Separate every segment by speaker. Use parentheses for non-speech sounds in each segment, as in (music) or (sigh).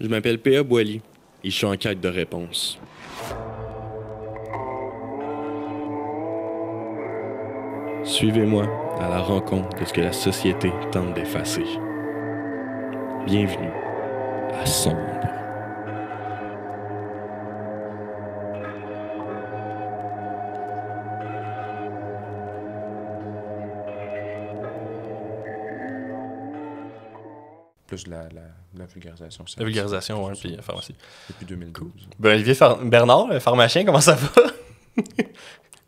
Speaker 1: Je m'appelle P.A. Boily et je suis en quête de réponse. Suivez-moi à la rencontre de ce que la société tente d'effacer. Bienvenue à Sombre. Plus la, la vulgarisation. La vulgarisation, oui, puis pharmacie. Depuis 2012. Ben, Olivier Bernard, pharmacien, comment ça va? (laughs)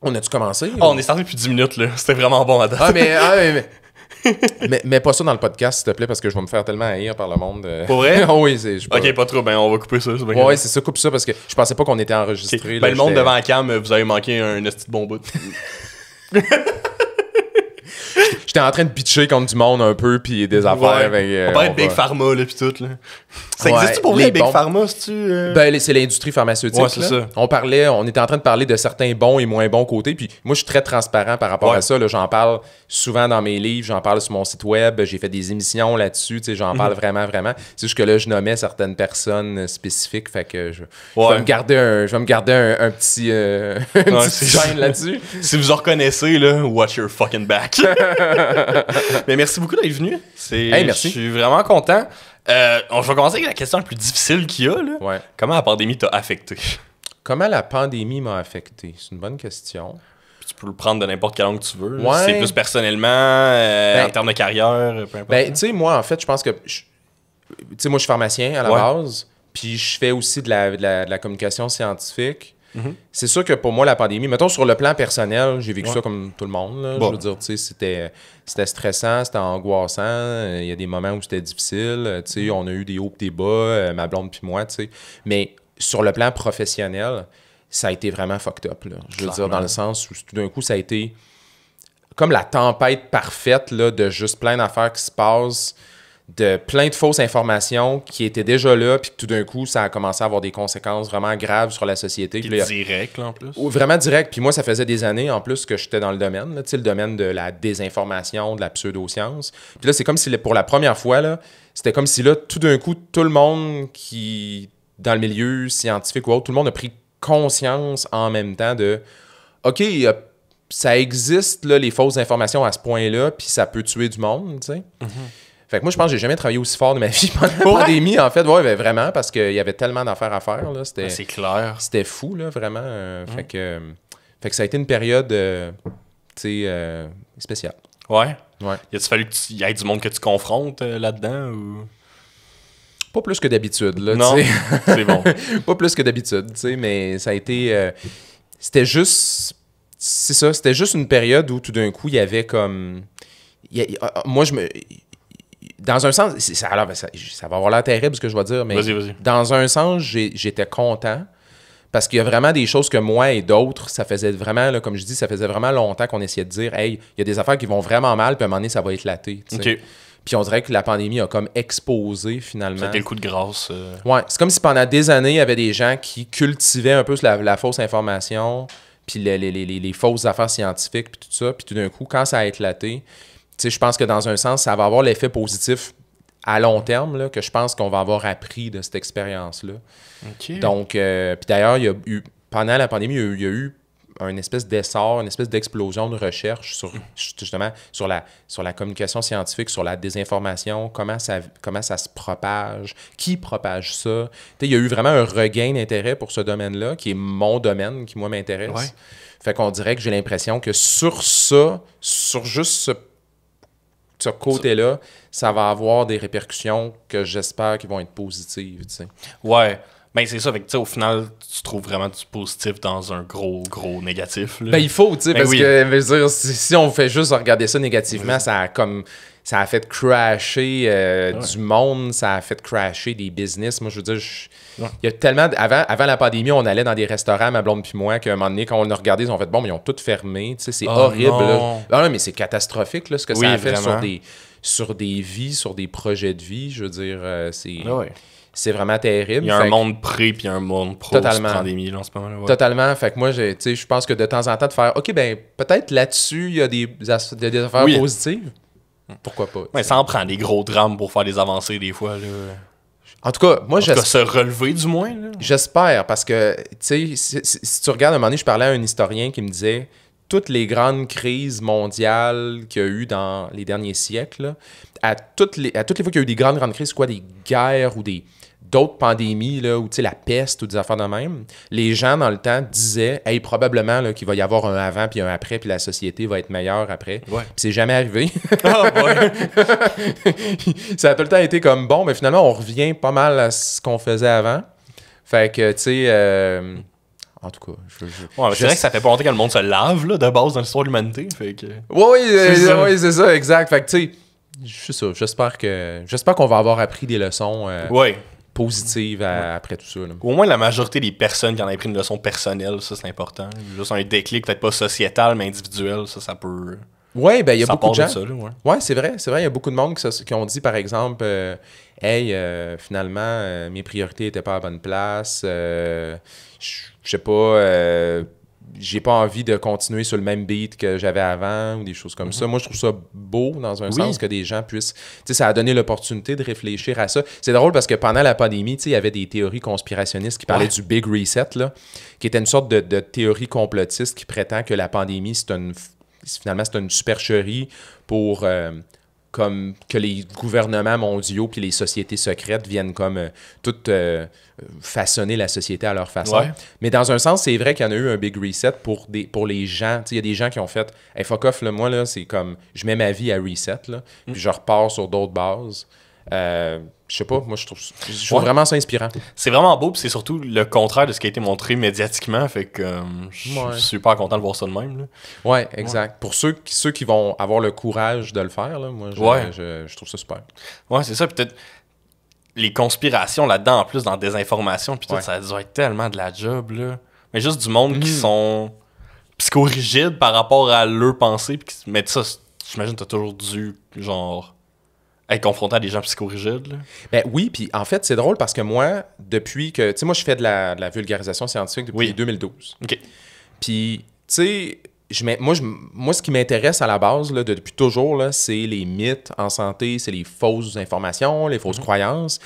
Speaker 1: on a-tu commencé? Ah, on est sorti depuis 10 minutes, là. C'était vraiment bon à date. Ah,
Speaker 2: ah (laughs) mais, mais, pas ça dans le podcast, s'il te plaît, parce que je vais me faire tellement
Speaker 1: haïr par le monde. Euh. Pour vrai? (laughs) Ah oui, c'est. Ok, pas trop, ben on va couper ça. Ouais, c'est ça,
Speaker 2: coupe ça, parce que je pensais pas
Speaker 1: qu'on était enregistré. ben, le monde devant la cam, vous avez manqué un de bon bout.
Speaker 2: J'étais en train de pitcher contre du monde un peu, puis des affaires. avec... Ben, euh, on être Big Pharma, là, puis tout, là. Ça existe pour les vrai, Big
Speaker 1: Pharma, c'est-tu... Euh? Ben,
Speaker 2: c'est l'industrie pharmaceutique, ouais, c'est ça. On parlait, on était en train de parler de certains bons et moins bons côtés, puis moi, je suis très transparent par rapport à ça, J'en parle souvent dans mes livres, j'en parle sur mon site web, j'ai fait des émissions là-dessus, tu j'en parle mhm. vraiment, vraiment. C'est juste que là, je nommais certaines personnes euh, spécifiques, fait que je, vais me garder
Speaker 1: un, je un, petit... Euh, (laughs) là-dessus. si vous en reconnaissez, là, watch your fucking back. (laughs) (laughs) Mais merci beaucoup d'être venu. Je suis vraiment content. Euh, on va commencer avec la question la plus difficile qu'il y a. Là. Comment la pandémie t'a affecté? Comment la pandémie m'a affecté? C'est une bonne question. tu peux le prendre de n'importe quel angle que tu
Speaker 2: veux. c'est plus
Speaker 1: personnellement, euh, ben, en termes de carrière, peu importe. Ben,
Speaker 2: tu sais, moi, en fait, je pense que... Tu sais, moi, je suis pharmacien à la base. Puis je fais aussi de la communication scientifique. Mhm. C'est sûr que pour moi, la pandémie, mettons sur le plan personnel, j'ai vécu ça comme tout le monde. Je veux dire, tu sais, c'était, c'était stressant, c'était angoissant. Il y a des moments où c'était difficile. Tu sais, on a eu des hauts et des bas, euh, ma blonde puis moi, tu sais. Mais sur le plan professionnel, ça a été vraiment fucked up. Là. Je veux dire, dans le sens où tout d'un coup, ça a été comme la tempête parfaite là, de juste plein d'affaires qui se passent de plein de fausses informations qui étaient déjà là, puis tout d'un coup, ça a commencé à avoir des conséquences vraiment graves sur la société. Puis direct,
Speaker 1: là, en plus. Vraiment
Speaker 2: direct. Puis moi, ça faisait des années, en plus, que j'étais dans le domaine, là, le domaine de la désinformation, de la pseudo-science. Puis là, c'est comme si, pour la première fois, là, c'était comme si, là, tout d'un coup, tout le monde qui, dans le milieu scientifique ou autre, tout le monde a pris conscience en même temps de, OK, ça existe, là, les fausses informations à ce point-là, puis ça peut tuer du monde, tu sais. Mm-hmm. Fait que moi, je pense que j'ai jamais travaillé aussi fort de ma (laughs) vie pendant la pandémie, en fait. Ouais, ben, vraiment, parce qu'il y avait tellement d'affaires à faire. Là. C'était, ah, c'est clair. C'était fou, là, vraiment. Euh, fait, mm. que, fait que ça a été une période, euh, tu sais, euh, spéciale. Ouais. Ouais. Y a fallu qu'il y ait du monde que tu confrontes là-dedans ou... Pas plus que d'habitude, là, Non, (laughs) c'est bon. (laughs) Pas plus que d'habitude, tu sais, mais ça a été... c'était juste... C'est ça, c'était juste une période où tout d'un coup, il y avait comme... moi, je me dans un sens, ça, alors, ben, ça, va avoir l'air terrible ce que je vais dire, mais dans un sens, j'étais content parce qu'il y a vraiment des choses que moi et d'autres, ça faisait vraiment, là, comme je dis, ça faisait vraiment longtemps qu'on essayait de dire, hey, il y a des affaires qui vont vraiment mal, puis à un moment donné, ça va éclater. Puis on dirait que la pandémie a comme exposé finalement. C'était le coup de grâce. Euh. c'est comme si pendant des années, il y avait des gens qui cultivaient un peu la, fausse information, puis les, fausses affaires scientifiques, puis tout ça. Puis tout d'un coup, quand ça a éclaté, je pense que dans un sens, ça va avoir l'effet positif à long terme là, que je pense qu'on va avoir appris de cette expérience-là. Donc, euh, d'ailleurs, il eu, pendant la pandémie, il y a eu, une espèce d'essor, une espèce d'explosion de recherche sur justement sur la, sur la communication scientifique, sur la désinformation, comment ça, comment ça se propage, qui propage ça. il y a eu vraiment un regain d'intérêt pour ce domaine-là, qui est mon domaine, qui moi m'intéresse. Fait qu'on dirait que j'ai l'impression que sur ça, sur juste ce ce côté-là, ça va avoir des répercussions
Speaker 1: que j'espère qui vont être positives. sais. Ouais. Ben, c'est ça. avec au final, tu trouves vraiment du positif dans un gros, gros négatif. Ben, il faut, tu sais, ben parce
Speaker 2: que dire, si, on fait juste regarder ça négativement, ça a comme. Ça a fait crasher euh, du monde, ça a fait crasher des business. Moi, je veux dire, je, il y a tellement. Avant, avant la pandémie, on allait dans des restaurants, ma blonde puis moi, qu'à un moment donné, quand on a regardé, ils ont fait bon, mais ils ont tout fermé. Tu sais, c'est oh horrible. Non. Ah mais c'est catastrophique là, ce que ça a fait sur des, vies, sur des projets de vie. Je veux dire, euh, c'est. Ah c'est vraiment terrible. Il y a un monde pré puis un monde pro totalement, pandémie là, en ce moment. -là, Totalement. Fait que moi, je pense que de temps en temps, de faire OK, ben peut-être là-dessus, il y a des,
Speaker 1: affaires positives. Pourquoi pas? Mais ça en prend des gros drames pour faire des avancées des fois. Là.
Speaker 2: En tout cas, moi, j'espère. se relever, du moins. J'espère, parce que, tu sais, si, tu regardes un moment donné, je parlais à un historien qui me disait toutes les grandes crises mondiales qu'il y a eu dans les derniers siècles, à, toutes les, à toutes les fois qu'il y a eu des grandes, grandes crises, quoi, des guerres ou des, d'autres pandémies, là, ou la peste ou des affaires de même, les gens dans le temps disaient Hey, probablement qu'il va y avoir un avant puis un après, puis la société va être meilleure après. Puis c'est jamais arrivé. (laughs) Ah, (laughs) ça a tout le temps été comme bon, mais finalement, on revient pas mal à ce qu'on faisait avant. Fait que, tu sais. Euh, en tout cas, je,
Speaker 1: je, que ça fait pas longtemps que le monde se lave de base dans l'histoire de l'humanité. Oui, oui, euh, c'est,
Speaker 2: ça, exact. Fait que tu sais, j'espère que j'espère qu'on va avoir appris
Speaker 1: des leçons. Euh, oui
Speaker 2: positive après tout ça.
Speaker 1: Au moins, la majorité des personnes qui en ont pris une leçon personnelle, ça, c'est important. Juste un déclic, peut-être pas sociétal, mais individuel, ça, ça peut. Oui, ben, il y a beaucoup de gens.
Speaker 2: ouais, c'est vrai, c'est vrai. Il y a beaucoup de monde qui, ont dit, par exemple, euh, Hey, euh, finalement, euh, mes priorités n'étaient pas à bonne place. Je sais pas j'ai pas envie de continuer sur le même beat que j'avais avant ou des choses comme mhm. ça. Moi, je trouve ça beau dans un sens que des gens puissent. Tu sais, ça a donné l'opportunité de réfléchir à ça. C'est drôle parce que pendant la pandémie, tu sais, il y avait des théories conspirationnistes qui parlaient du Big Reset, là, qui était une sorte de, théorie complotiste qui prétend que la pandémie, c'est une. Finalement, c'est une supercherie pour. Euh, comme que les gouvernements mondiaux puis les sociétés secrètes viennent comme euh, toutes euh, façonner la société à leur façon. Mais dans un sens, c'est vrai qu'il y en a eu un big reset pour, des, pour les gens. Il y a des gens qui ont fait hey, fuck off, là, moi, c'est comme je mets ma vie à reset, mm. puis je repars sur d'autres bases. Euh,
Speaker 1: je sais pas, moi je trouve, je trouve vraiment ça inspirant. C'est vraiment beau, puis c'est surtout le contraire de ce qui a été montré médiatiquement, fait que euh, je suis super content de voir ça de même. Ouais, exact. Pour ceux, ceux qui vont avoir le courage de le faire, là, moi je, trouve ça super. Ouais, c'est ça, peut-être les conspirations là-dedans, en plus, dans des informations, puis ça doit être tellement de la job, là. Mais juste du monde qui mm. sont psychorigides par rapport à leur pensée, puis qui... mettent ça, j'imagine que t'as toujours dû, genre être confronté à des gens psychorigides.
Speaker 2: Ben oui, puis en fait, c'est drôle parce que moi, depuis que. Tu sais, moi, je fais de la, vulgarisation scientifique depuis 2012. OK. Puis, tu sais, je moi, moi, ce qui m'intéresse à la base, là, depuis toujours, c'est les mythes en santé, c'est les fausses informations, les fausses croyances.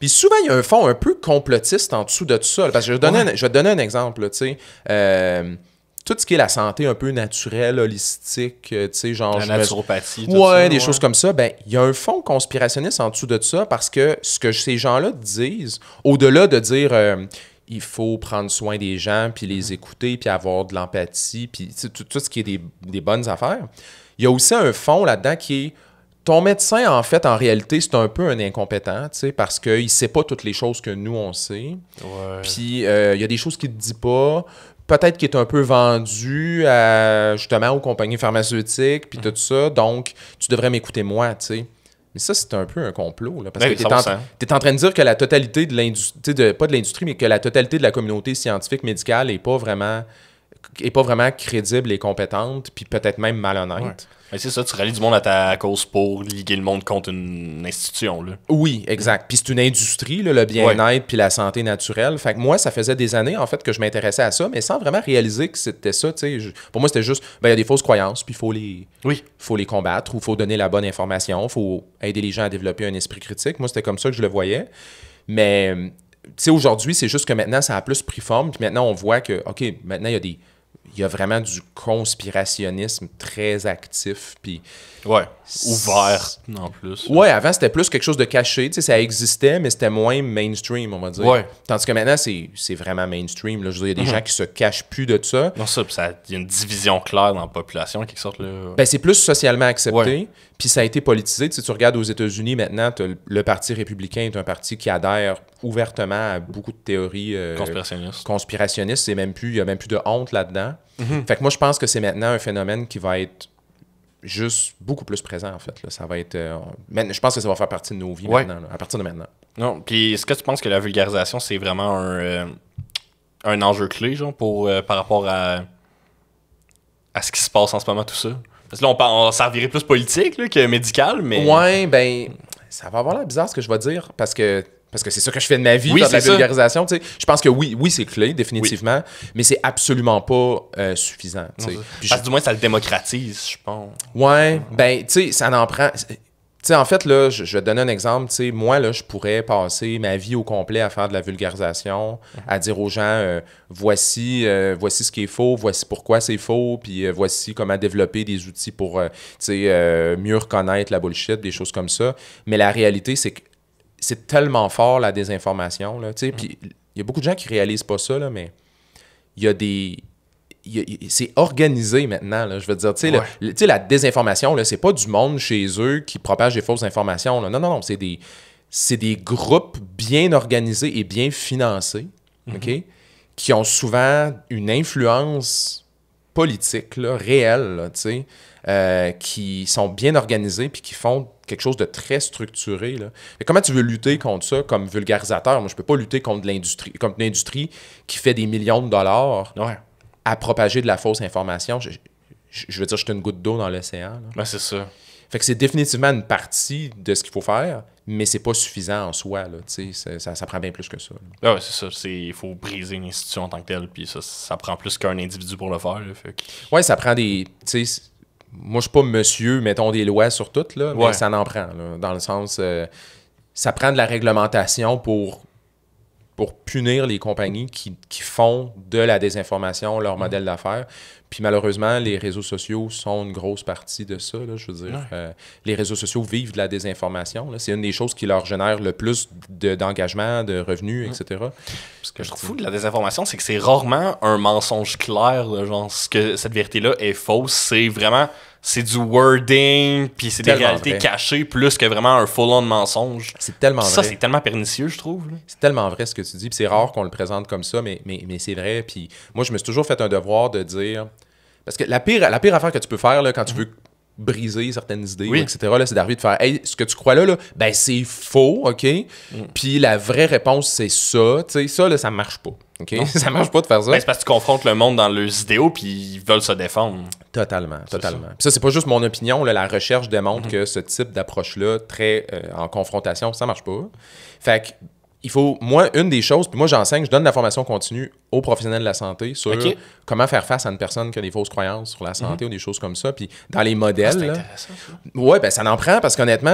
Speaker 2: Puis souvent, il y a un fond un peu complotiste en dessous de tout ça. Parce que je vais donner, un, je vais un exemple. tu sais. Euh, tout ce qui est la santé un peu naturelle, holistique, euh, tu sais, genre... La naturopathie, ouais, des choses comme ça. Ben, il y a un fond conspirationniste en dessous de ça parce que ce que ces gens-là disent, au-delà de dire... Euh, il faut prendre soin des gens, puis les mhm. écouter, puis avoir de l'empathie, puis tout, ce qui est des, bonnes affaires. Il y a aussi un fond là-dedans qui est ton médecin, en fait, en réalité, c'est un peu un incompétent, parce qu'il ne sait pas toutes les choses que nous, on sait. Puis euh, il y a des choses qu'il ne te dit pas peut-être qui est un peu vendu à, justement aux compagnies pharmaceutiques, puis mm. tout ça. Donc, tu devrais m'écouter moi, tu sais. Mais ça, c'est un peu un complot. Là, parce ben que tu es, en, en train de dire que la totalité de l'industrie, pas de l'industrie, mais que la totalité de la communauté scientifique médicale n'est pas vraiment est pas vraiment crédible et compétente, puis peut-être même malhonnête.
Speaker 1: Mais c'est ça, tu rallies du monde à ta cause pour liguer le monde contre une institution. Là. Oui,
Speaker 2: exact. Puis c'est une industrie, là, le bien-être puis la santé naturelle. Fait moi, ça faisait des années, en fait, que je m'intéressais à ça, mais sans vraiment réaliser que c'était ça. Pour moi, c'était juste, ben, il y a des fausses croyances, puis il faut les... Oui. faut les combattre, ou faut donner la bonne information, faut aider les gens à développer un esprit critique. Moi, c'était comme ça que je le voyais. Mais tu sais, aujourd'hui, c'est juste que maintenant, ça a plus pris forme. Puis maintenant, on voit que, OK, maintenant, il y a des il y a vraiment du conspirationnisme très actif. Puis. Ouais. Ouvert, en plus. Ouais, avant, c'était plus quelque chose de caché. Tu sais, ça existait, mais c'était moins mainstream, on va dire. Tandis que maintenant, c'est vraiment mainstream. Là. il y a des mhm. gens qui
Speaker 1: se cachent plus de ça. Non, ça, il y a une division claire dans la population, quelque sorte. Ben, c'est
Speaker 2: plus socialement accepté. Puis ça a été politisé. Si tu regardes aux États-Unis maintenant, le Parti républicain est un parti qui adhère ouvertement à beaucoup de théories euh, conspirationnistes. plus Il n'y a même plus de honte là-dedans. Mm-hmm. Fait que moi, je pense que c'est maintenant un phénomène qui va être juste beaucoup plus présent, en fait. Ça va être, euh, je pense que ça va faire partie de nos vies maintenant, à partir de maintenant.
Speaker 1: Non, puis est-ce que tu penses que la vulgarisation, c'est vraiment un, euh, enjeu clé genre, pour, par rapport à, à ce qui se passe en ce moment, tout ça? Parce là, on, servirait plus politique que médical, mais. Ouais, ben, ça va avoir l'air bizarre ce que je vais
Speaker 2: dire parce que parce que c'est ça que je fais de ma vie, dans la vulgarisation. Je pense que oui, oui, c'est clé, définitivement, mais c'est absolument pas euh, suffisant. Parce
Speaker 1: que du moins, ça le démocratise, je pense.
Speaker 2: Ouais, ben, tu sais, ça en prend sais, en fait, là, je, je, vais te donner un exemple. Tu sais, moi, là, je pourrais passer ma vie au complet à faire de la vulgarisation, mhm. à dire aux gens euh, voici, euh, voici ce qui est faux, voici pourquoi c'est faux, puis euh, voici comment développer des outils pour mieux reconnaître la bullshit, des choses comme ça. Mais la réalité, c'est que c'est tellement fort la désinformation. Là, tu sais, mhm. Puis il y a beaucoup de gens qui réalisent pas ça, là, mais il y a des c'est organisé maintenant. je veux dire, tu sais, la désinformation, c'est pas du monde chez eux qui propage des fausses informations. Non, non, non, c'est des, des groupes bien organisés et bien financés, mm-hmm. OK, qui ont souvent une influence politique réelle, tu sais, euh, qui sont bien organisés puis qui font quelque chose de très structuré. Mais comment tu veux lutter contre ça comme vulgarisateur? Moi, je peux pas lutter contre l'industrie qui fait des millions de dollars. Ouais à propager de la fausse information. Je, veux dire, je suis une goutte d'eau dans l'océan. c'est ça. Fait que c'est définitivement une partie de ce qu'il faut faire, mais c'est pas suffisant
Speaker 1: en soi. Là, ça, prend bien plus que ça. Ah c'est ça. Il faut briser une institution en tant que telle, puis ça, prend plus qu'un individu pour le faire. Ouais, ça prend des. Moi,
Speaker 2: je suis pas monsieur, mettons des lois sur toutes, là, mais ça en prend. dans le sens. Euh, ça prend de la réglementation pour pour punir les compagnies qui, qui, font de la désinformation leur mm. modèle d'affaires. Puis malheureusement, les réseaux sociaux sont une grosse partie de ça. Là, je veux dire, euh, les réseaux sociaux vivent de la désinformation. C'est une des choses qui leur génère le
Speaker 1: plus d'engagement, de, revenus, etc. Ce que je trouve fou de la désinformation, c'est que c'est rarement un mensonge clair, genre ce que cette vérité-là est fausse. C'est vraiment c'est du wording, puis c'est des réalités cachées plus que vraiment un full-on mensonge. C'est tellement vrai. Ça, c'est
Speaker 2: tellement pernicieux, je trouve. C'est tellement vrai ce que tu dis, puis c'est rare qu'on le présente comme ça, mais, mais, mais c'est vrai. Puis moi, je me suis toujours fait un devoir de dire. Parce que la pire, la pire affaire que tu peux faire là, quand tu mhm. veux briser certaines idées, etc., c'est d'arriver de faire Hey, ce que tu crois là, là ben c'est faux, OK? Mhm. Puis la vraie réponse, c'est ça. Tu sais, ça, là, ça marche pas. OK? (laughs) ça marche pas de faire ça. Ben, c'est
Speaker 1: parce que tu confrontes le monde dans leurs idéaux puis ils veulent se
Speaker 2: défendre. Totalement, totalement. Ça. Puis ça, c'est pas juste mon opinion. la recherche démontre mhm. que ce type d'approche-là, très euh, en confrontation, ça marche pas. Fait que il faut, moi, une des choses, puis moi j'enseigne, je donne de la formation continue aux professionnels de la santé sur comment faire face à une personne qui a des fausses croyances sur la mhm. santé ou des choses comme ça. Puis dans ah, les modèles. Ouais, ben ça en prend parce qu'honnêtement,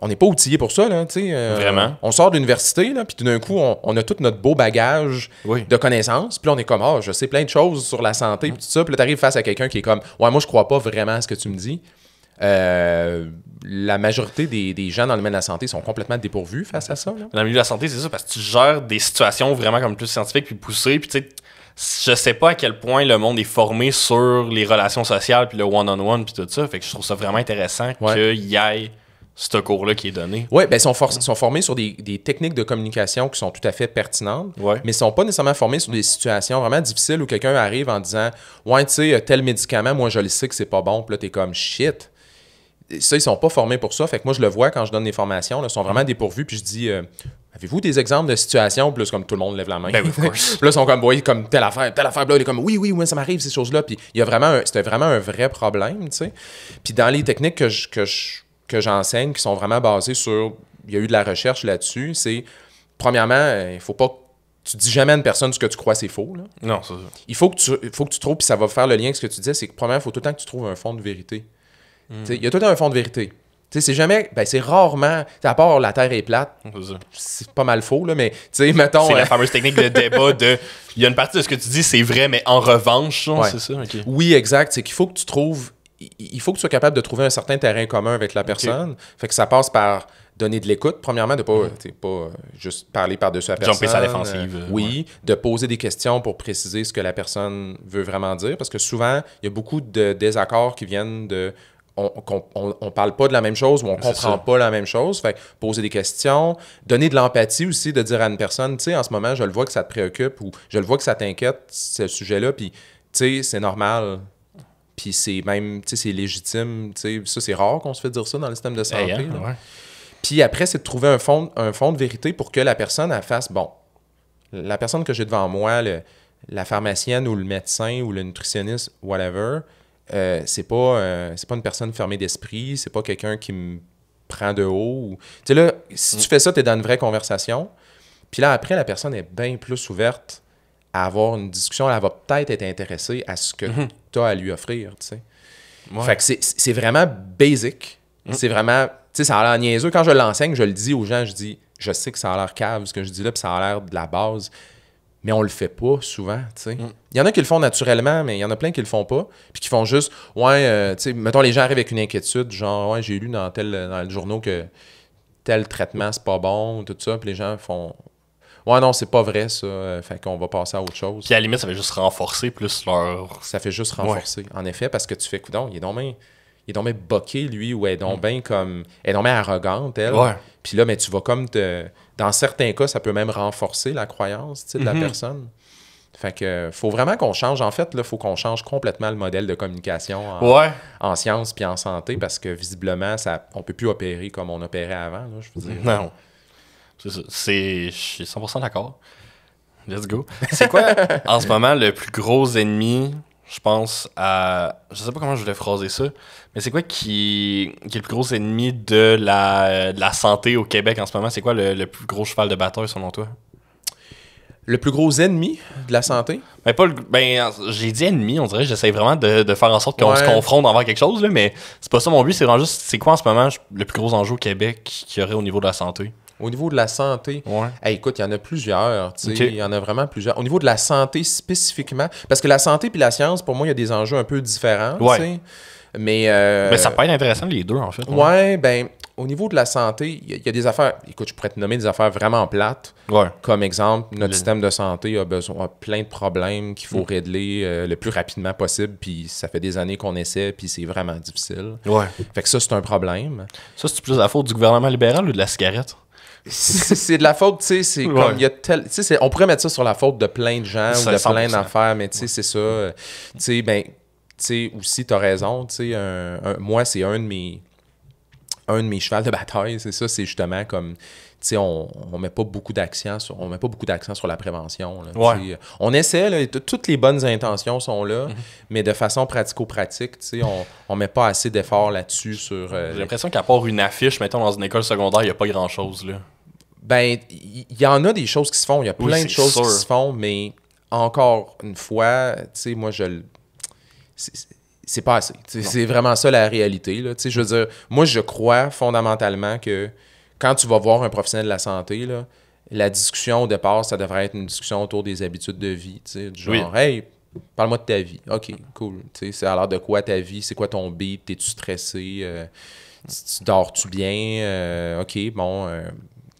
Speaker 2: on n'est pas outillé pour ça. Euh, vraiment. On sort d'université l'université, puis tout d'un coup, on, a tout notre beau bagage de connaissances. Puis on est comme, ah, je sais plein de choses sur la santé, puis mhm. tout ça. Puis là, tu arrives face à quelqu'un qui est comme, ouais, moi je crois pas vraiment à ce que tu me dis. Euh, la majorité des, des, gens dans le domaine de la santé sont complètement dépourvus face à ça.
Speaker 1: Dans le milieu de la santé, c'est ça, parce que tu gères des situations vraiment comme plus scientifiques, puis poussées, puis tu sais, je sais pas à quel point le monde est formé sur les relations sociales, puis le one-on-one, puis tout ça. Fait que je trouve ça vraiment intéressant que qu'il y ait ce cours-là qui est donné.
Speaker 2: Oui, ben, ils sont, formés sur des, techniques de communication qui sont tout à fait pertinentes, mais ils sont pas nécessairement formés sur des situations vraiment difficiles où quelqu'un arrive en disant Ouais, tu sais, tel médicament, moi je le sais que c'est pas bon, puis là, t'es comme shit ça, ils sont pas formés pour ça. Fait que moi, je le vois quand je donne des formations, ils sont vraiment dépourvus. Puis je dis, euh, avez-vous des exemples de situations? Plus comme tout le monde lève la main. Ben (laughs) là, ils sont comme, voyez, comme telle affaire, telle affaire. Puis là, il est comme, oui, oui, oui, ça m'arrive, ces choses-là. Puis il y a vraiment, c'était vraiment un vrai problème, tu sais. Puis dans les techniques que que j'enseigne, qui sont vraiment basées sur, il y a eu de la recherche là-dessus, c'est, premièrement, euh, il faut pas tu dis jamais à une personne ce que tu crois c'est faux. Non, c'est ça. Il faut que tu, faut que tu trouves, puis ça va faire le lien avec ce que tu dis c'est que premièrement, il faut tout le temps que tu trouves un fond de vérité. Hmm. Il y a tout un fond de vérité. C'est jamais. Ben, c'est rarement. À part la Terre est plate. C'est pas mal faux, là, mais mettons. C'est la euh, fameuse technique de débat de.
Speaker 1: Il y a une partie de ce que tu dis, c'est vrai, mais en revanche, c'est ça?
Speaker 2: Oui, exact. C'est qu'il faut que tu trouves. Il faut que tu sois capable de trouver un certain terrain commun avec la personne. Fait que ça passe par donner de l'écoute, premièrement, de pas, hmm. pas juste parler par-dessus la personne. sa défensive. Euh, euh, oui, de poser des questions pour préciser ce que la personne veut vraiment dire, parce que souvent, il y a beaucoup de désaccords qui viennent de on ne parle pas de la même chose ou on ne comprend pas la même chose. Fait poser des questions, donner de l'empathie aussi, de dire à une personne, tu sais, en ce moment, je le vois que ça te préoccupe ou je le vois que ça t'inquiète, ce sujet-là, puis tu sais, c'est normal. Puis c'est même, tu sais, c'est légitime. Tu sais, ça, c'est rare qu'on se fait dire ça dans le système de eh, santé. Hein, puis après, c'est de trouver un fond, un fond de vérité pour que la personne, elle fasse, bon, la personne que j'ai devant moi, le, la pharmacienne ou le médecin ou le nutritionniste, whatever, euh, c'est pas, euh, c'est pas une personne fermée d'esprit, c'est pas quelqu'un qui me prend de haut. Tu sais, là, si tu mm. fais ça, tu es dans une vraie conversation. Puis là, après, la personne est bien plus ouverte à avoir une discussion. Elle va peut-être être intéressée à ce que mm-hmm. tu as à lui offrir, tu sais. Fait que c'est, vraiment basic. Mm. C'est vraiment... Tu sais, ça a l'air niaiseux. Quand je l'enseigne, je le dis aux gens, je dis... Je sais que ça a l'air cave, ce que je dis là, puis ça a l'air de la base mais on le fait pas souvent, tu sais. Mm. Il y en a qui le font naturellement, mais il y en a plein qui le font pas, puis qui font juste, ouais, euh, tu sais, mettons, les gens arrivent avec une inquiétude, genre, ouais, j'ai lu dans tel dans le journal que tel traitement, c'est pas bon, tout ça, puis les gens font... Ouais, non, c'est pas vrai, ça. Euh, fait qu'on va passer à autre chose. Puis à la limite, ça fait juste renforcer plus leur. Ça fait juste renforcer, en effet, parce que tu fais coudon, il est donc Il est donc boqué, lui, ou est donc mm. bien comme. Elle est donc arrogante, elle. Puis là, mais ben, tu vas comme te dans certains cas, ça peut même renforcer la croyance de la mhm. personne. Fait que faut vraiment qu'on change. En fait, il faut qu'on change complètement le modèle de communication en, en sciences puis en santé parce que visiblement, ça, on peut plus opérer comme on opérait avant. je veux dire. Non.
Speaker 1: C'est, je suis 100% d'accord. Let's go. C'est quoi, (laughs) en ce moment, le plus gros ennemi je pense à. Je sais pas comment je voulais phraser ça, mais c'est quoi qui, qui est le plus gros ennemi de la, santé au Québec en ce moment? C'est quoi le, plus gros cheval de bataille selon toi? Le plus gros ennemi de la santé? Ben, pas ben j'ai dit ennemi, on dirait. J'essaie vraiment de, faire en sorte qu'on se confronte envers quelque chose, là, mais c'est pas ça mon but. C'est vraiment juste, c'est quoi en ce moment le plus gros enjeu au Québec qu'il y aurait au niveau de la santé? Au niveau de
Speaker 2: la santé, ouais. écoute, il y en a plusieurs. Il y en a vraiment plusieurs. Au niveau de la santé spécifiquement, parce que la santé puis la science, pour moi, il y a des enjeux un peu différents. Mais, euh... mais, ben, ça peut
Speaker 1: être intéressant les deux, en fait. Hein. Ouais,
Speaker 2: ben, au niveau de la santé, il y, a des affaires. Écoute, je pourrais te nommer des affaires vraiment plates. Ouais. Comme exemple, notre système de santé a besoin a plein de problèmes qu'il faut mm. régler euh, le plus rapidement possible. Puis ça fait des années qu'on essaie, puis c'est vraiment difficile. Ouais. Fait que ça, c'est un problème. Ça, c'est plus la faute du gouvernement libéral ou de la cigarette? c'est de la faute, tu sais, c'est comme il y a on pourrait mettre ça sur la faute de plein de gens ou de plein d'affaires, mais tu sais, c'est ça, tu sais, ben, tu sais, aussi t'as raison, tu sais, moi c'est un de mes, un de mes chevals de bataille, c'est ça, c'est justement comme, tu sais, on, met pas beaucoup d'accent sur, on met pas beaucoup d'accent sur la prévention, ouais. on essaie, là, toutes les bonnes intentions sont là, mhm. mais de façon pratico-pratique, tu sais, on, met pas assez d'efforts
Speaker 1: là-dessus sur. Euh, J'ai l'impression qu'à part une affiche, mettons dans une école secondaire, il y a pas grand chose là. Ben, il y, en a des choses qui se font, il y a plein de choses qui se font, mais
Speaker 2: encore une fois, tu sais, moi, je C'est pas assez. C'est vraiment ça la réalité. Là. Je veux dire, moi, je crois fondamentalement que quand tu vas voir un professionnel de la santé, la discussion au départ, ça devrait être une discussion autour des habitudes de vie. Du genre, hey, parle-moi de ta vie. OK, cool. C'est à l'heure de quoi ta vie? C'est quoi ton beat? T'es-tu stressé? Euh, dors-tu bien? Euh, OK, bon. Euh,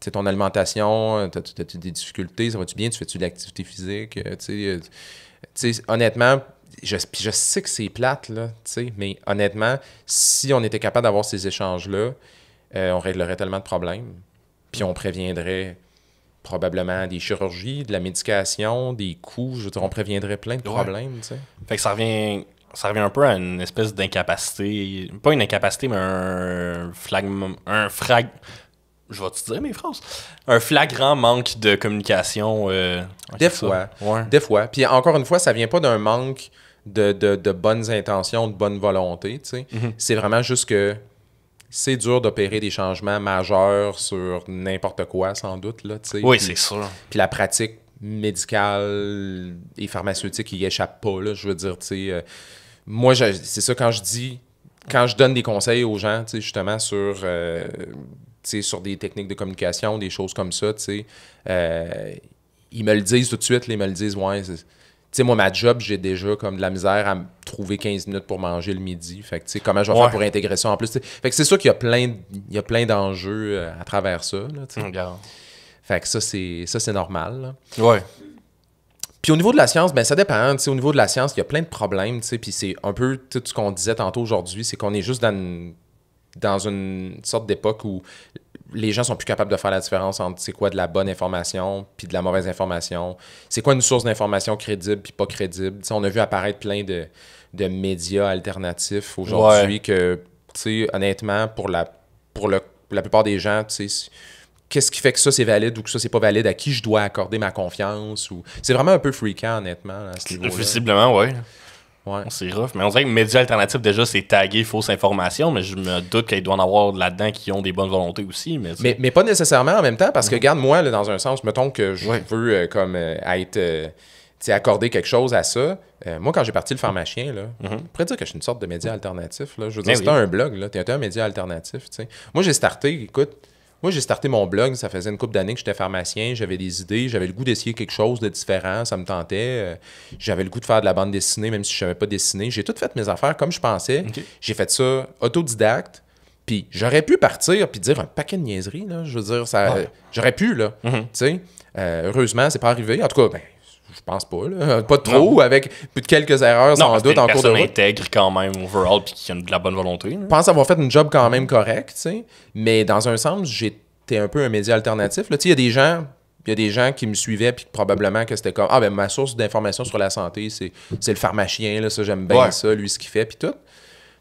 Speaker 2: ton alimentation, euh, as tu des difficultés, ça va-tu bien, tu fais-tu de l'activité physique, euh, euh, honnêtement, je, je, sais que c'est plate, là, mais honnêtement, si on était capable d'avoir ces échanges-là, on réglerait tellement de problèmes, puis on préviendrait probablement des chirurgies, de la médication, des coûts je veux dire, on préviendrait plein de problèmes,
Speaker 1: Fait que ça revient ça revient un peu à une espèce d'incapacité. Pas une incapacité, mais un, flag, un, frag, je vais te dire mes France, Un flagrant manque de communication. Euh, des fois. Des fois. Puis encore une fois,
Speaker 2: ça vient pas d'un manque de, bonnes intentions, de bonne volonté. Mhm. C'est vraiment juste que c'est dur d'opérer des changements majeurs sur n'importe quoi, sans doute. Là, sais. oui, c'est ça. Puis la pratique médicale et pharmaceutique, il échappe pas. Là, je veux dire, euh, moi, c'est ça quand je dis quand je donne des conseils aux gens, justement, sur euh, sur des techniques de communication, des choses comme ça, euh, ils me le disent tout de suite, ils me le disent, ouais, moi, ma job, j'ai déjà comme de la misère à trouver 15 minutes pour manger le midi. Fait comment je vais faire pour intégrer ça en plus? Fait que c'est sûr qu'il y a plein, d'enjeux euh, à travers ça. Mm, fait que ça, c'est, ça, c'est normal. Ouais. Puis au niveau de la science, ben ça dépend. au niveau de la science, il y a plein de problèmes. Puis c'est un peu tout ce qu'on disait tantôt aujourd'hui, c'est qu'on est juste dans une dans une sorte d'époque où les gens sont plus capables de faire la différence entre c'est quoi de la bonne information puis de la mauvaise information. C'est quoi une source d'information crédible puis pas crédible. on a vu apparaître plein de, médias alternatifs aujourd'hui que, honnêtement, pour la, pour, la plupart des gens, qu'est-ce qui fait que ça c'est valide ou que ça c'est pas valide, à qui je dois accorder ma confiance ou c'est vraiment un peu freakant honnêtement à ce
Speaker 1: Visiblement, oui. C'est rough, mais on dirait que médias alternatifs, déjà, c'est tagué fausse information, mais je me doute qu'il doit en avoir là-dedans qui ont des bonnes volontés aussi. Mais, pas nécessairement en même temps, parce que,
Speaker 2: garde mhm. regarde, moi, dans un sens, mettons que je veux euh, comme euh, être. Euh, accorder quelque chose à ça. moi, quand j'ai parti le pharmacien, là, mm on pourrait dire que je suis une sorte de média alternatif. Là. Je veux ben dire, un blog, tu t'es un média alternatif. Moi, j'ai starté, écoute, moi, j'ai starté mon blog, ça faisait une couple d'années que j'étais pharmacien, j'avais des idées, j'avais le goût d'essayer quelque chose de différent, ça me tentait. Euh, j'avais le goût de faire de la bande dessinée, même si je ne savais pas dessiner. J'ai tout fait mes affaires comme je pensais. J'ai fait ça autodidacte. Puis j'aurais pu partir puis dire un paquet de niaiseries, là. Je veux dire, ça, j'aurais pu, là. Mm-hmm. Tu euh, heureusement, c'est pas arrivé. En tout cas, ben, je pense pas. Euh, pas trop, trop, plus de quelques erreurs
Speaker 1: sans doute en cours de route. intègre quand même overall puis qui a de la bonne volonté. Je
Speaker 2: pense avoir fait une job quand même correct tu sais. Mais dans un sens, j'étais un peu un média alternatif. Il y a des gens il y a des gens qui me suivaient, puis probablement que c'était comme Ah, ben ma source d'information sur la santé, c'est le pharmacien, là, ça, j'aime bien ça, lui, ce qu'il fait, puis tout.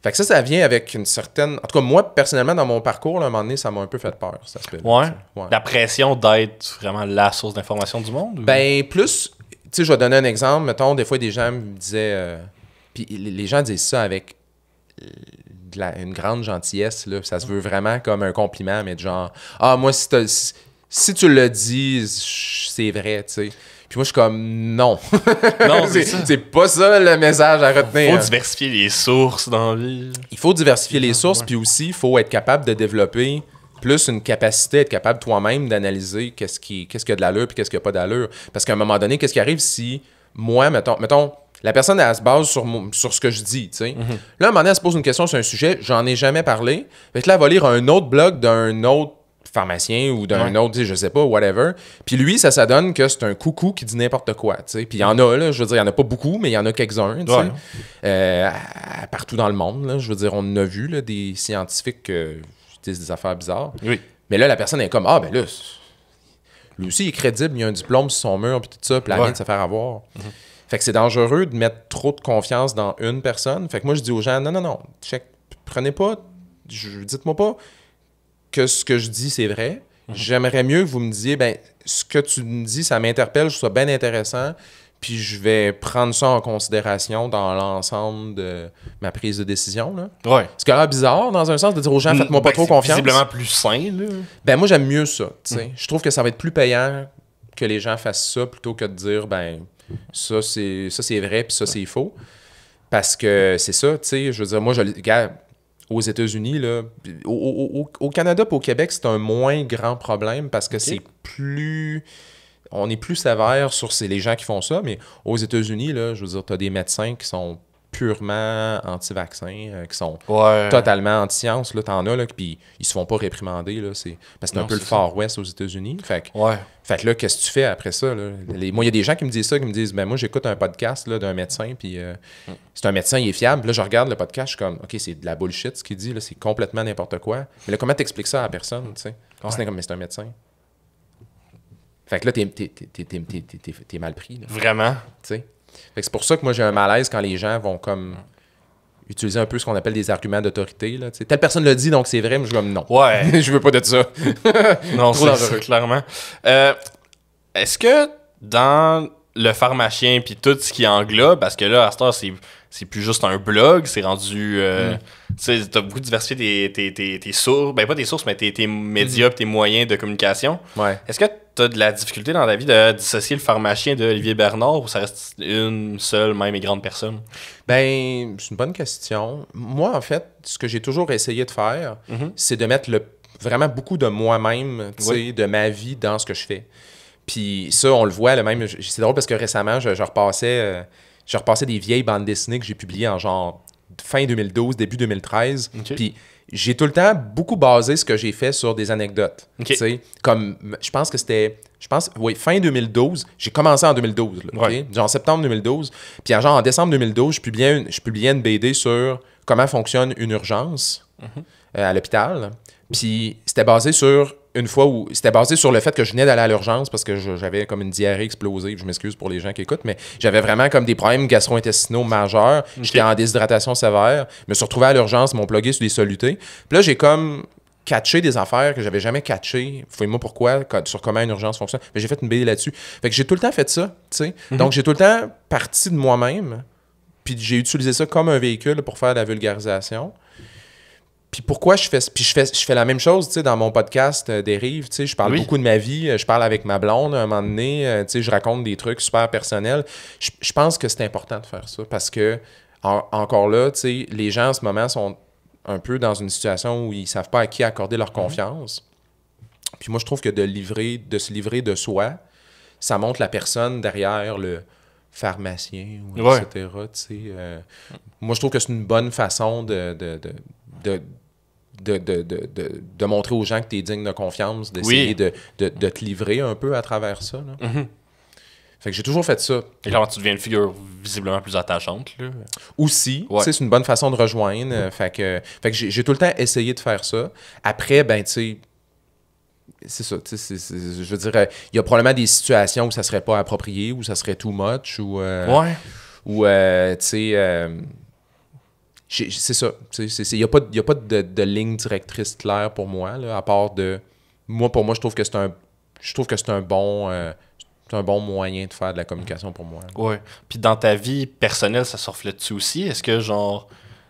Speaker 2: Fait que ça, ça vient avec une certaine. En tout cas, moi, personnellement, dans mon parcours, à un moment donné, ça m'a un peu fait peur, ça ouais.
Speaker 1: La pression d'être vraiment la source d'information du monde? Ben,
Speaker 2: plus sais, je vais donner un exemple. Mettons, des fois, des gens me disaient. Euh, puis les gens disent ça avec une grande gentillesse. Là. Ça se veut vraiment comme un compliment, mais genre Ah, moi, si, si tu le dis, c'est vrai, tu sais. Puis moi, je suis comme non. (laughs) Non, c'est pas ça le message à retenir. Il faut diversifier les sources dans la vie. Il faut diversifier les sources, puis aussi, il faut être capable de développer plus une capacité à être capable toi-même d'analyser qu'est-ce qui, qu'est-ce a de l'allure puis qu'est-ce qui a pas d'allure. Parce qu'à un moment donné, qu'est-ce qui arrive si moi, mettons, mettons la personne, elle se base sur, sur ce que je dis. tu sais. Mhm. Là, à un moment donné, elle se pose une question sur un sujet, j'en ai jamais parlé. Fait que là, elle va lire un autre blog d'un autre pharmacien ou d'un autre, je sais pas, whatever. Puis lui, ça, ça donne que c'est un coucou qui dit n'importe quoi, tu sais. Puis il y en a, là, je veux dire, il y en a pas beaucoup, mais il y en a quelques-uns, tu sais. Euh, partout dans le monde, là, je veux dire, on a vu, là, des scientifiques... Euh, des affaires bizarres. Mais là, la personne est comme Ah, ben là, lui aussi, il est crédible, il a un diplôme sur son mur, puis tout ça, puis la de se faire avoir. Mm-hmm. Fait que c'est dangereux de mettre trop de confiance dans une personne. Fait que moi, je dis aux gens Non, non, non, check, prenez pas, dites-moi pas que ce que je dis, c'est vrai. Mm-hmm. J'aimerais mieux que vous me disiez, ben, ce que tu me dis, ça m'interpelle, je sois bien intéressant puis je vais prendre ça en considération dans l'ensemble de ma prise de décision. Là. Ouais. Ce qui bizarre, dans un sens, de dire aux gens, faites-moi pas trop confiance. C'est plus sain. Ben moi, j'aime mieux ça. Mm. Je trouve que ça va être plus payant que les gens fassent ça plutôt que de dire, ben ça c'est vrai, puis ça c'est faux. Parce que c'est ça, tu je veux dire, moi, je, aux États-Unis, là, au, Canada et au Québec, c'est un moins grand problème parce que c'est plus on est plus sévère sur les gens qui font ça, mais aux États-Unis, je veux dire, tu as des médecins qui sont purement anti-vaccins, euh, qui sont totalement anti-science. Là, t'en as, là, puis ils se font pas réprimander. Là, c'est... Parce que c'est un peu le Far West aux États-Unis. Fait que, là, qu'est-ce que tu fais après ça? Là? Les... Moi, il y a des gens qui me disent ça, qui me disent ben moi, j'écoute un podcast là, d'un médecin, puis euh, mm. c'est un médecin, il est fiable. là, je regarde le podcast, je suis comme OK, c'est de la bullshit ce qu'il dit, là, c'est complètement n'importe quoi. Mais là, comment t'expliques ça à personne? comme c'est un médecin. Fait que là, t'es, t'es, mal pris. Vraiment? Fait que c'est pour ça que moi, j'ai un malaise quand les gens vont comme utiliser un peu ce qu'on appelle des arguments d'autorité. Là, Telle personne le dit, donc c'est vrai, mais je veux comme non.
Speaker 1: Ouais. (laughs) je veux pas de ça. (laughs) non, c'est, ça, clairement. Euh, est-ce que dans le pharmacien puis tout ce qui englobe, parce que là, à c'est, plus juste un blog, c'est rendu. Euh, mm. Tu sais, t'as beaucoup diversifié tes, tes, tes, sources, ben pas tes sources, mais tes, médias mm. tes moyens de communication. Ouais. Est-ce que t'as de la difficulté dans ta vie de dissocier le pharmacien de Olivier Bernard ou ça reste une seule, même et grande personne? Ben, c'est une bonne question. Moi, en fait, ce que j'ai toujours
Speaker 2: essayé de faire, mhm. c'est de mettre vraiment beaucoup de moi-même, oui. de ma vie dans ce que je fais. Puis ça, on le voit, le même. C'est drôle parce que récemment, je, je repassais euh, des vieilles bandes dessinées que j'ai publiées en genre fin 2012, début 2013. Puis j'ai tout le temps beaucoup basé ce que j'ai fait sur des anecdotes. sais, Comme, je pense que c'était, je pense, oui, fin 2012. J'ai commencé en 2012, genre en septembre 2012. Puis genre en décembre 2012, je publiais une, je BD sur comment fonctionne une urgence mhm. euh, à l'hôpital. Puis c'était basé sur une fois où c'était basé sur le fait que je venais d'aller à l'urgence parce que j'avais comme une diarrhée explosive. Je m'excuse pour les gens qui écoutent, mais j'avais vraiment comme des problèmes gastro-intestinaux majeurs. J'étais en déshydratation sévère. Je me suis retrouvé à l'urgence, m'ont plugué sur des solutés. Puis là, j'ai comme catché des affaires que j'avais jamais catchées. Fouillez-moi pourquoi, sur comment une urgence fonctionne. Mais j'ai fait une BD là-dessus. Fait que j'ai tout le temps fait ça, tu sais. Mhm. Donc j'ai tout le temps parti de moi-même, puis j'ai utilisé ça comme un véhicule pour faire de la vulgarisation. Puis pourquoi je fais, puis je fais, je fais la même chose, tu dans mon podcast euh, Dérive, tu je parle beaucoup de ma vie, euh, je parle avec ma blonde à un moment donné, euh, je raconte des trucs super personnels. Je, pense que c'est important de faire ça parce que, encore là, tu les gens en ce moment sont un peu dans une situation où ils savent pas à qui accorder leur mhm. confiance. Puis moi, je trouve que de livrer, de se livrer de soi, ça montre la personne derrière le, pharmacien, etc. moi, je trouve que c'est une bonne façon de de, montrer aux gens que tu es digne de confiance, d'essayer de, te livrer un peu à travers ça. Mm-hmm. Fait que j'ai toujours fait ça. Et là, tu deviens une figure visiblement plus attachante. Là. Aussi, c'est une bonne façon de rejoindre. Euh, fait que, fait que j'ai tout le temps essayé de faire ça. Après, ben, tu sais, c'est ça. je veux dire, euh, il y a probablement des situations où ça serait pas approprié, où ça serait too much, ou. Euh, ouais. Ou, tu sais c'est ça. Il n'y a pas, pas de, ligne directrice claire pour moi, là, à part de. Moi, pour moi, je trouve que c'est un. Je
Speaker 1: trouve que c'est un bon. Euh, un bon moyen de faire de la communication pour moi. Oui. Puis dans ta vie personnelle, ça se reflète-tu aussi? Est-ce que genre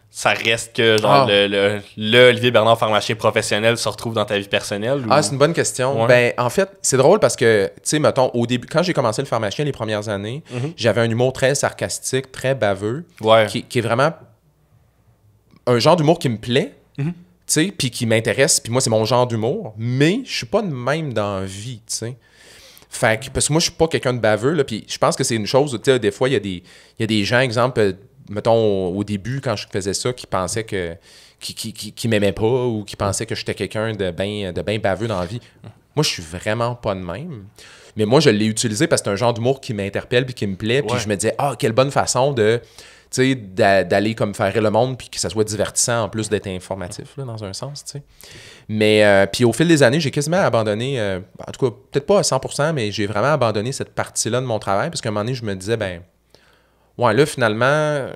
Speaker 1: ça reste que genre ah. le, le, Olivier Bernard pharmacien professionnel se retrouve dans ta vie personnelle? Ah, c'est une bonne question. Ben,
Speaker 2: en fait, c'est drôle parce que, tu sais, mettons, au début, quand j'ai commencé le pharmacien les premières années, mhm. j'avais un humour très sarcastique, très baveux, qui, qui est vraiment un genre d'humour qui me plaît, mhm. tu sais, puis qui m'intéresse, puis moi, c'est mon genre d'humour, mais je suis pas de même dans la vie, tu sais. Fait que, parce que moi, je suis pas quelqu'un de baveux, là, puis je pense que c'est une chose, tu des fois, il y, a des, y a des gens, exemple, mettons, au, début, quand je faisais ça, qui pensaient que qui, qui, pas ou qui pensaient que j'étais quelqu'un de bien de ben baveux dans la vie. Moi, je suis vraiment pas de même. Mais moi, je l'ai utilisé parce que c'est un genre d'humour qui m'interpelle puis qui me plaît. Puis je me disais, ah, quelle bonne façon de d'aller comme faire le monde, puis que ça soit divertissant en plus d'être informatif, dans un sens, tu Mais, euh, puis au fil des années, j'ai quasiment abandonné, euh, en tout cas, peut-être pas à 100%, mais j'ai vraiment abandonné cette partie-là de mon travail, parce qu'à un moment donné, je me disais, ben, ouais, là, finalement, euh,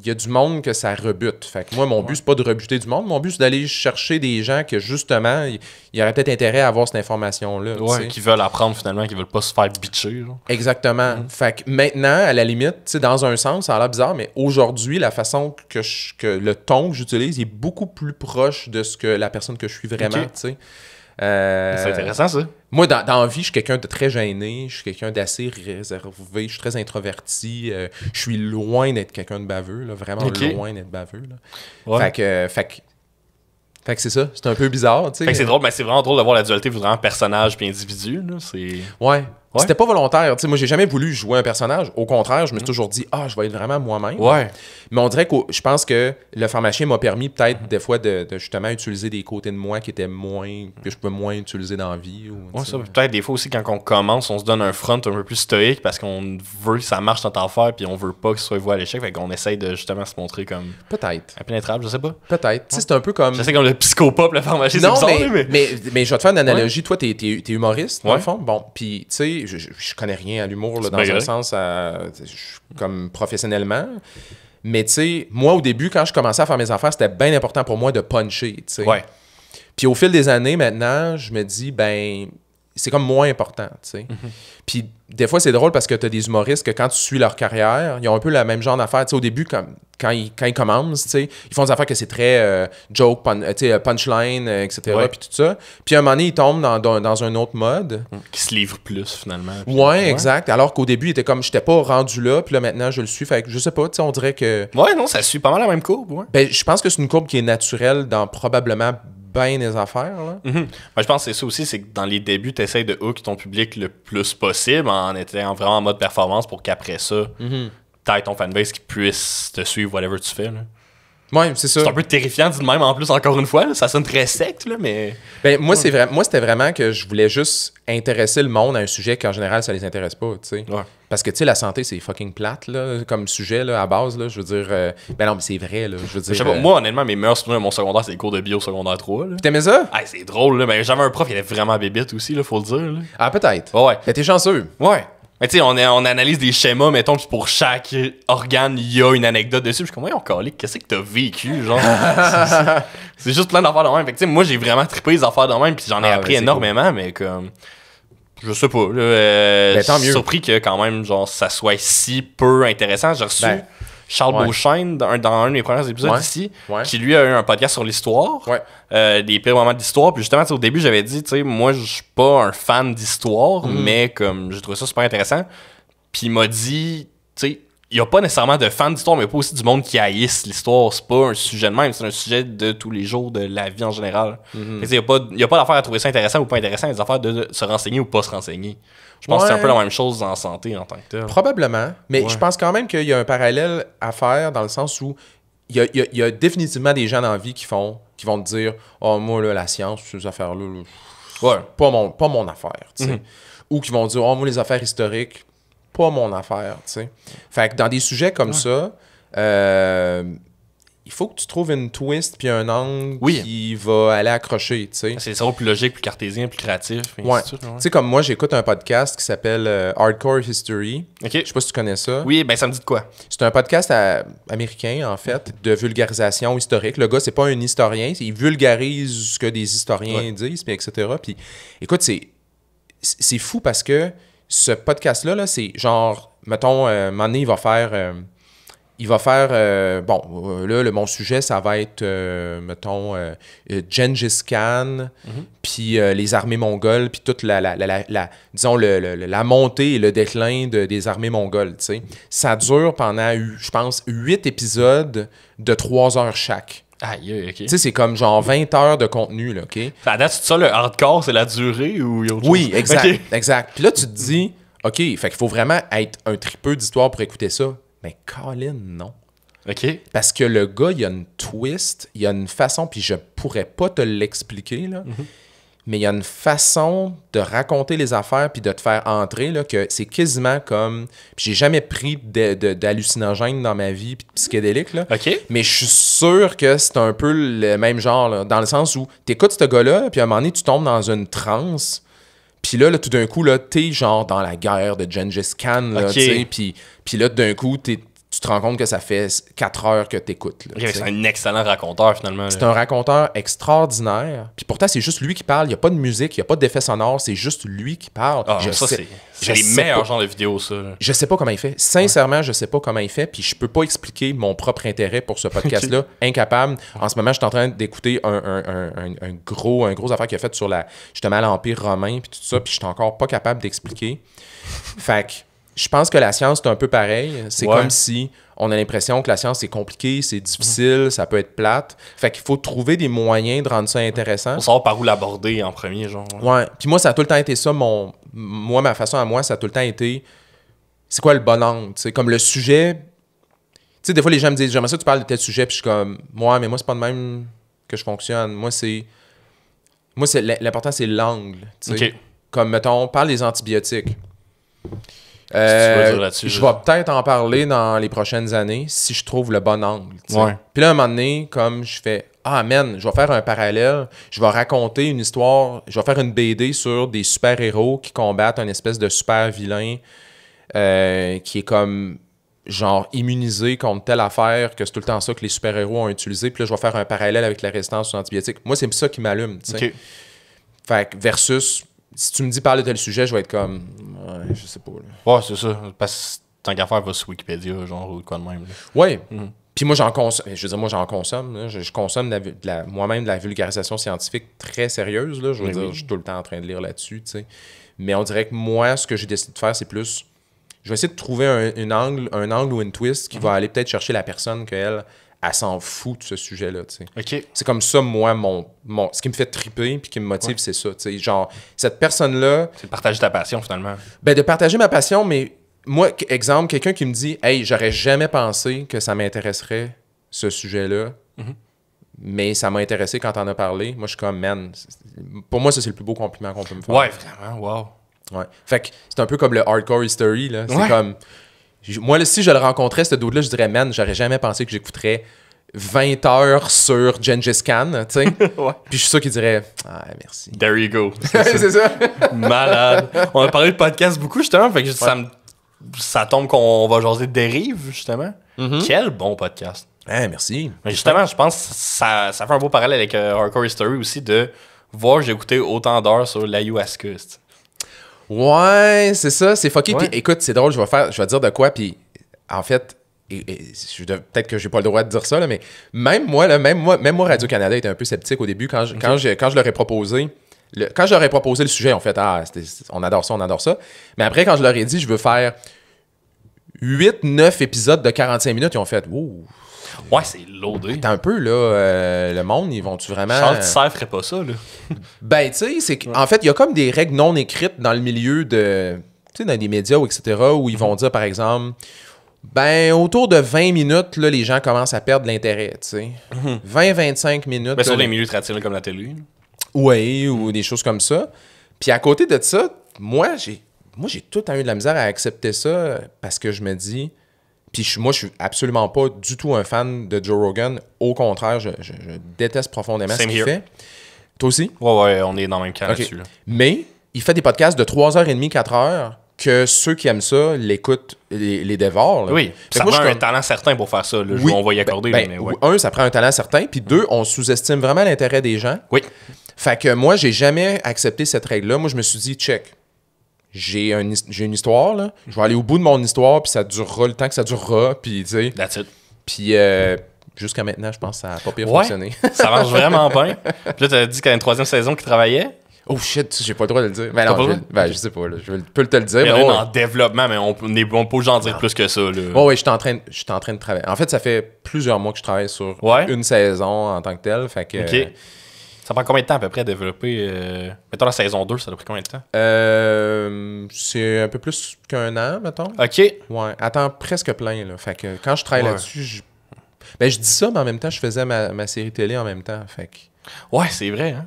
Speaker 2: il y a du monde que ça rebute. Fait que moi, mon but, c'est pas de rebuter du monde. Mon but, c'est d'aller chercher des gens que, justement, il y, aurait peut-être intérêt à avoir cette information-là. Ouais, qui veulent apprendre, finalement, qui veulent pas se faire bitcher. Exactement. Mm. Fait que maintenant, à la limite, dans un sens, ça a l'air bizarre, mais aujourd'hui, la façon que, que le ton que j'utilise est beaucoup plus proche de ce que la personne que je suis vraiment, tu sais. Euh, c'est intéressant, ça. Moi, dans, dans la vie, je suis quelqu'un de très gêné, je suis quelqu'un d'assez réservé, je suis très introverti, euh, je suis loin d'être quelqu'un de baveux, là, vraiment loin d'être baveux. Là. Euh, fait que, fait c'est ça, c'est un peu bizarre. Fait que c'est drôle,
Speaker 1: mais c'est vraiment drôle de voir la dualité vraiment personnage puis individu. Là.
Speaker 2: Ouais, c'était pas volontaire. T'sais, moi, j'ai jamais voulu jouer un personnage. Au contraire, je me suis mm. toujours dit, ah, je vais être vraiment moi-même. Ouais. Mais on dirait que je pense que le pharmacien m'a permis peut-être des fois
Speaker 1: de, justement utiliser des côtés de moi qui étaient moins, que je peux moins utiliser dans la vie. Ou, ouais, ça, peut-être des fois aussi quand on commence, on se donne un front un peu plus stoïque parce qu'on veut que ça marche tant ta faire puis on veut pas que ce soit voué à l'échec. Fait qu'on essaye de justement se montrer comme. Peut-être. Impénétrable, je sais pas. Peut-être. sais c'est un peu comme. c'est comme le psychopop, le pharmacien, non, mais, mais... je vais te faire une analogie. Toi, t'es, es, humoriste, dans fond.
Speaker 2: Bon, puis, tu sais, je, je, connais rien à l'humour, dans un sens, comme professionnellement. Mais tu sais, moi, au début, quand je commençais à faire mes affaires, c'était bien important pour moi de puncher, tu sais. Ouais. Puis au fil des années, maintenant, je me dis, ben, c'est comme moins important, tu sais. Mhm. Puis des fois, c'est drôle parce que tu as des humoristes que quand tu suis leur carrière, ils ont un peu la même genre d'affaires. Tu sais, au début, comme, quand, ils, quand ils commencent, tu sais, ils font des affaires que c'est très euh, joke, punchline, euh, etc. Puis tout ça. Puis à un moment donné, ils tombent dans, un autre mode.
Speaker 1: Qui se livre plus, finalement. Oui, exact.
Speaker 2: Alors qu'au début, il était comme, j'étais pas rendu là, puis là, maintenant, je le suis. Fait que je sais pas, tu sais, on dirait que... Ouais, non, ça suit pas mal la même courbe, ouais. Ben, je pense que c'est une courbe qui est naturelle dans probablement bien les affaires. Là.
Speaker 1: Moi, mhm. ben, je pense que c'est ça aussi, c'est que dans les débuts, tu essaies de hook ton public le plus possible en étant vraiment en mode performance pour qu'après ça, mhm. tu ton fanbase qui puisse te suivre, whatever tu fais. Là c'est ça. C'est un peu terrifiant de même en plus encore une fois, ça sonne très sec là, mais ben, moi c'est vrai moi c'était vraiment que je voulais juste
Speaker 2: intéresser le monde à un sujet qu'en général ça les intéresse pas, tu sais. Parce que tu sais la santé c'est fucking plate là,
Speaker 1: comme sujet là, à base là, je veux dire euh, ben non, mais c'est vrai là, je veux dire. Euh, moi honnêtement mes meilleurs souvenirs mon secondaire c'est les cours de bio secondaire 3 là. T'aimais ça c'est drôle là, mais j'avais un prof il était vraiment bébite aussi là, faut le dire. Ah peut-être. Ouais. ouais. t'es chanceux. Ouais. Mais tu sais, on, on, analyse des schémas, mettons, puis pour chaque organe, il y a une anecdote dessus. je suis comme, encore qu'est-ce que t'as vécu, genre? (laughs) c'est juste plein d'affaires de même. moi, j'ai vraiment trippé les affaires de même, puis j'en ai ah, appris énormément, mais comme. Je sais pas. Euh, ben, je suis surpris que quand même, genre, ça soit si peu intéressant. J'ai reçu. Ben, Charles ouais. dans, un un des premiers épisodes ici, qui lui a eu un podcast sur l'histoire, euh, des les pires moments d'histoire. Puis justement, au début, j'avais dit, tu moi, je suis pas un fan d'histoire, mm. mais comme j'ai trouvé ça super intéressant. Puis il m'a dit, tu sais, il n'y a pas nécessairement de fans d'histoire, mais il n'y a pas aussi du monde qui haïsse l'histoire. C'est pas un sujet de même, c'est un sujet de tous les jours, de la vie en général. Mm-hmm. Il n'y a pas, d'affaire à trouver ça intéressant ou pas intéressant, il y a des affaires de se renseigner ou pas se renseigner.
Speaker 2: Je pense que c'est un peu la même
Speaker 1: chose en santé en tant que tel. Probablement,
Speaker 2: mais je pense quand même qu'il y a un parallèle à faire dans le sens où il y a, définitivement des gens dans la vie qui, font, qui vont te dire Oh, moi, la science, ces affaires-là, pas, mon, pas mon affaire. Mhm. Ou qui vont dire Oh, moi, les affaires historiques, pas mon affaire. sais Fait que dans des sujets comme ça, euh, il faut que tu trouves une twist puis un angle qui va aller accrocher, tu sais. C'est ça, plus logique, plus cartésien, plus créatif. Ouais. Tu sais, comme moi, j'écoute un podcast qui s'appelle euh, Hardcore History. Je Je sais pas si tu connais ça. Oui, ben ça me dit de quoi. C'est un podcast américain, en fait, de vulgarisation historique. Le gars, c'est pas un historien, il vulgarise ce que des historiens disent, etc. Puis, écoute, c'est c'est fou parce que ce podcast-là, -là, c'est genre, mettons, euh, il va faire... Euh, il va faire, euh, bon, euh, là, le, mon sujet, ça va être, euh, mettons, Genghis Gengis Khan, mhm. puis les armées mongoles, puis toute la, la, la, disons, le, la montée et le déclin des armées mongoles, tu sais. Ça dure pendant, je pense, huit épisodes de trois heures chaque.
Speaker 1: ok. Tu sais, c'est
Speaker 2: comme genre 20 heures de contenu, là, OK?
Speaker 1: ça date, tout ça, le hardcore, c'est la durée ou y a autre Oui, exact,
Speaker 2: exact. Puis là, tu te dis, OK, fait qu'il faut vraiment être un tripeux d'histoire pour écouter ça. Mais Colin, non. OK. Parce que le gars, il y a une twist, il y a une façon, puis je pourrais pas te l'expliquer, là. Mhm. Mais il y a une façon de raconter les affaires puis de te faire entrer, là, que c'est quasiment comme. J'ai jamais pris d'hallucinogène dans ma vie puis de psychédélique, là. OK. Mais je suis sûr que c'est un peu le même genre, là, dans le sens où t'écoutes ce gars-là, puis à un moment donné, tu tombes dans une transe puis là, tout d'un coup, là, t'es genre dans la guerre de Genghis Khan, là, tu sais, puis, puis là, d'un coup, t'es tu te rends compte que ça fait quatre heures que tu écoutes. c'est un
Speaker 1: excellent raconteur, finalement. C'est un
Speaker 2: raconteur extraordinaire. Puis pourtant, c'est juste lui qui parle. Il n'y a pas de musique, il n'y a pas d'effet sonore, c'est juste lui qui
Speaker 1: parle. Ah, ça, c'est les meilleurs genres de vidéos, ça.
Speaker 2: Je sais pas comment il fait. Sincèrement, je sais pas comment il fait. Puis je peux pas expliquer mon propre intérêt pour ce (laughs) podcast-là. Incapable. En ce moment, je suis en train d'écouter un, un, gros un gros affaire qu'il a fait sur la justement l'Empire romain puis tout ça. Puis je suis encore pas capable d'expliquer. fait que je pense que la science, c'est un peu pareil. C'est comme si on a l'impression que la science, c'est compliqué, c'est difficile, ça peut être plate. Fait qu'il faut trouver des moyens de rendre ça intéressant. On
Speaker 1: savoir par où l'aborder en premier, genre.
Speaker 2: Ouais. Puis moi, ça a tout le temps été ça. Mon... Moi, ma façon à moi, ça a tout le temps été c'est quoi le bon angle? C'est comme le sujet. Tu sais, des fois, les gens me disent J'aimerais ça que tu parles de tel sujet, puis je suis comme Moi, mais moi, c'est pas de même que je fonctionne. Moi, c'est. Moi, c'est l'important, c'est l'angle. OK. Comme, mettons, on parle des antibiotiques. Euh, je vais peut-être en parler dans les prochaines années si je trouve le bon angle. Puis là, à un moment donné, comme je fais Ah, man, je vais faire un parallèle, je vais raconter une histoire, je vais faire une BD sur des super-héros qui combattent un espèce de super-vilain euh, qui est comme genre immunisé contre telle affaire que c'est tout le temps ça que les super-héros ont utilisé. Puis là, je vais faire un parallèle avec la résistance aux antibiotiques. Moi, c'est ça qui m'allume. Fait versus si tu me dis parle de tel sujet, je vais être comme. je sais pas. Là. Ouais, c'est ça. Parce que tant qu'à va sur Wikipédia, genre, ou quoi de même. Oui. Mm-hmm. Puis moi, j'en consomme. Je veux dire, moi, j'en consomme. Je, consomme moi-même de la vulgarisation scientifique très sérieuse. Là. Je veux dire, je suis tout le temps en train de lire là-dessus. Tu Mais on dirait que moi, ce que j'ai décidé de faire, c'est plus. Je vais essayer de trouver un, angle, un angle ou une twist qui mm-hmm. va aller peut-être chercher la personne qu'elle elle s'en fout de ce sujet-là. OK. C'est comme ça, moi, mon, ce qui me fait triper puis qui me motive, c'est ça. sais. Genre, cette personne-là. C'est de partager ta passion, finalement. Ben, de partager ma passion, mais moi, exemple, quelqu'un qui me dit Hey, j'aurais jamais pensé que ça m'intéresserait, ce sujet-là. Mhm. Mais ça m'a intéressé quand t'en as parlé. Moi, je suis comme, man, pour moi, ça, c'est le plus beau compliment qu'on peut me faire. Ouais, vraiment, wow. Ouais. Fait que c'est un peu comme le hardcore history, là. C'est comme, moi, si je le rencontrais, ce dude-là, je dirais, man, j'aurais jamais pensé que j'écouterais 20 heures sur Gengis Khan, (laughs) Puis
Speaker 1: je suis sûr qu'il dirait Ah, merci. There you go. (laughs) C'est ça. Malade. On a parlé de podcast beaucoup, justement. ça, ça tombe qu'on va jaser de dérive, justement. Mm-hmm. Quel bon podcast. merci. justement, je pense que ça, ça fait un beau parallèle avec euh, Hardcore History aussi de voir j'ai écouté autant d'heures sur l'ayahuasca.
Speaker 2: Ouais, c'est ça, c'est fucké. Puis écoute, c'est drôle, je vais faire, je vais dire de quoi, puis en fait, et, peut-être que j'ai pas le droit de dire ça, mais même moi, là, même moi, même moi Radio-Canada était un peu sceptique au début quand je, quand quand je leur ai proposé. Le, quand je leur proposé le sujet, en fait, ah, on adore ça, on adore ça. Mais après, quand je leur ai dit, je veux faire 8, 9 épisodes de 45 minutes, ils ont fait, Ouh ». Ouais, c'est loadé. un peu, là, euh, le monde, ils vont-tu vraiment. Charles
Speaker 1: ferait pas ça, là. (laughs)
Speaker 2: ben, tu sais, c'est qu'en fait, il y a comme des règles non écrites dans le milieu de. Tu sais, dans les médias, etc., où ils vont mhm. dire, par exemple. Ben, autour de 20 minutes, là, les gens commencent à perdre l'intérêt, tu sais. 20-25 mhm. minutes. sur les
Speaker 1: milieux traditionnels comme la télé.
Speaker 2: Oui, ou des choses comme ça. Puis à côté de ça, moi, j'ai moi j'ai tout eu de la misère à accepter ça parce que je me dis, puis moi, je suis absolument pas du tout un fan de Joe Rogan. Au contraire, je, déteste profondément ce qu'il fait. Toi aussi? Ouais, on est dans le même cas là-dessus. Mais il fait des podcasts de 3h30, 4h que ceux qui aiment ça l'écoutent, les, dévorent. Oui, ça prend un
Speaker 1: talent certain pour faire ça. Oui, on va y ben, accorder. Ben,
Speaker 2: un, ça prend un talent certain. Puis deux, on sous-estime vraiment l'intérêt des gens. Oui. Fait que moi, j'ai jamais accepté cette règle-là. Moi, je me suis dit, check, j'ai un, une histoire, je vais aller au bout de mon histoire, puis ça durera le temps que ça durera, puis tu sais. That's it. Puis euh, jusqu'à maintenant, je pense que ça n'a pas bien fonctionné. (laughs) ça marche vraiment bien.
Speaker 1: Puis là, tu dit qu'il y a une troisième saison qui travaillait. Oh shit, j'ai pas le droit de le dire. Ben je,
Speaker 2: ben, je, sais pas, je peux te le dire. en
Speaker 1: développement, mais on, ne peut peut en dire plus que ça. Là. oui, je suis en, train,
Speaker 2: en train de travailler. En fait, ça fait plusieurs mois que je travaille sur une saison en tant que telle. Fait que, ça prend combien de temps à peu près à
Speaker 1: développer
Speaker 2: euh, Mettons la saison 2, ça a pris combien de temps euh, C'est un peu plus qu'un an, mettons. OK. Ouais, attends presque plein. Là. Fait que quand je travaille là-dessus, je... Ben, je dis ça, mais en même temps, je faisais ma, série télé en même temps. Fait
Speaker 1: Ouais, c'est vrai. Hein?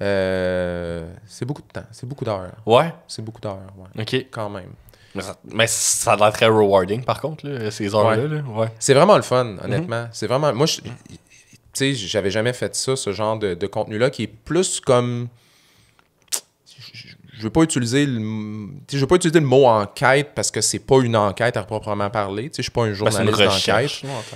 Speaker 1: Euh... c'est beaucoup de temps, c'est beaucoup d'heures. Ouais. C'est beaucoup d'heures, ouais. OK. Quand même. Mais ça, être très rewarding, par contre, là, ces heures-là.
Speaker 2: C'est vraiment le fun, mhm. honnêtement. C'est vraiment. Moi, je, tu sais, j'avais jamais fait ça, ce genre de, contenu-là, qui est plus comme. Je veux pas utiliser je veux pas utiliser le mot enquête parce que c'est pas une enquête à proprement parler. Je suis pas un journaliste d'enquête.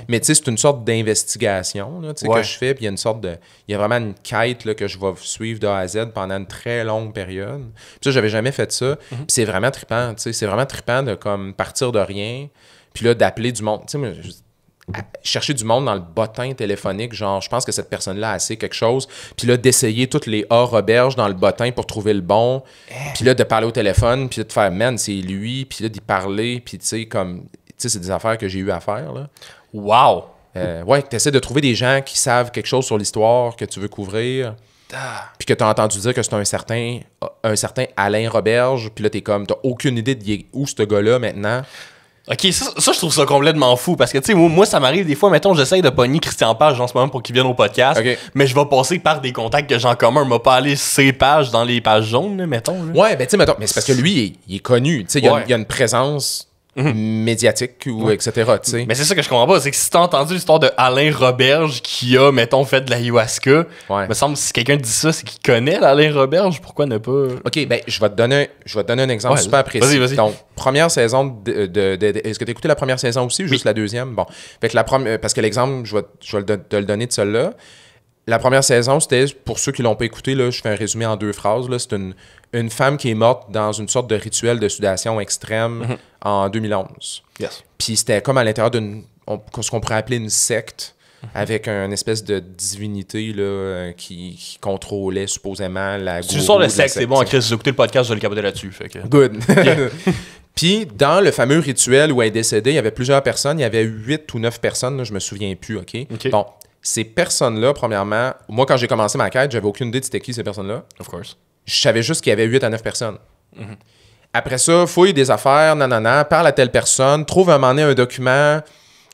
Speaker 2: Mais tu sais, c'est une sorte d'investigation que je fais. Puis il y a une sorte de. Il y a vraiment une quête là, que je vais suivre de A à Z pendant une très longue période. Puis ça, j'avais jamais fait ça. Mhm. c'est vraiment trippant. C'est vraiment trippant de comme partir de rien. Puis là, d'appeler du monde chercher du monde dans le bottin téléphonique, genre je pense que cette personne-là a assez quelque chose, puis là d'essayer toutes les A auberges dans le bottin pour trouver le bon, eh. puis là de parler au téléphone, puis de faire man, c'est lui, puis là d'y parler, puis tu sais comme tu sais c'est des affaires que j'ai eu à faire là. Wow. Euh, ouais, tu essaies de trouver des gens qui savent quelque chose sur l'histoire que tu veux couvrir. Puis que tu as entendu dire que c'est un certain, un certain Alain Roberge,
Speaker 1: puis là, t'es comme, t'as aucune idée de où ce gars-là maintenant. Ok, ça, je trouve ça complètement fou parce que tu sais, moi, ça m'arrive des fois, mettons, j'essaye de pogner Christian Page en ce moment pour qu'il vienne au podcast, mais je vais passer par des contacts que j'ai en commun. m'a pas allé ses pages dans les pages jaunes, mettons. Ouais, ben tu sais, mettons, mais c'est
Speaker 2: parce que lui, il est, connu,
Speaker 1: tu sais, il, y a une présence médiatique ou etc. Mais c'est ça que je comprends pas. C'est que si t'as entendu l'histoire de Alain Roberge qui a, mettons, fait de la ouais. me semble si quelqu'un dit ça, c'est qu'il connaît Alain Roberge, pourquoi ne pas. Ok, ben je vais te donner, je
Speaker 2: vais te donner un exemple super précis. Vas -y, vas -y. Donc, première saison de. Est-ce que t'as écouté la première saison aussi ou juste la deuxième? Bon. Fait la première. Euh, parce que l'exemple, je vais, je vais te le donner de celle-là la première saison, c'était, pour ceux qui l'ont pas écouté, là, je fais un résumé en deux phrases. C'est une, femme qui est morte dans une sorte de rituel de sudation extrême mhm. en 2011. Yes. Puis c'était comme à l'intérieur d'une, ce qu'on pourrait appeler une secte, mhm. avec une espèce de divinité là, euh, qui, contrôlait supposément la Si tu sors le secte, c'est bon, Chris, j'ai écouté le podcast, je vais le capoter là-dessus.
Speaker 1: Good. (laughs)
Speaker 2: (laughs) Puis, dans le fameux rituel où elle est décédée, il y avait plusieurs personnes. Il y avait huit ou neuf personnes, je me souviens plus, OK? okay. Ces personnes-là, premièrement, moi, quand j'ai commencé ma quête, j'avais aucune idée de c'était qui ces personnes-là. Of course. Je savais juste qu'il y avait 8 à 9 personnes. Après ça, fouille des affaires, nanana, parle à telle personne, trouve un moment donné un document,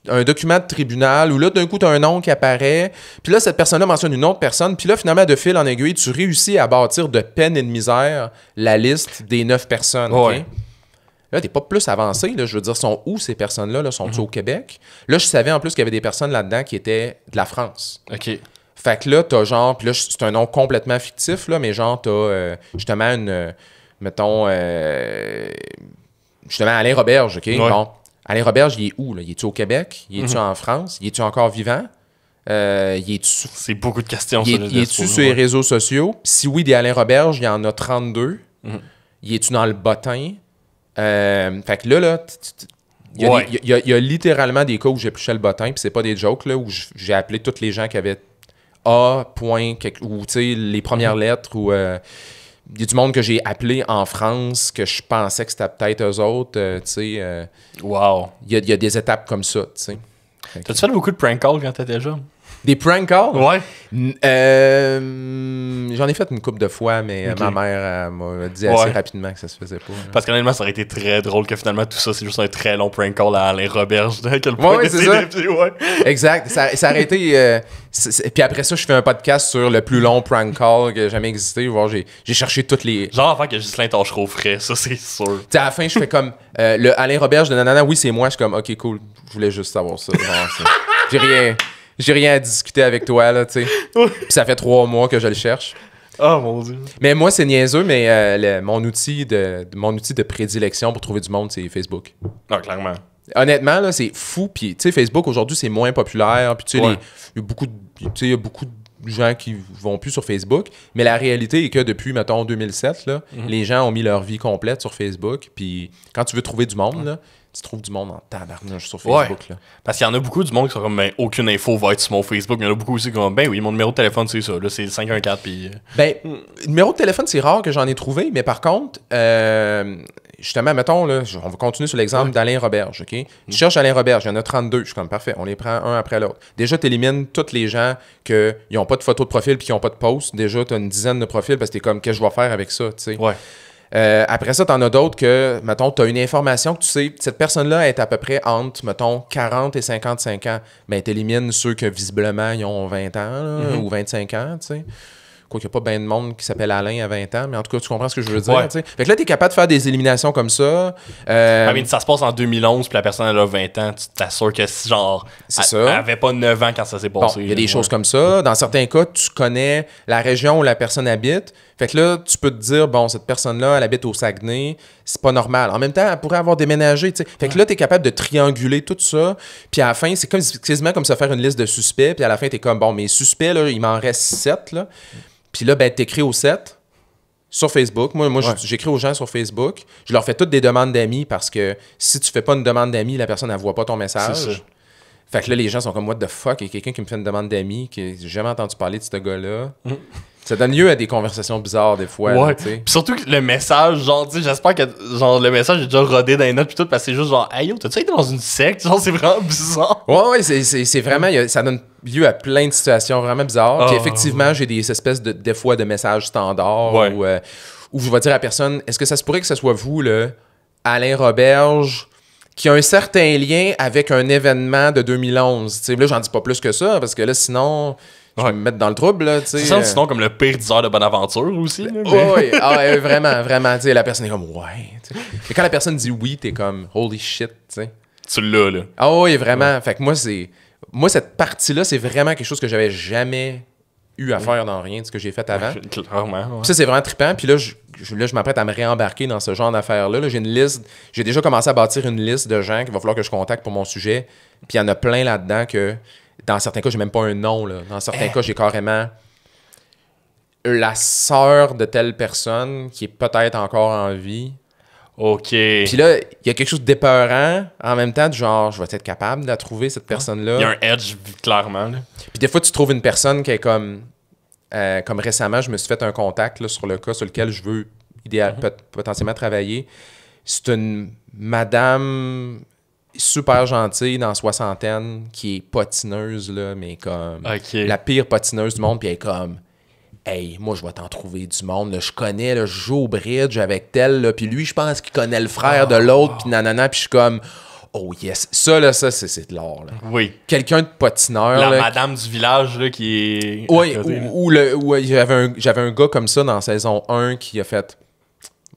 Speaker 2: un document de tribunal, où là, d'un coup, tu as un nom qui apparaît, puis là, cette personne-là mentionne une autre personne, puis là, finalement, de fil en aiguille, tu réussis à bâtir de peine et de misère la liste des neuf personnes. Là, t'es pas plus avancé. je veux dire, sont où ces personnes-là? Là, sont ils mhm. au Québec? Là, je savais en plus qu'il y avait des personnes là-dedans qui étaient de la France. OK. Fait que là, t'as genre, puis là, c'est un nom complètement fictif, là, mais genre, t'as euh, justement une, euh, mettons, euh, justement Alain Roberge, OK? Bon, Alain Roberge, il est où, Il est-tu au Québec? Il est-tu mhm. en France? Il est-tu encore vivant? Il est-tu... C'est beaucoup de questions. Il, est, tu sur les réseaux sociaux? Si oui, des Alain Roberge, il y en a 32. Mhm. Il est-tu dans le bottin? Euh, fait que là, là, il y, a, littéralement des cas où j'ai j'épluchais le bottin, puis c'est pas des jokes, là, où j'ai appelé toutes les gens qui avaient A, point, ou les premières mhm. lettres, ou. Euh, il y a du monde que j'ai appelé en France que je pensais que c'était peut-être eux autres. Euh, tu sais. Il y, a, des étapes comme ça. tu sais. T'as-tu fait beaucoup de prank calls quand t'étais jeune? Des prank calls? Ouais.
Speaker 1: Euh,
Speaker 2: J'en ai fait une couple de fois, mais
Speaker 1: euh, ma mère euh, m'a dit assez rapidement que ça se faisait pas. Hein. Parce qu'honnêtement, ça aurait été très drôle que finalement tout ça, c'est juste un très long prank call à Alain Roberge. À ouais, (laughs) c'est ça.
Speaker 2: Exact. Ça, aurait été. Euh,
Speaker 1: puis après ça, je fais un podcast
Speaker 2: sur le plus long prank call qui a jamais existé. J'ai cherché toutes les. Genre fait, que Ghislain trop frais, ça, c'est sûr. T'sais, à la fin, je fais comme le Alain Roberge de Nanana, oui, c'est moi. Je suis comme, ok, cool, je voulais juste savoir ça. J'ai rien j'ai rien à discuter avec toi, là, tu sais. (laughs) Puis ça fait trois mois que je le cherche. Oh mon dieu. Mais moi, c'est niaiseux, mais euh, mon, outil de, mon outil de prédilection pour trouver du monde, c'est Facebook. Non, ah, clairement. Honnêtement, là, c'est fou. Puis, tu sais, Facebook, aujourd'hui, c'est moins populaire. Puis, tu sais, il y a beaucoup de- beaucoup de gens qui vont plus sur Facebook. Mais la réalité est que depuis, mettons, 2007, là, mhm. les gens ont mis leur vie complète
Speaker 1: sur Facebook. Puis, quand tu veux trouver du monde, là, tu trouves du monde en tabarnouche sur Facebook. Parce qu'il y en a beaucoup du monde qui sont comme, ben, aucune info va être sur mon Facebook. Il y en a beaucoup aussi qui sont comme, ben oui, mon numéro de téléphone, c'est ça. Là, c'est 514. Puis... Euh.
Speaker 2: Ben, numéro de téléphone, c'est rare que j'en ai trouvé, mais par contre,
Speaker 1: euh,
Speaker 2: justement, mettons, là, on va continuer sur l'exemple d'Alain Roberge, OK? Mm. Tu cherches Alain Roberge, il y en a 32. Je suis comme, parfait, on les prend un après l'autre. Déjà, tu élimines tous les gens qui n'ont pas de photo de profil puis qui n'ont pas de post. Déjà, tu as une dizaine de profils parce que tu es comme, qu'est-ce que je vais faire avec ça, tu sais? Ouais. Euh, après ça, tu en as d'autres que, mettons, tu as une information que tu sais, cette personne-là est à peu près entre, mettons, 40 et 55 ans. Mais ben, tu ceux que visiblement ils ont 20 ans mhm. ou 25 ans, tu sais. Quoi qu'il n'y a pas bien de monde qui s'appelle Alain à 20 ans, mais en tout cas, tu comprends ce que je veux dire. tu sais. Fait que là, tu es capable de faire des éliminations comme ça. Euh... ça
Speaker 1: se passe en 2011, puis la personne, elle a 20 ans, tu t'assures que, genre, elle, ça. avait pas 9 ans quand ça s'est passé. Il y a des choses
Speaker 2: comme ça. Dans certains cas, tu connais la région où la personne habite, fait que là, tu peux te dire, bon, cette personne-là, elle habite au Saguenay, c'est pas normal. En même temps, elle pourrait avoir déménagé, tu sais. Fait que là, t'es capable de trianguler tout ça, puis à la fin, c'est comme, quasiment comme se faire une liste de suspects, puis à la fin, t'es comme, bon, mes suspects, là, il m'en reste sept, là. Puis là, ben, t'écris aux sept sur Facebook. Moi, moi j'écris aux gens sur Facebook. Je leur fais toutes des demandes d'amis parce que si tu fais pas une demande d'amis, la personne, elle voit pas ton message. Fait que là, les gens sont comme, what the fuck, il y a quelqu'un qui me fait une demande d'amis, qui j'ai jamais entendu parler de ce gars-là.
Speaker 1: Mm. Ça donne lieu à des conversations bizarres des fois. Ouais. surtout que le message, genre, tu sais, j'espère que le message est déjà rodé dans les notes puis tout, parce que c'est juste genre, Aïe, yo, t'as-tu été dans une secte? Genre, c'est vraiment
Speaker 2: bizarre. Ouais, ouais, c'est vraiment, ça donne lieu à plein de situations vraiment bizarres. Ah. effectivement, j'ai des espèces de, des fois de messages standards euh, où, je vais dire à la personne, est-ce que ça se pourrait que ce soit vous, là, Alain Roberge, qui a un certain lien avec un événement de 2011? Tu sais, là, j'en dis pas plus que ça, parce que là, sinon je vais me mettre dans le trouble. tu sens euh. sinon comme le pire diseur de bonne aventure aussi.
Speaker 1: oui, (laughs) ah, vraiment,
Speaker 2: vraiment. la personne est comme ouais. Et quand la personne dit oui, t'es comme holy shit. Tu l'as là. Ah oui, vraiment. Fait que moi, c'est. Moi, cette partie-là, c'est vraiment quelque chose que j'avais jamais eu à faire dans rien ce que j'ai fait avant. (laughs) Clairement. Ça, c'est vraiment trippant. Puis là, je, m'apprête à me réembarquer dans ce genre d'affaires-là. -là. j'ai une liste. J'ai déjà commencé à bâtir une liste de gens qu'il va falloir que je contacte pour mon sujet. Puis il y en a plein là-dedans que dans certains cas, j'ai même pas un nom. Là. Dans certains eh. cas, j'ai carrément la sœur de telle personne qui est peut-être encore en vie. OK. Puis là, il y a quelque chose d'épeurant en même temps, du genre, je vais être capable de trouver, cette ah. personne-là. Il y a un edge, clairement. Puis des fois, tu trouves une personne qui est comme. Euh, comme récemment, je me suis fait un contact sur le cas sur lequel je veux idéal, mhm. potentiellement travailler. C'est une madame super gentille dans soixantaine qui est potineuse, là, mais comme la pire potineuse du monde, puis elle est comme Hey, moi, je vais t'en trouver du monde. Là, je connais, là, je joue au bridge avec tel, là, puis lui, je pense qu'il connaît le frère de l'autre, puis nanana, puis je suis comme. Oh yes, ça là, ça c'est de l'or Oui. Quelqu'un de potineur. La
Speaker 1: madame du village qui est. Oui. Ou,
Speaker 2: le, j'avais un, un, gars comme ça dans saison 1 qui a fait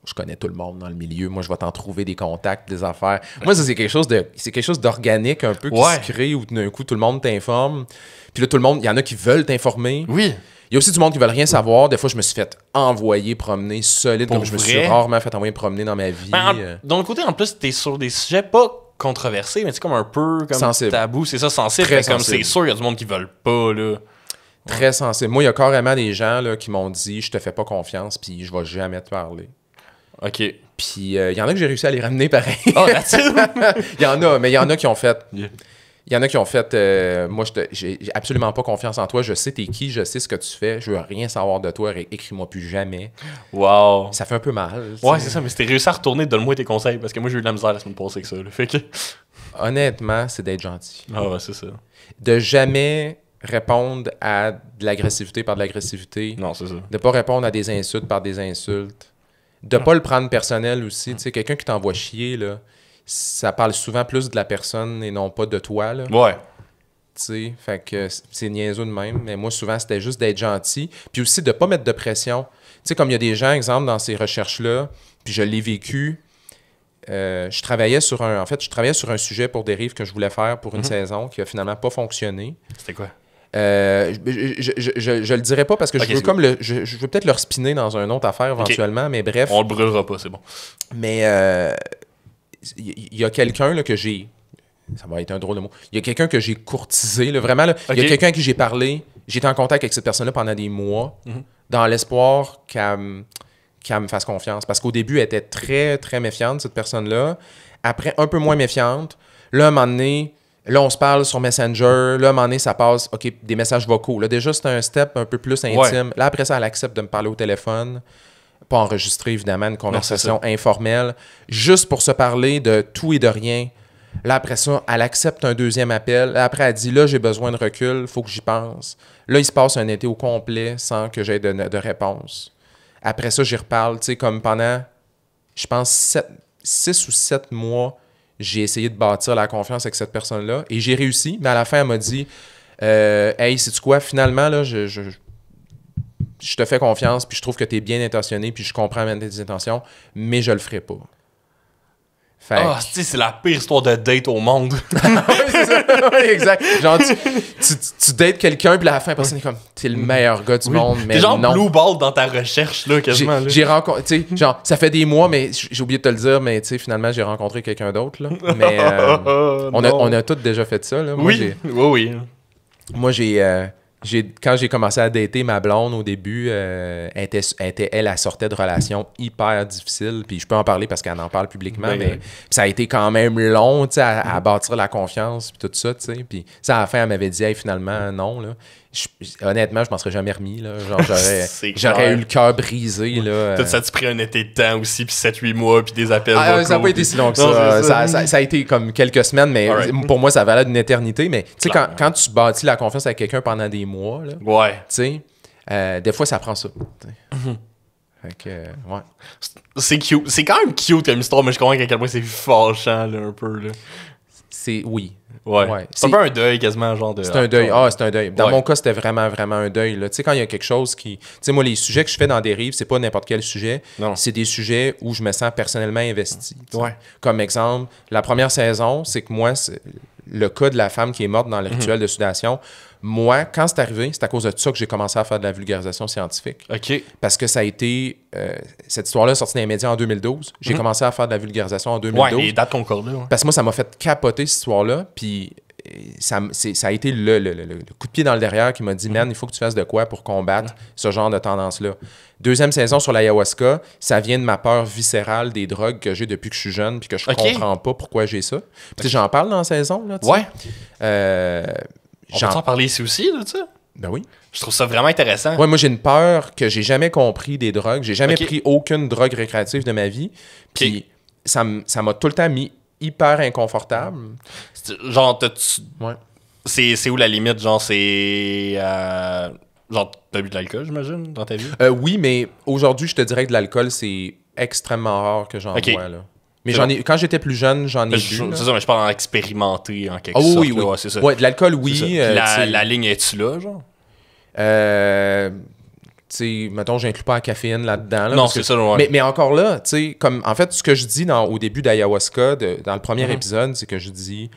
Speaker 2: je connais tout le monde dans le milieu. Moi, je vais t'en trouver des contacts, des affaires. Moi, c'est quelque chose de, c'est quelque chose d'organique un peu qui se crée où d'un coup, tout le monde t'informe. Puis là, tout le monde, il y en a qui veulent t'informer. Oui. Il y a aussi du monde qui veulent rien savoir. Des fois, je me suis fait envoyer promener solide, comme je me suis rarement fait envoyer promener dans ma
Speaker 1: vie. donc ben, euh. dans le côté, en plus, tu es sur des sujets pas controversés, mais c'est comme un peu comme tabou. C'est ça, sensible. Très ben, comme c'est sûr,
Speaker 2: il y a du monde qui veulent pas, là très sensible. Moi, il y a carrément des gens là, qui m'ont dit Je te fais pas confiance, puis je vais jamais te parler. OK. Puis euh, il y en a que j'ai réussi à les ramener pareil. Ah, (laughs) il y en a, mais il y en a qui ont fait. Il y en a qui ont fait euh, Moi, Moi, j'ai absolument pas confiance en toi. Je sais t'es qui, je sais ce que tu fais. Je veux rien savoir de toi. Écris-moi plus jamais. Wow. Ça fait un peu mal. Ouais, c'est ça. Mais si t'es réussi à retourner, donne-moi tes conseils. Parce que moi, j'ai eu de la misère la semaine passée ça. Fait (laughs) Honnêtement, c'est d'être gentil. Ah ouais, c'est ça. De jamais répondre à de l'agressivité par de l'agressivité. Non, c'est ça. De pas répondre à des insultes par des insultes. De ne ah. pas le prendre personnel aussi. Tu sais, quelqu'un qui t'envoie chier, là, ça parle souvent plus de la personne et non pas de toi. Là. Ouais. sais fait que c'est niaiseux de même. Mais moi, souvent, c'était juste d'être gentil. Puis aussi de pas mettre de pression. Tu sais, comme il y a des gens, exemple, dans ces recherches-là, puis je l'ai vécu. Euh, je travaillais sur un. En fait, je travaillais sur un sujet pour des que je voulais faire pour une mm-hmm. saison qui a finalement pas fonctionné. C'était quoi? Euh, je, ne le dirai pas parce que je veux comme je, veux peut-être leur spinner dans une autre affaire éventuellement, mais bref. On le brûlera pas, c'est bon. Mais il euh, y, a quelqu'un que j'ai. Ça va être un drôle de mot. Il y a quelqu'un que j'ai courtisé, vraiment. Il y a quelqu'un à qui j'ai parlé. J'étais en contact avec cette personne-là pendant des mois, mhm. dans l'espoir qu'elle qu'elle me fasse confiance. Parce qu'au début, elle était très, très méfiante, cette personne-là. Après, un peu moins méfiante. Là, à un moment donné, Là, on se parle sur Messenger. Là, à un moment donné, ça passe, OK, des messages vocaux. Là, déjà, c'est un step un peu plus intime. Là, après ça, elle accepte de me parler au téléphone. Pas enregistré évidemment, une conversation informelle. Juste pour se parler de tout et de rien. Là, après ça, elle accepte un deuxième appel. après, elle dit Là, j'ai besoin de recul, faut que j'y pense. Là, il se passe un été au complet sans que j'aie de, de, réponse. Après ça, j'y reparle, tu sais, comme pendant, je pense, six ou sept mois j'ai essayé de bâtir la confiance avec cette personne-là et j'ai réussi, mais à la fin, elle m'a dit euh, Hey, sais-tu quoi Finalement, là, je, te fais confiance, puis je trouve que tu es bien intentionné, puis je comprends même tes intentions, mais je le ferai pas. Fait... Oh, c'est la pire histoire de date au monde. (laughs) Ah (laughs) oui, exact. Genre, tu, tu, dates quelqu'un, puis à la fin, personne est comme, t'es le meilleur gars du monde, mais genre blue
Speaker 1: ball dans ta recherche, là, quasiment. J'ai
Speaker 2: rencontré, genre, ça fait des mois, mais j'ai oublié de te le dire, mais tu sais, finalement, j'ai rencontré quelqu'un d'autre, là. (laughs) Mais euh, on, a, on a tous déjà fait ça, là. oui, oui, oui. Moi, j'ai... Euh, quand j'ai commencé à dater ma blonde au début, euh, elle, était, sortait de relations hyper difficiles. Puis je peux en parler parce qu'elle en parle publiquement, ben mais ça a été quand même long à, mm. bâtir la confiance, puis tout ça. Puis ça, à la fin, elle m'avait dit finalement, non. Là honnêtement, je m'en serais jamais remis. Là. Genre, (laughs) j'aurais, j'aurais eu le
Speaker 1: cœur brisé. Là. Tout ça, tu pris un été de temps aussi, puis 7-8 mois, puis des appels. Ah, ça n'a pas été si long que ça.
Speaker 2: ça, a été comme quelques semaines, mais pour moi, ça valait une éternité. Mais tu quand, quand, tu bâtis la confiance avec quelqu'un pendant des mois, là, ouais. Euh,
Speaker 1: des fois, ça prend ça.
Speaker 2: Mm-hmm.
Speaker 1: Euh, ouais. C'est cute. C'est quand même cute comme histoire, mais je comprends qu'à quel point c'est fâchant, un peu, là. C'est... Oui. Ouais. C'est un un deuil quasiment, genre de. C'est un deuil. Ah, c'est un deuil. Dans mon
Speaker 2: cas, c'était vraiment, vraiment un deuil. Tu sais, quand il y a quelque chose qui. Tu sais, moi, les sujets que je fais dans des rives c'est pas n'importe quel sujet. C'est des sujets où je me sens personnellement investi. Ouais. Comme exemple, la première saison, c'est que moi, le cas de la femme qui est morte dans le mhm. rituel de sudation moi, quand c'est arrivé, c'est à cause de ça que j'ai commencé à faire de la vulgarisation scientifique. OK. Parce que ça a été. Euh, cette histoire-là est sortie dans les médias en 2012. J'ai mhm. commencé à faire de la vulgarisation en 2012. Ouais, les dates Parce que moi, ça m'a fait capoter cette histoire-là. Puis euh, ça, a été le, coup de pied dans le derrière qui m'a dit mhm. Man, il faut que tu fasses de quoi pour combattre ce genre de tendance-là. Deuxième saison sur l'ayahuasca, ça vient de ma peur viscérale des drogues que j'ai depuis que je suis jeune, puis que je ne comprends pas pourquoi j'ai ça. Okay. J'en parle dans la saison. Là, ouais. Euh, on parler ici aussi, là, tu Ben oui. Je trouve ça vraiment intéressant. Ouais, moi j'ai une peur que j'ai jamais compris des drogues. J'ai jamais pris aucune drogue récréative de ma vie. Puis ça m'a tout le temps mis hyper inconfortable. Genre, tu ouais.
Speaker 1: C'est où la limite? Genre, c'est. Euh, genre, t'as bu de l'alcool,
Speaker 2: j'imagine, dans ta vie? Euh, oui, mais aujourd'hui, je te dirais que de l'alcool, c'est extrêmement rare que j'en bois, là. Mais
Speaker 1: quand j'étais plus jeune, j'en ai C'est ça, mais je parle en en quelque ah sorte. Oui, oui. c'est ça. Euh, l'alcool, oui. la, ligne est-tu là, genre? Euh...
Speaker 2: sais, mettons, j'inclus pas la caféine là-dedans. non, c'est ça, mais, encore là, tu comme, en fait, ce que je dis au début d'Ayahuasca, dans le premier mm-hmm. épisode, c'est que je dis,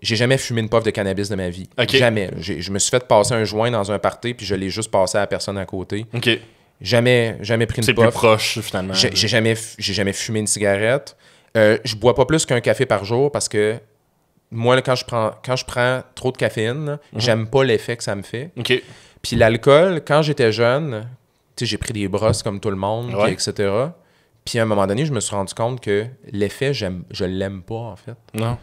Speaker 2: j'ai jamais fumé une puff de cannabis de ma vie. Jamais. Je me suis fait passer un joint dans un party, puis je l'ai juste passé à la personne à côté. OK. Jamais, jamais pris une puff. C'est plus proche, finalement. J'ai jamais, jamais fumé une cigarette. Euh, je bois pas plus qu'un café par jour parce que moi, quand je prends, quand je prends trop de caféine, mhm. j'aime pas l'effet que ça me fait. Puis l'alcool, quand j'étais jeune, j'ai pris des brosses comme tout le monde, etc. Puis à un moment donné, je me suis rendu compte que l'effet, je l'aime pas, en fait. Non.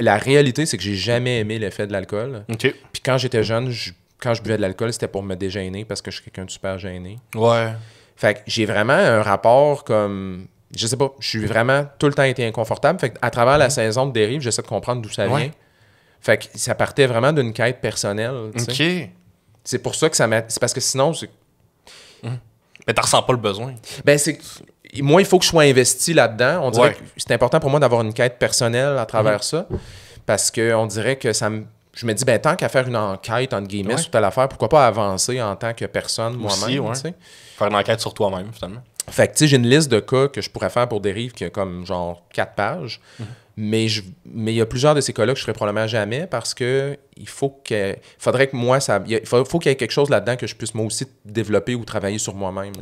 Speaker 2: La réalité, c'est que j'ai jamais aimé l'effet de l'alcool. Puis quand j'étais jeune, quand je buvais de l'alcool, c'était pour me dégêner parce que je suis quelqu'un de super gêné. Ouais. Fait que j'ai vraiment un rapport comme je sais pas, je suis vraiment tout le temps été inconfortable. Fait à travers la saison de dérive, j'essaie de comprendre d'où ça vient. Fait que ça partait vraiment d'une quête personnelle. OK. C'est pour ça que ça m'a. C'est parce que sinon, c'est. Hum. Mais t'en ressens pas le besoin. Ben, c'est. Moi, il faut que je sois investi là-dedans. On dirait que c'est important pour moi d'avoir une quête personnelle à travers hum. ça. Parce qu'on dirait que ça me. Je me dis, ben, tant qu'à faire une enquête, en guillemets, sur telle affaire, pourquoi pas avancer en tant que personne moi-même? Faire une enquête sur toi-même, finalement. Fait que, tu sais, j'ai une liste de cas que je pourrais faire pour dérive qui a comme genre quatre pages. Mhm. Mais je, mais il y a plusieurs de ces cas-là que je ferai probablement jamais parce que il faut que faudrait que moi ça il faut, qu'il y ait quelque chose là-dedans que je puisse moi aussi développer ou travailler sur moi-même.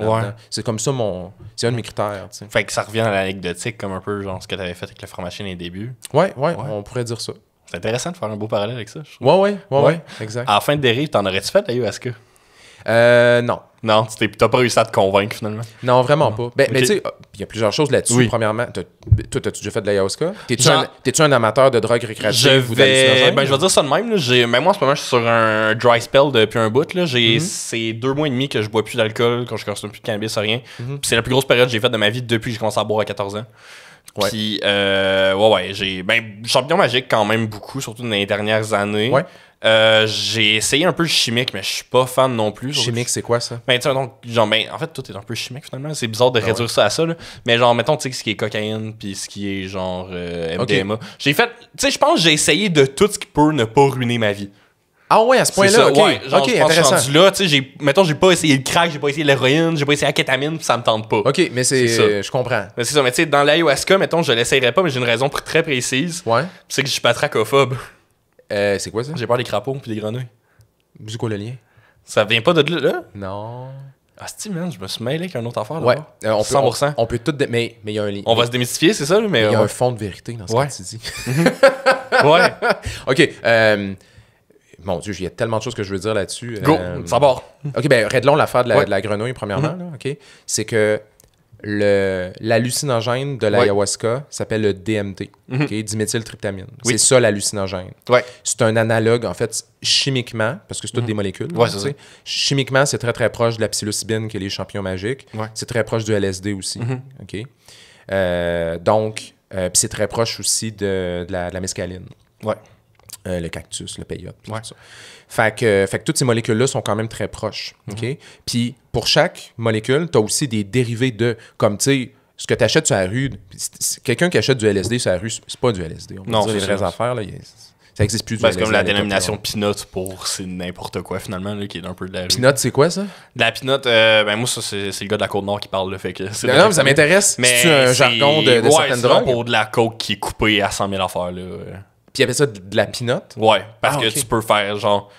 Speaker 2: C'est comme ça mon c'est un de mes critères. Fait que ça revient à l'anecdotique
Speaker 1: comme un peu genre ce que tu avais fait avec le formation machine les débuts. Ouais, ouais, on pourrait dire ça. C'est intéressant de faire un beau parallèle avec ça. Je ouais, ouais, ouais, ouais, exact. À fin de dérive, t'en aurais-tu fait d'ailleurs à ce que euh, non. Non, tu t'as pas réussi à te convaincre finalement. Non, vraiment pas. Ben, mais tu sais, oh, il y a plusieurs choses là-dessus. Premièrement,
Speaker 2: toi, as-tu déjà fait de l'ayahuasca? T'es-tu un, un, amateur de drogue récréative je ou vais... ben, Je
Speaker 1: vais dire ça de même. Même moi, en ce moment, je suis sur un dry spell depuis un bout. Mhm. C'est deux mois et demi que je bois plus d'alcool, quand je consomme plus de cannabis, rien. Mhm. C'est la plus grosse période que j'ai faite de ma vie depuis que j'ai commencé à boire à 14 ans. Ouais. Puis, euh, ouais, ouais, j'ai. Ben, champignon magique quand même beaucoup, surtout dans les dernières années. Ouais. Euh, j'ai essayé un peu le chimique, mais je suis pas fan non plus. Chimique, c'est quoi ça? donc, ben, genre, ben, en fait, tout est un peu chimique finalement. C'est bizarre de ah réduire ça à ça, Mais genre, mettons, tu sais, ce qui est cocaïne, puis ce qui est genre euh, MDMA. J'ai fait, tu sais, je pense j'ai essayé de tout ce qui peut ne pas ruiner ma vie. Ah ouais, à ce point-là, ok. genre, je pense je suis rendu là, tu sais, mettons, j'ai pas essayé le crack, j'ai pas essayé l'héroïne, j'ai pas essayé la kétamine, pis ça me tente pas. Ok, mais c'est, je comprends. Mais c'est ça, mais tu sais, dans l'ayahuasca, mettons, je l'essayerais pas, mais j'ai une raison très précise. Ouais. C'est que je suis pas tracophobe. Euh, c'est quoi ça? J'ai peur des crapauds puis des grenouilles. C'est quoi le lien? Ça vient pas de là? Non. Ah, si, man, je me suis mêlé avec une autre affaire. Là ouais, euh, on 100%. Peut, on, peut tout. Mais il y a un lien. On va se démystifier, c'est ça? Mais il y a un fond de vérité dans ce ouais. que tu dis. (laughs) ouais. (laughs) OK.
Speaker 2: Euh, mon Dieu, il y a tellement de choses que je veux dire là-dessus. Go, ça part. OK, ben, réglons l'affaire de, la, de la grenouille, premièrement. Mm-hmm. OK. C'est que l'hallucinogène de l'ayahuasca s'appelle le DMT, mm diméthyltryptamine. C'est ça l'hallucinogène. C'est un analogue, en fait, chimiquement, parce que c'est toutes mhm. des molécules. Chimiquement, c'est très, très proche de la psilocybine, qui est les champions magiques. C'est très proche du LSD aussi. Mhm. Euh, donc, euh, c'est très proche aussi de, la, mescaline. Ouais. Euh, le cactus, le peyote. Ouais. Ça. Fait, que, fait que toutes ces molécules-là sont quand même très proches. Mhm. OK? Puis pour chaque molécule, tu as aussi des dérivés de, comme tu sais, ce que tu achètes sur la rue, quelqu'un qui achète du LSD sur la rue, c'est pas du LSD. non, c'est les vraies affaires. Là, ça existe plus. C'est comme la dénomination
Speaker 1: peanut pour c'est n'importe quoi finalement qui est un peu de la rue. Peanut, c'est quoi ça de La peanut, euh, ben moi ça c'est le gars de la côte nord qui parle le fait que. Non, non, mais ça m'intéresse. Mais c'est un jargon de, de ouais, certaines drogues. pour de la coke qui est coupée à 100 000 affaires là. Puis il avait ça de la pinotte? Ouais, parce ah, que tu peux faire genre.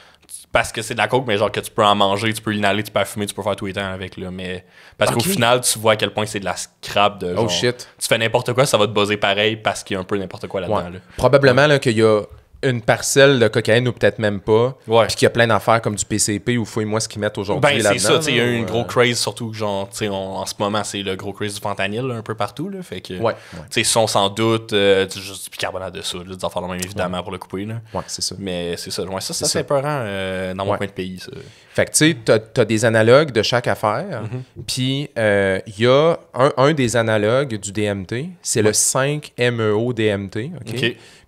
Speaker 1: Parce que c'est de la coke, mais genre que tu peux en manger, tu peux l'inhaler, tu peux fumer, tu peux faire tout les temps avec. Là, mais Parce qu'au final, tu vois à quel point c'est de la scrap de. oh shit. Tu fais n'importe quoi, ça va te buzzer pareil parce qu'il y a un peu n'importe quoi là-dedans. Probablement
Speaker 2: là, qu'il y a une parcelle de cocaïne ou peut-être même pas. Puis qu'il y a plein d'affaires comme du PCP ou fouille-moi ce qu'ils mettent aujourd'hui ben, c'est ça, il y a eu une gros euh,
Speaker 1: craze, surtout que genre, en ce moment, c'est le gros craze du fentanyl un peu partout. Là, fait que, ouais. sont sans doute euh, du, juste du bicarbonate de soude, des affaires même, évidemment, pour le couper. Là. Ouais, c'est ça. Mais c'est ça, ça, ça c'est peurant euh, dans mon coin de pays.
Speaker 2: Fait tu sais, tu as, des analogues de chaque affaire. Mm-hmm. Puis il euh, y a un, des analogues du DMT, c'est le 5-MeO-DMT.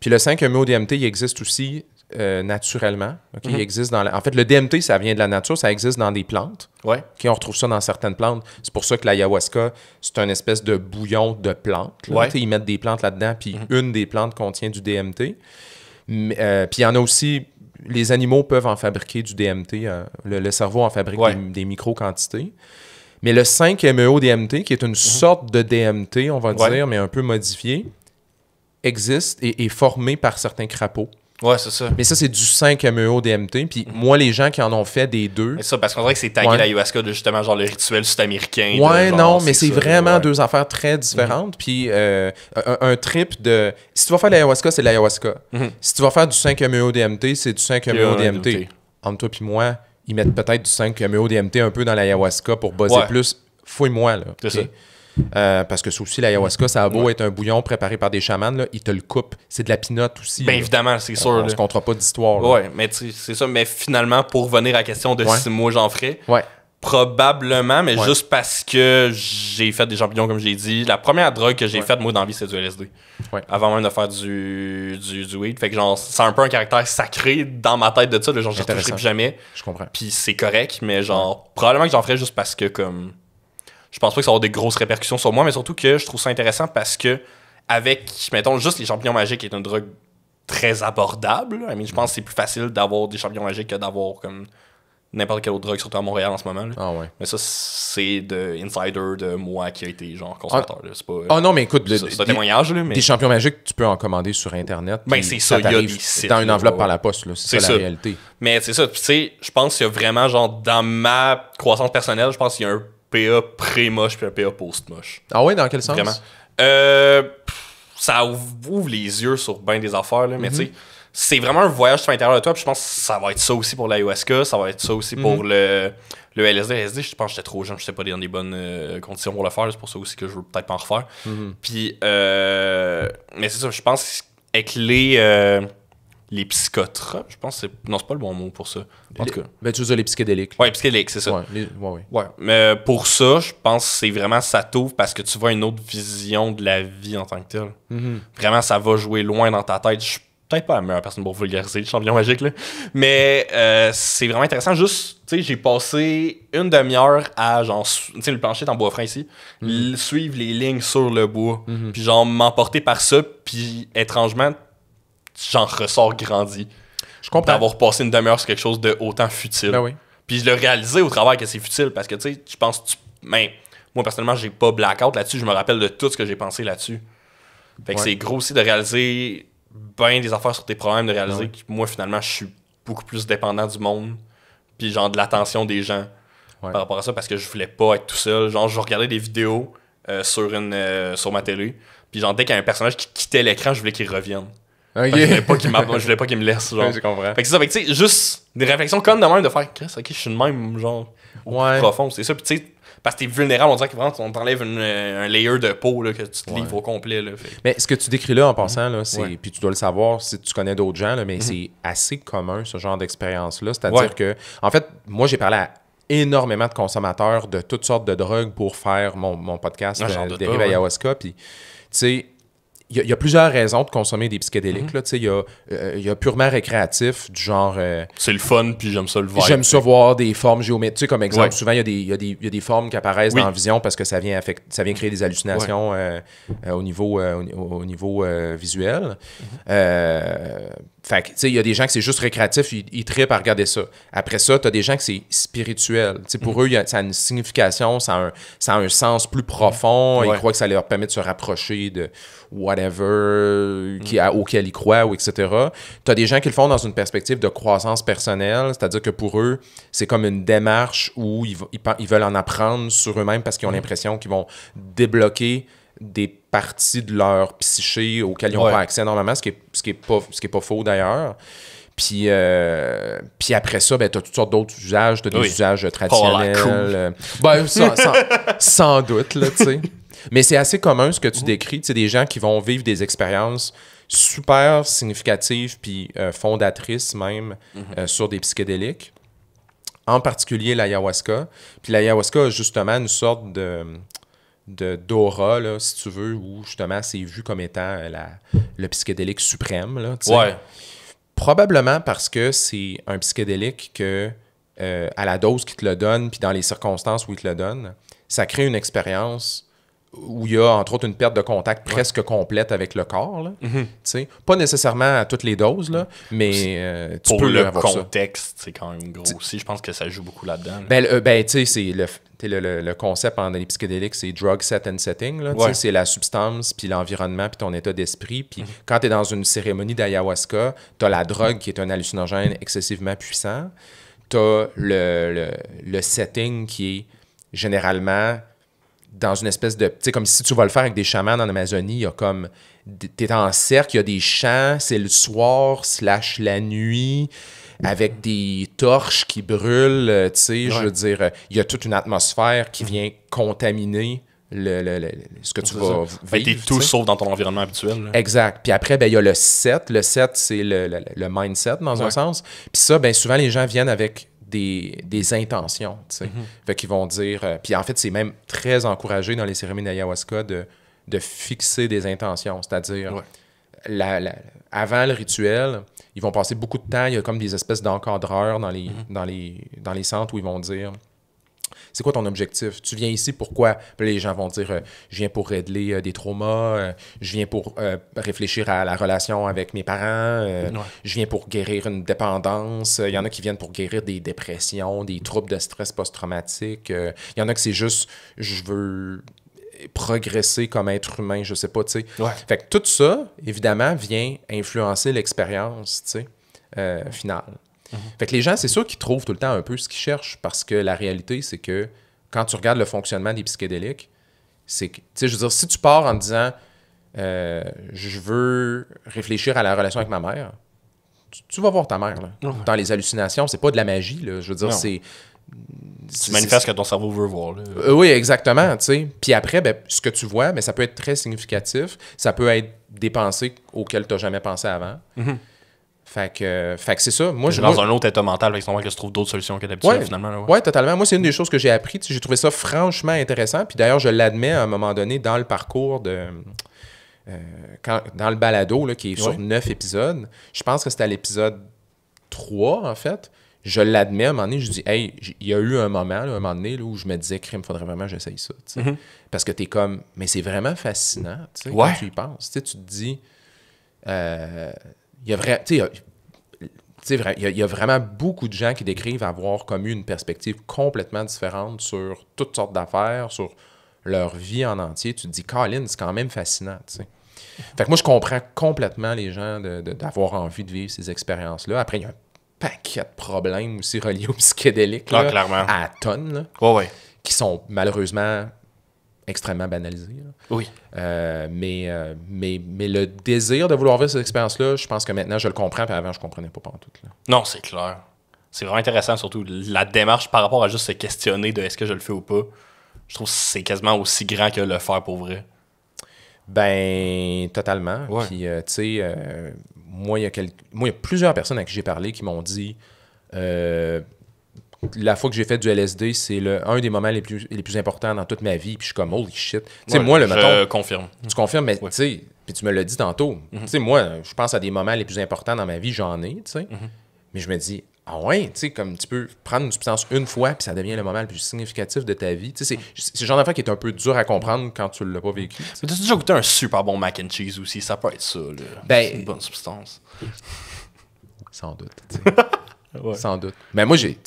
Speaker 2: Puis le 5-MeO-DMT, il existe aussi euh, naturellement. Mm-hmm. existe dans En fait, le DMT, ça vient de la nature, ça existe dans des plantes. Ouais. on retrouve ça dans certaines plantes. C'est pour ça que l'ayahuasca, c'est un espèce de bouillon de plantes. Ils mettent des plantes là-dedans, puis mm-hmm. une des plantes contient du DMT. Euh, puis il y en a aussi les animaux peuvent en fabriquer du DMT. Euh, le, cerveau en fabrique des, micro-quantités. Mais le 5-MeO-DMT, qui est une mhm. sorte de DMT, on va dire, mais un peu modifié, existe et est formé par certains crapauds. Ouais, c'est ça. Mais ça, c'est du 5 MEO DMT. Puis mhm. moi, les gens qui en ont fait des deux. C'est ça, parce qu'on dirait que c'est tagué l'ayahuasca de
Speaker 1: justement genre le rituel sud-américain. Ouais, non, mais c'est vraiment
Speaker 2: deux affaires très différentes. Puis euh, un, trip de. Si tu vas faire l'ayahuasca, c'est l'ayahuasca. Mhm. Si tu vas faire du 5 MEO DMT, c'est du 5 MEO DMT. Entre toi puis moi, ils mettent peut-être du 5 MEO DMT un peu dans l'ayahuasca pour buzzer plus. Fouille-moi, là. Euh, parce que c'est aussi l'ayahuasca, ça a beau être un bouillon préparé par des chamans, là, ils te le coupent. C'est de la pinotte aussi. Bien évidemment, c'est sûr. On ne se comptera pas d'histoire. Oui,
Speaker 1: mais c'est ça. Mais finalement, pour revenir à la question de six si moi j'en ferais, ouais. probablement, mais juste parce que j'ai fait des champignons, comme j'ai dit. La première drogue que j'ai faite, moi, dans la vie, c'est du LSD. Avant même de faire du, du, weed. Fait que genre, c'est un peu un caractère sacré dans ma tête de ça. Le genre, je ne plus jamais. Je comprends. Puis c'est correct, mais genre, probablement que j'en ferais juste parce que, comme je pense pas que ça va avoir des grosses répercussions sur moi, mais surtout que je trouve ça intéressant parce que, avec, mettons, juste les champignons magiques est une drogue très abordable. je pense que c'est plus facile d'avoir des champignons magiques que d'avoir comme n'importe quelle autre drogue, surtout à Montréal en ce moment. Ah mais ça, c'est de insider de moi qui a été genre ah. consommateur. Ah, c'est pas. Euh, ah non, mais écoute, c'est un témoignage. mais... Des champions
Speaker 2: magiques, tu peux en commander sur Internet. Ben, c'est ça, il y Dans une enveloppe par la poste, c'est la réalité.
Speaker 1: Mais c'est ça, tu sais, je pense qu'il y a vraiment, genre, dans ma croissance personnelle, je pense qu'il y a un PA pré-moche puis un PA post-moche. Ah oui, dans quel sens? Euh, ça ouvre les yeux sur bien des affaires, là, mais mhm. tu sais, c'est vraiment un voyage sur l'intérieur de toi. Puis je pense que ça va être ça aussi pour l'ayahuasca, ça va être ça aussi pour mhm. le, le LSD. je pense que j'étais trop jeune, je sais pas dans des bonnes euh, conditions pour le faire. C'est pour ça aussi que je veux peut-être pas en refaire. Mhm. Puis, euh, mais c'est ça, je pense avec les les psychotropes, je pense que c'est. Non, c'est pas le bon mot pour ça. En tout cas. Ben, tu veux les psychédéliques. Ouais, psychédéliques, c'est ça. Ouais, ouais, ouais. Mais pour ça, je pense que c'est vraiment ça t'ouvre parce que tu vois une autre vision de la vie en tant que telle. Mm-hmm. Vraiment, ça va jouer loin dans ta tête. Je suis peut-être pas la meilleure personne pour vulgariser le champion magique, là. Mais euh, c'est vraiment intéressant. Juste, tu sais, j'ai passé une demi-heure à, genre, tu sais, le plancher est en bois franc ici, mm-hmm. suivre les lignes sur le bois, mm-hmm. puis genre m'emporter par ça, puis étrangement j'en ressors grandi. Je comprends. D'avoir passé une demi-heure sur quelque chose de autant futile. Ben puis je le réalisais au travail que c'est futile parce que tu sais, je pense, tu... mais ben, moi personnellement, j'ai pas blackout là-dessus. Je me rappelle de tout ce que j'ai pensé là-dessus. Fait que c'est gros aussi de réaliser bien des affaires sur tes problèmes, de réaliser ben que moi finalement, je suis beaucoup plus dépendant du monde, puis genre de l'attention des gens par rapport à ça parce que je voulais pas être tout seul. Genre, je regardais des vidéos euh, sur, une, euh, sur ma télé, puis genre dès qu'il y a un personnage qui quittait l'écran, je voulais qu'il revienne je voulais pas qu'il me, laisse, genre. Fait que c'est ça, tu sais, juste des réflexions comme de même de faire, ok, je suis le même, genre, ouais. profond, c'est ça. Puis tu sais, parce que t'es vulnérable, on dirait qu'on t'enlève euh, un layer de peau là, que tu te livres au complet. Là,
Speaker 2: Mais ce que tu décris là en mhm. passant, là, c'est... puis tu dois le savoir si tu connais d'autres gens, là, mais mhm. c'est assez commun ce genre d'expérience-là. C'est-à-dire que, en fait, moi j'ai parlé à énormément de consommateurs de toutes sortes de drogues pour faire mon, mon podcast ah, dérive à Ayahuasca. Puis, tu sais, il y, a plusieurs raisons de consommer des psychédéliques. Mhm. Il y, euh, y, a purement récréatif, du genre. Euh, c'est le fun, puis j'aime ça le voir. J'aime ça voir des formes géométriques. Comme exemple, souvent, il y, a des formes qui apparaissent dans la vision parce que ça vient, ça vient créer des hallucinations euh, au niveau, au, niveau visuel. Mhm. Fait il y a des gens que c'est juste récréatif, ils, tripent à regarder ça. Après ça, tu as des gens que c'est spirituel. pour mhm. eux, ça a une signification, ça a un, sens plus profond. Ils croient que ça leur permet de se rapprocher de whatever mhm. qui, auquel ils croient, ou etc. Tu as des gens qui le font dans une perspective de croissance personnelle, c'est-à-dire que pour eux, c'est comme une démarche où ils, ils, veulent en apprendre sur eux-mêmes parce qu'ils ont mhm. l'impression qu'ils vont débloquer des parties de leur psyché auxquelles ils n'ont pas accès normalement, ce qui n'est ce qui pas, pas faux d'ailleurs. Puis, euh, puis après ça, ben, tu as toutes sortes d'autres usages, t'as des usages traditionnels. Euh, ben, sans, sans, doute, là, tu sais. Mais c'est assez commun ce que tu mhm. décris, C'est des gens qui vont vivre des expériences super significatives puis euh, fondatrices même mhm. sur des psychédéliques, en particulier l'ayahuasca. Puis l'ayahuasca a justement une sorte de d'aura, si tu veux, où justement c'est vu comme étant euh, la, le psychédélique suprême. Là, Probablement parce que c'est un psychédélique que, euh, à la dose qu'il te le donne, puis dans les circonstances où il te le donne, ça crée une expérience où il y a entre autres une perte de contact presque complète avec le corps. Mhm. Pas nécessairement à toutes les doses, là, mais euh, tu peux le
Speaker 1: contexte, c'est quand même gros Je pense que ça joue beaucoup là-dedans. Ben,
Speaker 2: euh, ben tu sais, le, le, concept en les psychédéliques, c'est drug set and setting. C'est la substance, puis l'environnement, puis ton état d'esprit. Puis mhm. quand tu es dans une cérémonie d'ayahuasca, tu as la drogue qui est un hallucinogène excessivement puissant. Tu as le setting qui est généralement dans une espèce de. Tu sais, comme si tu vas le faire avec des chamans en Amazonie, il y a comme. es en cercle, il y a des champs, c'est le soir, slash la nuit, avec des torches qui brûlent, euh, tu sais, je veux dire, euh, il y a toute une atmosphère qui vient contaminer. Le, ce que tu vas ben, vivre. T'es tout sauf dans ton environnement habituel. Exact. Puis après, ben, il y a le set. Le set, c'est le, mindset, dans un sens. Puis ça, ben, souvent, les gens viennent avec des, intentions. tu sais. Mhm. Fait qu'ils vont dire. Euh, puis en fait, c'est même très encouragé dans les cérémonies d'ayahuasca de, fixer des intentions. C'est-à-dire, la, avant le rituel, ils vont passer beaucoup de temps. Il y a comme des espèces d'encadreurs dans les, mhm. dans, les, dans les centres où ils vont dire c'est quoi ton objectif? Tu viens ici pourquoi? les gens vont dire, euh, je viens pour régler euh, des traumas, euh, je viens pour réfléchir à la relation avec mes parents, je viens pour guérir une dépendance. Il y en a qui viennent pour guérir des dépressions, des troubles de stress post-traumatique. Il y en a que c'est juste, je veux progresser comme être humain, je sais pas, tu sais. Fait que tout ça, évidemment, vient influencer l'expérience, tu sais, finale. Mhm. Fait que les gens, c'est sûr qu'ils trouvent tout le temps un peu ce qu'ils cherchent parce que la réalité, c'est que quand tu regardes le fonctionnement des psychédéliques, c'est que, tu sais, je veux dire, si tu pars en disant euh, je veux réfléchir à la relation avec ma mère, tu, vas voir ta mère. Là. Dans les hallucinations, c'est pas de la magie. Là. Je veux dire, c'est. Tu manifestes
Speaker 1: que ton cerveau veut voir.
Speaker 2: Là. Euh, oui, exactement. tu sais. Puis après, ben, ce que tu vois, mais ben, ça peut être très significatif. Ça peut être des pensées auxquelles tu n'as jamais pensé avant. Mhm. Fait que, c'est ça. Moi, je, dans un autre état mental, c'est normal que je trouve d'autres solutions que d'habitude, finalement. totalement. Moi, c'est une des choses que j'ai apprises. J'ai trouvé ça franchement intéressant. Puis d'ailleurs, je l'admets à un moment donné dans le parcours de. Euh, dans le balado, là, qui est sur neuf épisodes, je pense que c'était à l'épisode 3, en fait. Je l'admets à un moment donné, je dis, hey, il y a eu un moment, à un moment donné, où je me disais, crime, faudrait vraiment que j'essaye ça. Mm-hmm. Parce que tu es comme, mais c'est vraiment fascinant, tu sais, tu y penses. tu te dis, euh, il y a vraiment beaucoup de gens qui décrivent avoir comme une perspective complètement différente sur toutes sortes d'affaires, sur leur vie en entier. Tu te dis, Colin, c'est quand même fascinant. Fait que moi, je comprends complètement les gens d'avoir envie de vivre ces expériences-là. Après, il y a un paquet de problèmes aussi reliés aux psychédéliques. Ah, à tonnes. Qui sont malheureusement extrêmement banalisé. Oui. Euh, mais, euh,
Speaker 1: mais, mais le
Speaker 2: désir de vouloir vivre cette expérience-là, je pense que maintenant je le comprends, puis avant je ne comprenais pas en tout.
Speaker 1: Non, c'est clair. C'est vraiment intéressant, surtout la démarche par rapport à juste se questionner de est-ce que je le fais ou pas. Je trouve que c'est quasiment aussi grand que le faire pour vrai. Ben,
Speaker 2: totalement. Ouais. Puis, euh, tu sais, moi, il y, quelques... y, a plusieurs personnes à qui j'ai parlé qui m'ont dit la fois que j'ai fait du LSD, c'est un des moments les plus, les plus importants dans toute ma vie. Puis je suis comme, holy shit. Tu sais, moi, le Je confirme. Tu confirmes, mais tu sais, puis tu me l'as dit tantôt. Mhm. Tu sais, moi, je pense à des moments les plus importants dans ma vie, j'en ai, tu sais. Mhm. Mais je me dis, ah ouais, tu sais, comme tu peux prendre une substance une fois, puis ça devient le moment le plus significatif de ta vie. Tu sais, c'est le genre d'affaire qui est un peu dur à comprendre quand tu l'as pas vécu. Mais tu as déjà goûté un super bon mac and cheese aussi, ça peut être ça, là. Ben, une bonne substance. (laughs) Sans doute. Sans doute. Mais moi, j'ai,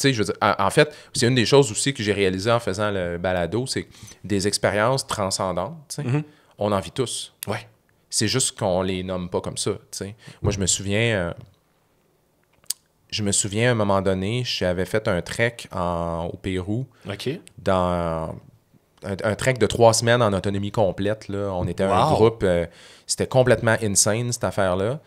Speaker 2: en, fait, c'est une des choses aussi que j'ai réalisé en faisant le balado, c'est des expériences transcendantes, mm-hmm. on en vit tous. Ouais. C'est juste qu'on les nomme pas comme ça. Moi, je me souviens, euh, je me souviens à un moment donné, j'avais fait un trek au Pérou. OK. Dans un, trek de trois semaines en autonomie complète. Là. On était un groupe, euh, c'était complètement insane cette affaire-là.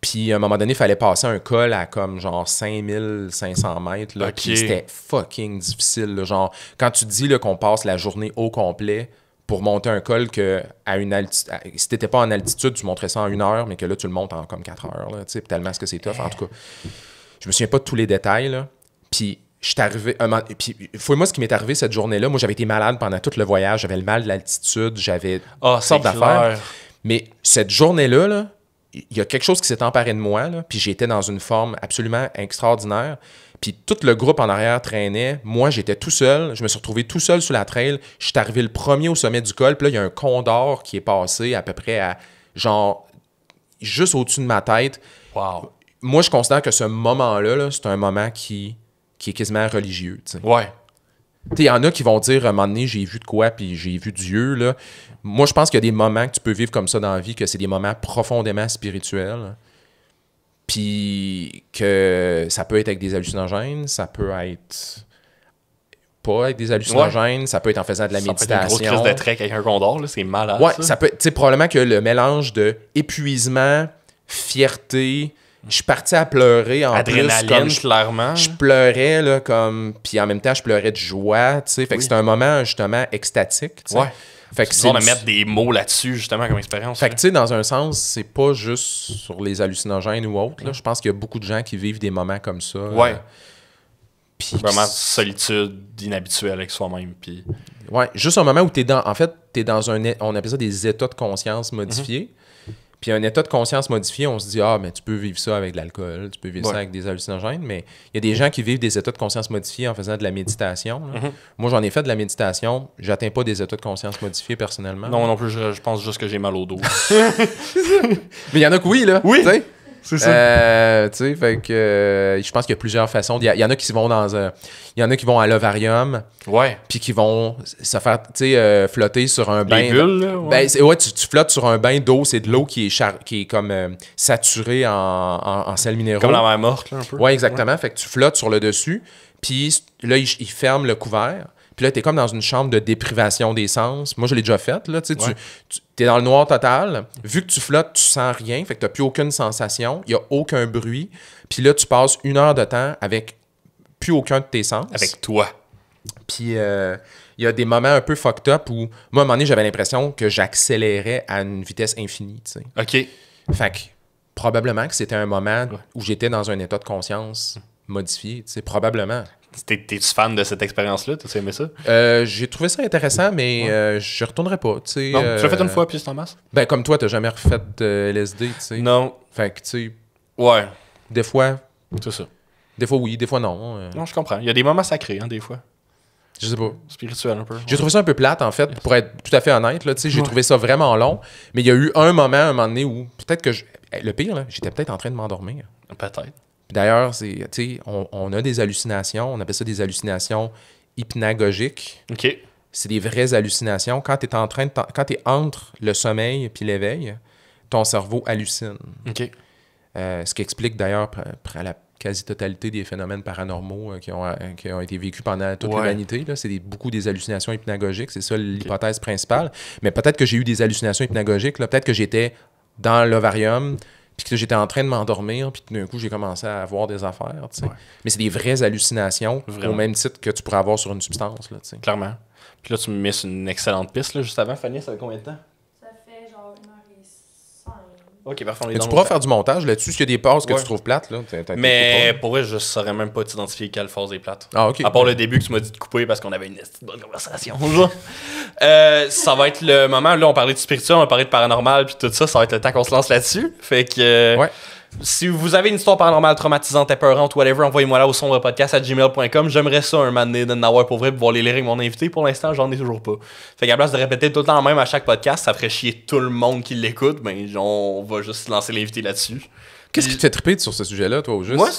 Speaker 2: Puis à un moment donné, il fallait passer un col à comme genre 5500 mètres. Là, C'était fucking difficile. genre, quand tu dis qu'on passe la journée au complet pour monter un col que à une altitude. Si t'étais pas en altitude, tu montrais ça en une heure, mais que là, tu le montes en comme quatre heures. Là, tellement ce que c'est tough. En tout cas, je me souviens pas de tous les détails. Là. Puis je suis arrivé. puis, faut moi, ce qui m'est arrivé cette journée-là, moi, j'avais été malade pendant tout le voyage. J'avais le mal de l'altitude. J'avais ah, oh, sorte d'affaires. Mais cette journée-là, là il y a quelque chose qui s'est emparé de moi, là, puis j'étais dans une forme absolument extraordinaire. Puis tout le groupe en arrière traînait. Moi, j'étais tout seul. Je me suis retrouvé tout seul sur la trail. Je suis arrivé le premier au sommet du col. Puis là, il y a un condor qui est passé à peu près à, genre, juste au-dessus de ma tête. Wow. Moi, je considère que ce moment-là, -là, c'est un moment qui, qui est quasiment religieux. Ouais il y en a qui vont dire, à un moment donné, j'ai vu de quoi, puis j'ai vu Dieu. Là. Moi, je pense qu'il y a des moments que tu peux vivre comme ça dans la vie, que c'est des moments profondément spirituels. Puis que ça peut être avec des hallucinogènes, ça peut être pas avec des hallucinogènes, ça peut être en faisant de la ça méditation. Peut être une grosse crise de
Speaker 1: trek avec un condor, c'est malade. Ouais, ça, ça peut,
Speaker 2: tu probablement que le mélange de épuisement, fierté, je suis parti à pleurer en Adrénaline, clairement. Je pleurais là comme puis en même temps je pleurais de joie, tu sais, fait que c'était un moment justement extatique, Ouais. Fait que c'est de mettre des mots
Speaker 1: là-dessus justement comme expérience.
Speaker 2: Fait que tu sais dans un sens, c'est pas juste sur les hallucinogènes ou autre. là, je pense qu'il y a beaucoup de gens qui vivent des moments comme ça. Euh, ouais.
Speaker 1: puis vraiment solitude inhabituelle avec soi-même puis
Speaker 2: Ouais, juste un moment où tu es dans en fait, tu dans un on appelle ça des états de conscience modifiés. Mm-hmm. Puis un état de conscience modifié, on se dit Ah, mais ben, tu peux vivre ça avec de l'alcool, tu peux vivre ça avec des hallucinogènes, mais il y a des gens qui vivent des états de conscience modifiés en faisant de la méditation. Mhm. Moi, j'en ai fait de la méditation, j'atteins pas des états de conscience modifiés personnellement. Non, non plus, je, pense juste que j'ai mal au dos. (laughs) mais il y en a qui oui, là. Oui. Euh, tu sais, euh, je pense qu'il y a plusieurs façons. Il y, en a qui vont dans il y en a qui vont à l'ovarium. Ouais. Puis qui vont se faire, euh, flotter sur un bain. ouais. Ben, tu, flottes sur un bain d'eau. C'est de l'eau qui est comme saturée en, sel minéraux. Comme la mer morte, un peu. Ouais, exactement. Fait que tu flottes sur le dessus. Puis là, ils il ferment le couvert. Puis là, t'es comme dans une chambre de déprivation des sens. Moi, je l'ai déjà faite. Là, es dans le noir total. Vu que tu flottes, tu sens rien. Fait que tu plus aucune sensation. Il n'y a aucun bruit. Puis là, tu passes une heure de temps avec plus aucun de tes sens. Avec toi. Puis. Euh, il y a des moments un peu fucked up où, moi, à un moment donné, j'avais l'impression que j'accélérais à une vitesse infinie, OK. Fait que, probablement que c'était un moment où j'étais dans un état de
Speaker 1: conscience modifié, tu sais, probablement. T'es-tu fan de cette expérience-là? T'as aimé ça?
Speaker 2: Euh, j'ai trouvé ça intéressant, mais euh, je retournerai pas. Non, tu l'as fait une euh, fois, puis c'est en masse? Ben, comme toi, t'as jamais refait de LSD, tu sais. Non. Fait que, tu sais... Ouais. Des fois... C'est ça. Des fois, oui. Des fois, non.
Speaker 1: Non, je comprends. Il y a des moments sacrés, hein, des fois. Je sais pas. Spirituel un peu. J'ai trouvé
Speaker 2: ça un peu plate, en fait, pour être tout à fait honnête. j'ai trouvé ça vraiment long. Mais il y a eu un moment, un moment donné, où peut-être que Le pire, là, j'étais peut-être en train de m'endormir. Peut-être. D'ailleurs, on, on a des hallucinations, on appelle ça des hallucinations hypnagogiques. OK. C'est des vraies hallucinations. Quand tu es en train de quand entre le sommeil puis l'éveil, ton cerveau hallucine. OK. Euh, ce qui explique d'ailleurs la quasi-totalité des phénomènes paranormaux euh, qui, ont, euh, qui ont été vécus pendant toute l'humanité. C'est beaucoup des hallucinations hypnagogiques, c'est ça l'hypothèse principale. Mais peut-être que j'ai eu des hallucinations hypnagogiques, peut-être que j'étais dans l'ovarium, puis que j'étais en train de m'endormir, puis tout d'un coup, j'ai commencé à avoir des affaires. Mais c'est des vraies hallucinations, au même titre que tu pourrais avoir sur une substance. Clairement.
Speaker 1: Puis là, tu me mets une excellente piste juste avant. Fanny, ça fait combien de temps tu pourras faire du montage là-dessus. S'il y a des passes que tu trouves plates, là, Mais pour vrai, je saurais même pas t'identifier quelle phase est plate. Ah, ok. À part le début que tu m'as dit de couper parce qu'on avait une bonne conversation. (laughs) Euh, ça va être le moment. Là, on parlait de spirituel, on parlait de paranormal, puis tout ça. Ça va être le temps qu'on se lance là-dessus. Fait que. Euh, ouais si vous avez une histoire paranormale traumatisante, épeurante, whatever, envoyez-moi là au son podcast à gmail.com. J'aimerais ça un moment donné d'en pour vrai pour voir les lyrics de mon invité. Pour l'instant, j'en ai toujours pas. Fait qu'à place de répéter tout le temps même à chaque podcast, ça ferait chier tout le monde qui l'écoute. Mais ben, on va juste lancer l'invité là-dessus. Qu'est-ce qui te fait triper sur ce sujet-là, toi, au juste? Moi,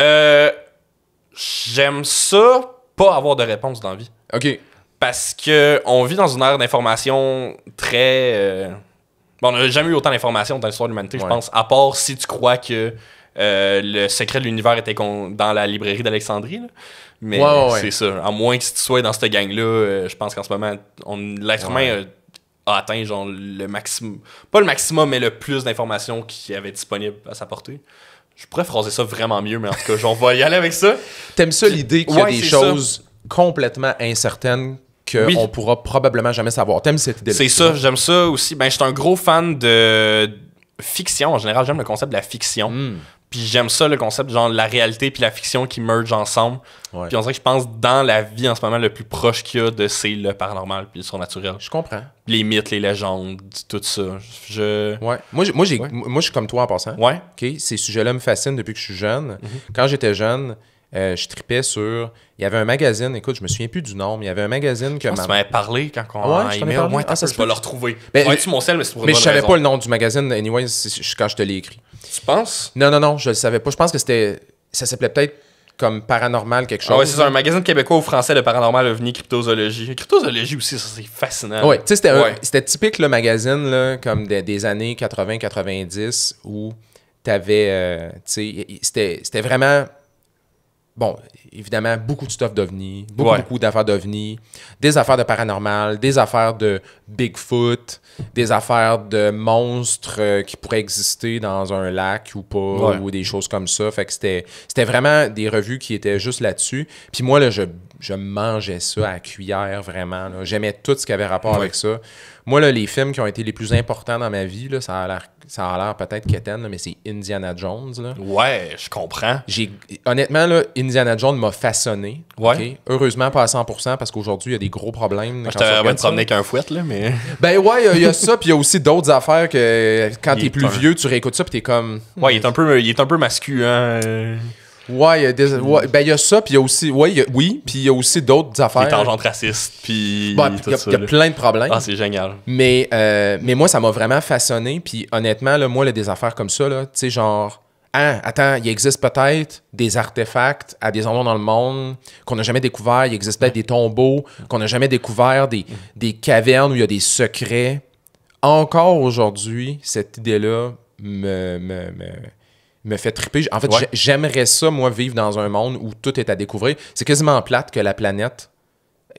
Speaker 1: euh, j'aime ça pas avoir de réponse dans la vie. OK. Parce que on vit dans une ère d'information très. Euh, Bon, on n'a jamais eu autant d'informations dans l'histoire de l'humanité, je pense, à part si tu crois que euh, le secret de l'univers était dans la librairie d'Alexandrie. Mais c'est ça. À moins que tu sois dans cette gang-là, euh, je pense qu'en ce moment, l'être humain a, atteint le maximum, pas le maximum, mais le plus d'informations qui avait disponible à sa portée. Je pourrais phraser ça vraiment mieux, mais en tout cas, j'en vais y aller avec ça. T'aimes ça l'idée qu'il y a des choses
Speaker 2: complètement incertaines qu'on pourra probablement jamais savoir. T'aimes cette idée C'est ça,
Speaker 1: j'aime ça aussi. Ben, je suis un gros fan de fiction. En général, j'aime le concept de la fiction. Hmm. Puis j'aime ça, le concept, genre la réalité puis la fiction qui merge ensemble. Puis on dirait que je pense dans la vie en ce moment, le plus proche qu'il y a de c'est le paranormal puis le surnaturel. Je comprends. Les mythes, les légendes, tout ça. Je... Ouais.
Speaker 2: Moi, moi, moi, je suis comme toi en passant. Ouais. Ok, Ces sujets-là me
Speaker 1: fascinent depuis que je suis jeune. Mhm.
Speaker 2: Quand j'étais jeune, euh, je tripais sur. Il y avait un magazine, écoute, je me souviens plus du nom, mais il y avait un magazine que. Je ma... parlé quand on ouais, a ah, ça le retrouver. tu mon mais c'est Mais je savais pas le nom du magazine, anyway, quand je te l'ai écrit. Tu penses Non, non, non, je le savais pas. Je pense que c'était. Ça s'appelait peut-être comme paranormal quelque ah chose. c'est un
Speaker 1: magazine québécois ou français le paranormal ovni cryptozoologie. Cryptozoologie aussi, ça c'est fascinant. Ouais, tu sais
Speaker 2: c'était typique le magazine là, comme des, des années 80-90 où t'avais euh, tu sais c'était vraiment bon, évidemment, beaucoup de stuff d'OVNI, beaucoup, beaucoup d'affaires d'OVNI, des affaires de paranormal, des affaires de Bigfoot, des affaires de monstres euh, qui pourraient exister dans un lac ou pas, ou des choses comme ça. Fait que c'était vraiment des revues qui étaient juste là-dessus. Puis moi, là, je je mangeais ça à cuillère, vraiment. J'aimais tout ce qui avait rapport avec ça. Moi, là, les films qui ont été les plus importants dans ma vie, là, ça a l'air peut-être quétaine, mais c'est Indiana Jones. Ouais, je comprends. Honnêtement, là, Indiana Jones m'a façonné. Ouais. Heureusement, pas à 100% parce qu'aujourd'hui, il y a des gros
Speaker 1: problèmes. je promener qu'un fouet, là, mais. (laughs)
Speaker 2: Ben ouais, il y, a ça, puis il y a aussi d'autres affaires que quand t'es plus vieux, tu réécoutes ça, puis t'es comme.
Speaker 1: Ouais, il hmm. est un peu, il peu masculin. Hein, euh.
Speaker 2: Ouais, il y a ben, il ça, puis il y a aussi. oui, puis il y a aussi d'autres affaires. Les tangentes
Speaker 1: racistes, puis. Bah, il y, a, plein de problèmes. Ah, c'est
Speaker 2: génial. Mais, euh, mais moi, ça m'a vraiment façonné, puis honnêtement, là, moi, les des affaires comme ça, tu sais, genre. Ah, attends, il existe peut-être des artefacts à des endroits dans le monde qu'on n'a jamais découvert. Il existe peut-être des tombeaux qu'on n'a jamais découvert, des, cavernes où il y a des secrets. Encore aujourd'hui, cette idée-là me me fait triper. En fait, j'aimerais ça, moi, vivre dans un monde où tout est à découvrir. C'est quasiment plate que la planète,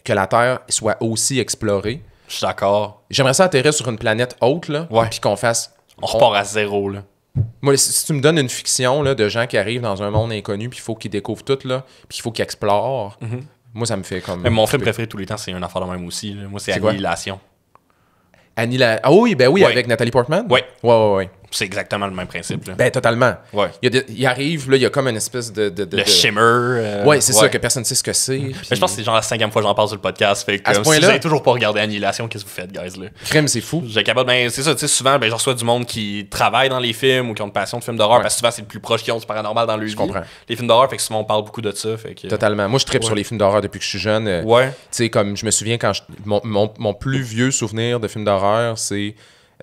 Speaker 2: que la Terre soit aussi explorée. Je suis d'accord. J'aimerais ça atterrir sur une planète haute, là, ouais. puis qu'on fasse... On, repart à zéro, là. Moi, si, tu me donnes une fiction là, de gens qui arrivent dans un monde inconnu, puis il faut qu'ils découvrent tout, là, puis il faut qu'ils explorent, mm-hmm. moi, ça me fait comme. Mais mon film préféré tous les temps, c'est un affaire de même aussi. Moi, c'est Annihilation. Annihilation. Ah oui, ben oui, avec Nathalie Portman. Oui.
Speaker 1: Ouais, ouais, ouais c'est exactement le même principe. Ben, totalement. Ouais. Il, y arrive, là, il y a comme une espèce de. de, le shimmer. Euh, ouais, c'est ça, que personne ne sait ce que c'est. Mm. Puis... je pense que c'est genre la cinquième fois que j'en parle sur le podcast. Fait que, à ce point -là, vous toujours pas regardé Annihilation, qu'est-ce que vous faites, guys? Là? Crème, c'est fou. J'ai Ben, c'est ça, tu sais, souvent, ben, je reçois du monde qui travaille dans les films ou qui ont une passion de films d'horreur parce que souvent, c'est le plus proche qui ont du paranormal dans le Je comprends. Les films d'horreur, fait que souvent, on parle beaucoup de ça. Fait que, Totalement. Moi, je tripe sur les films
Speaker 2: d'horreur depuis que je suis jeune. Euh, ouais. Tu sais, comme je me souviens quand mon, plus vieux souvenir de films d'horreur, c'est.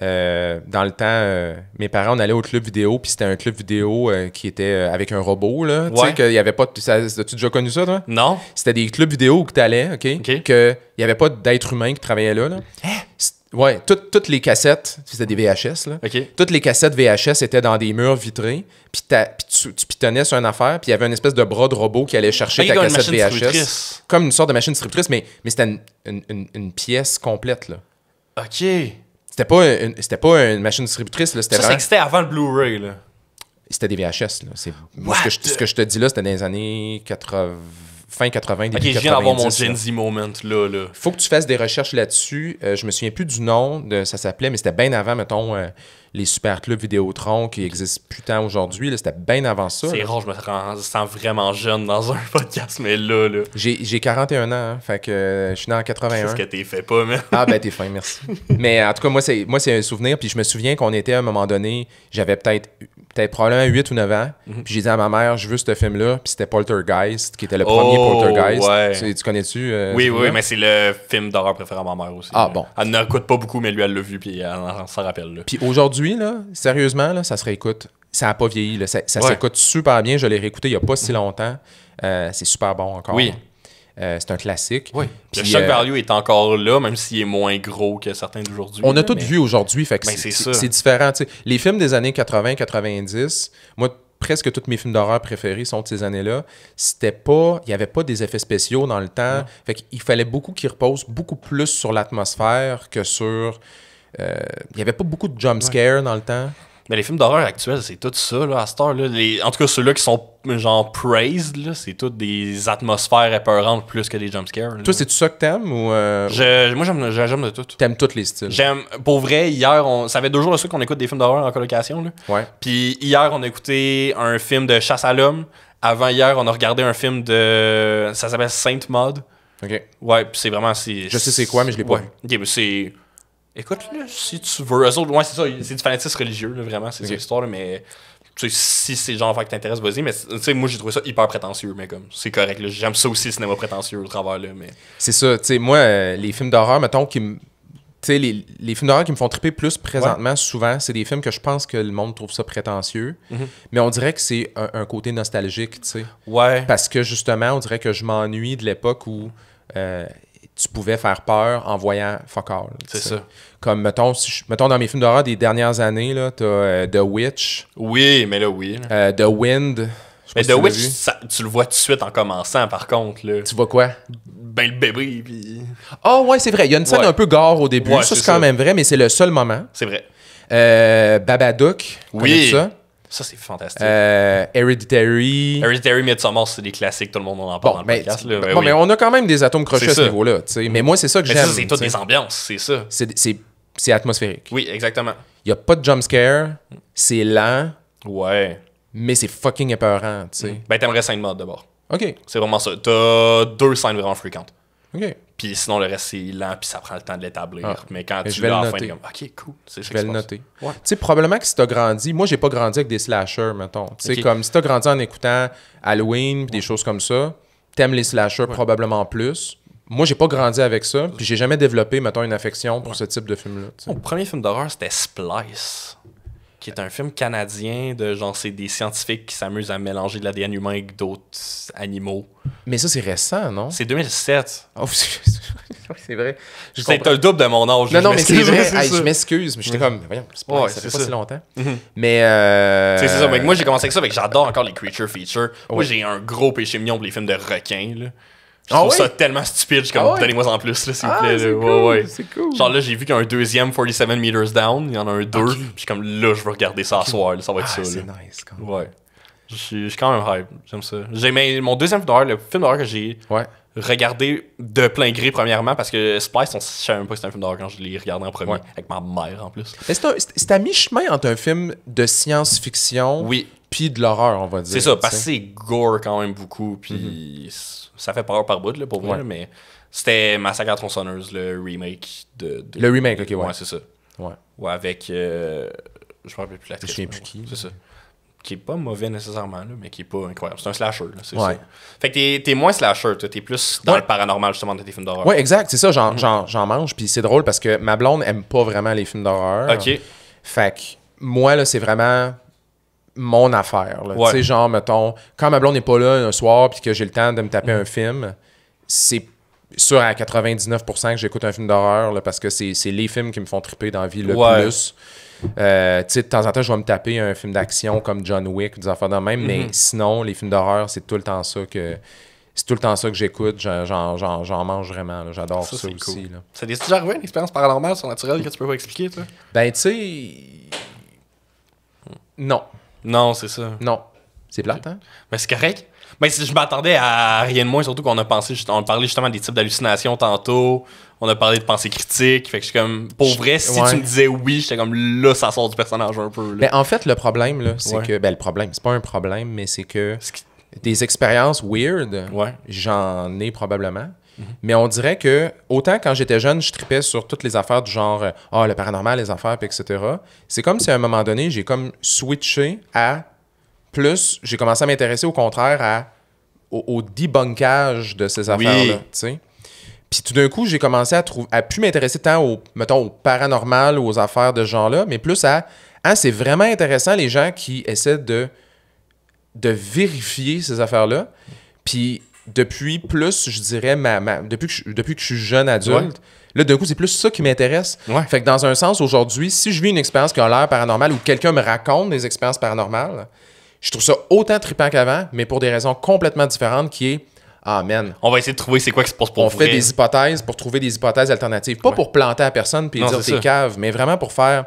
Speaker 2: Euh, dans le temps, euh, mes parents, on allait au club vidéo, puis c'était un club vidéo euh, qui était avec un robot, là. Tu sais, qu'il n'y avait pas... De, as-tu déjà connu ça, toi? Non. C'était des clubs vidéo où tu allais, OK? Que Qu'il n'y avait pas d'être humain qui travaillait là, là. Hein? Ouais, toutes les cassettes, c'était des VHS, là. OK. Toutes les cassettes VHS étaient dans des murs vitrés, puis tu, tu, sur une affaire, puis il y avait une espèce de bras de robot qui allait chercher ah, ta cassette VHS. Comme une sorte de machine distributrice, mais, mais c'était une, une pièce complète, là. OK. C'était pas, c'était pas une machine distributrice. Là, c'était ça,
Speaker 1: c'était avant le Blu-ray. Là.
Speaker 2: C'était des VHS. Là. C'est... ce que, je, te dis là, c'était dans les années 80, fin 80, début 90. Ok, je viens d'avoir mon Gen Z
Speaker 1: moment là,
Speaker 2: Faut que tu fasses des recherches là-dessus. Euh, je me souviens plus du nom, de, ça s'appelait, mais c'était bien avant, mettons... Euh, les super clubs Vidéotron qui existent plus tant aujourd'hui. C'était bien avant ça. C'est rare,
Speaker 1: je me sens vraiment jeune dans un (laughs) podcast, mais là, là.
Speaker 2: J'ai 41 ans, hein, fait que euh, je suis né en 81. C'est ce que
Speaker 1: t'es fait pas, ah, ben t'es fin, merci.
Speaker 2: (laughs) mais en tout cas, moi, c'est un souvenir. Puis je me souviens qu'on était à un moment donné, j'avais peut-être peut-être probablement 8 ou 9 ans. Mhm. Puis j'ai dit à ma mère, je veux ce film-là. Puis c'était Poltergeist, qui était le premier oh, Poltergeist. Tu, connais-tu? Euh, oui, oui, mais
Speaker 1: c'est le film d'horreur préféré à ma mère aussi. Ah bon. Elle coûte pas beaucoup, mais lui, elle l'a vu, puis elle, s'en rappelle. Puis
Speaker 2: aujourd'hui, sérieusement, ça se réécoute. Ça n'a pas vieilli. Ça, ça s'écoute super bien. Je l'ai réécouté il n'y a pas si longtemps. Euh, c'est super bon encore. Oui. Euh, c'est un classique. le shock euh, value
Speaker 1: est encore là, même s'il est moins gros que certains d'aujourd'hui. On a tout vu aujourd'hui, fait ben, c'est
Speaker 2: différent. Les films des années 80-90, moi, presque tous mes films d'horreur préférés sont de ces années-là. C'était pas, il n'y avait pas des effets spéciaux dans le temps. Il Fait qu'il fallait beaucoup qu'ils reposent beaucoup plus sur l'atmosphère que sur euh, il n'y avait pas beaucoup de jumpscares dans le
Speaker 1: temps. Mais les films d'horreur actuels, c'est tout ça, là, à cette heure. Là. en tout cas, ceux-là qui sont genre praised, c'est toutes des atmosphères épeurantes plus que des jumpscares. Toi, cest tout ça que t'aimes ou. Euh, je, moi, j'aime de tout. T'aimes tous les styles. J'aime. Pour vrai, hier, on, ça fait deux jours de suite qu'on écoute des films d'horreur en colocation. Ouais. Puis hier, on a écouté un film de Chasse à l'homme. Avant hier, on a regardé un film de. Ça s'appelle Sainte Mode. Ok. Ouais, puis c'est vraiment. Je sais c'est quoi, mais je l'ai pas c'est écoute là, si tu veux. Eux autres, ouais, c'est ça, c'est du fanatisme religieux, vraiment, c'est okay. ça mais tu sais, si c'est le genre fait qui t'intéresse, vas-y, mais tu sais, moi j'ai trouvé ça hyper prétentieux, mais comme, c'est correct, j'aime ça aussi, le cinéma prétentieux au travers, là, mais.
Speaker 2: C'est ça, tu sais, moi, euh, les films d'horreur, mettons, qui me. Tu sais, les, les, films d'horreur qui me font triper plus présentement, souvent, c'est des films que je pense que le monde trouve ça prétentieux, mhm. mais on dirait que c'est un, côté nostalgique, tu sais. Ouais. Parce que justement, on dirait que je m'ennuie de l'époque où. Euh, tu pouvais faire peur en voyant fuck all. C'est ça. Comme, mettons, si mettons, dans mes films d'horreur des dernières années,
Speaker 1: là, t'as euh, The Witch. Oui, mais là, oui. Euh, The Wind. Mais The Witch, tu le vois tout de suite en commençant, par contre. Là. Tu vois quoi? Ben, le bébé, puis...
Speaker 2: Ah oh, ouais, c'est vrai. Il y a une scène un peu gore au début. ça, c'est quand même vrai, mais c'est le seul moment. C'est
Speaker 1: vrai. Euh,
Speaker 2: Babadook. Oui. Ça. Ça, c'est fantastique. Euh, Hereditary. Hereditary,
Speaker 1: Midsommar, c'est des classiques, tout le monde en parle dans le mais, ben, podcast. Ben bon, mais ben, on a
Speaker 2: quand même des atomes crochés à ce niveau-là. Mais moi, c'est ça que j'aime. C'est toutes des ambiances, c'est ça. C'est atmosphérique.
Speaker 1: Oui, exactement.
Speaker 2: Il n'y a pas de jumpscare, c'est lent. Ouais. Mais c'est fucking épeurant, tu sais.
Speaker 1: Ben, t'aimerais saint mode d'abord. OK. C'est vraiment ça. T'as deux scènes vraiment fréquentes. Puis sinon, le reste, c'est lent, puis ça prend le temps de l'établir. Ah. Mais quand tu l'as enfin, comme, OK, cool. Je vais le noter. Tu
Speaker 2: sais, probablement que si t'as grandi, moi, j'ai pas grandi avec des slashers, mettons. Tu sais, comme si t'as grandi en écoutant Halloween, des choses comme ça, t'aimes les slashers probablement plus. Moi, j'ai pas grandi avec ça, puis j'ai jamais développé, mettons, une affection pour ce type de film-là. Mon
Speaker 1: premier film d'horreur, c'était Splice qui est un film canadien de genre, c'est des scientifiques qui s'amusent à mélanger de l'ADN humain avec d'autres animaux. Mais ça, c'est récent, non? C'est 2007. Oh, (laughs) c'est vrai. C'est le double de mon âge. Non, non, mais c'est vrai. (laughs) je
Speaker 2: m'excuse, mais j'étais comme, voyons, c'est pas, ça fait pas si longtemps. Mhm. Mais.
Speaker 1: Euh, c'est ça. Mais moi, j'ai commencé avec ça, mais j'adore encore les creature features. Moi, j'ai un gros péché mignon pour les films de requins. Là. Je trouve ah ça tellement stupide. Je suis comme, ah donnez-moi en plus, s'il vous ah, plaît. C'est cool, ouais, cool, Genre là, j'ai vu qu'il y a un deuxième 47 meters down. Il y en a un deux. je suis comme là, je vais regarder ça à soir. ça va être ah, ça. C'est nice. Quand même. Ouais. Je suis quand même hype. J'aime ça. J'ai aimé mon deuxième film d'horreur, le film d'horreur que j'ai regardé de plein gré, premièrement, parce que Spice, on ne savait même pas que c'était un film d'horreur quand je l'ai regardé en premier, avec ma mère en plus.
Speaker 2: C'est à mi-chemin entre un film de science-fiction. Oui puis de l'horreur, on va dire. C'est ça, parce que c'est
Speaker 1: gore quand même beaucoup, puis mm-hmm. ça fait peur par bout, là, pour moi, mais c'était Massacre à tronçonneuse, le remake de, Le remake, ok, ouais. Ouais, c'est ça. Ouais. Ouais, avec... Euh, je me rappelle plus la Je sais plus qui. C'est ça. Qui est pas mauvais nécessairement, là, mais qui est pas incroyable. C'est un slasher, c'est ouais. ça. Fait que t'es, moins slasher, t'es plus dans le paranormal, justement, dans tes films d'horreur. Ouais, exact, c'est
Speaker 2: ça, j'en, mm-hmm. mange, puis c'est drôle parce que ma blonde aime pas vraiment les films d'horreur. Ok. Fait que moi, là, c'est vraiment mon affaire. Tu sais, genre, mettons, quand ma blonde n'est pas là un soir puis que j'ai le temps de me taper un mhm. film, c'est sûr à 99% que j'écoute un film d'horreur parce que c'est les films qui me font triper dans la vie le plus. Euh, de temps en temps, je vais me taper un film d'action comme John Wick ou des affaires de même, mais mhm. sinon, les films d'horreur, c'est tout le temps ça que. C'est tout le temps ça que j'écoute, j'en mange vraiment. J'adore ça, aussi.
Speaker 1: Ça déjà arrivé une expérience paranormale, que tu peux pas expliquer,
Speaker 2: Ben, tu sais.
Speaker 1: Non. Non, c'est ça. Non. C'est plate, hein? Mais c'est correct. Mais je m'attendais à rien de moins, surtout qu'on a pensé, on justement des types d'hallucinations tantôt. On a parlé de pensée critique. Fait que je suis comme, pour vrai, si tu me disais oui, j'étais comme là, ça sort du personnage un peu. Mais en fait, le problème, là, c'est que.
Speaker 2: Ben, le problème, c'est pas un problème, mais c'est que. Des expériences weird, j'en ai probablement. Mhm. Mais on dirait que, autant quand j'étais jeune, je tripais sur toutes les affaires du genre euh, Ah, le paranormal, les affaires, puis etc. C'est comme si à un moment donné, j'ai comme switché à plus, j'ai commencé à m'intéresser au contraire à, au, débunkage debunkage de ces affaires-là. Puis tout d'un coup, j'ai commencé à, trouver à plus m'intéresser tant au, mettons, au paranormal ou aux affaires de ce genre-là, mais plus à Ah, c'est vraiment intéressant les gens qui essaient de, de vérifier ces affaires-là. Puis depuis plus, je dirais, ma, depuis, que je, depuis que je suis jeune adulte, là, d'un coup, c'est plus ça qui m'intéresse. Fait que dans un sens, aujourd'hui, si je vis une expérience qui a l'air paranormale ou quelqu'un me raconte des expériences paranormales, je trouve ça autant trippant qu'avant, mais pour des raisons complètement différentes qui est ah, man. On va essayer de trouver c'est quoi qui se passe pour On fait des hypothèses pour trouver des hypothèses alternatives. Pas pour planter à personne puis dire t'es cave, mais vraiment pour faire.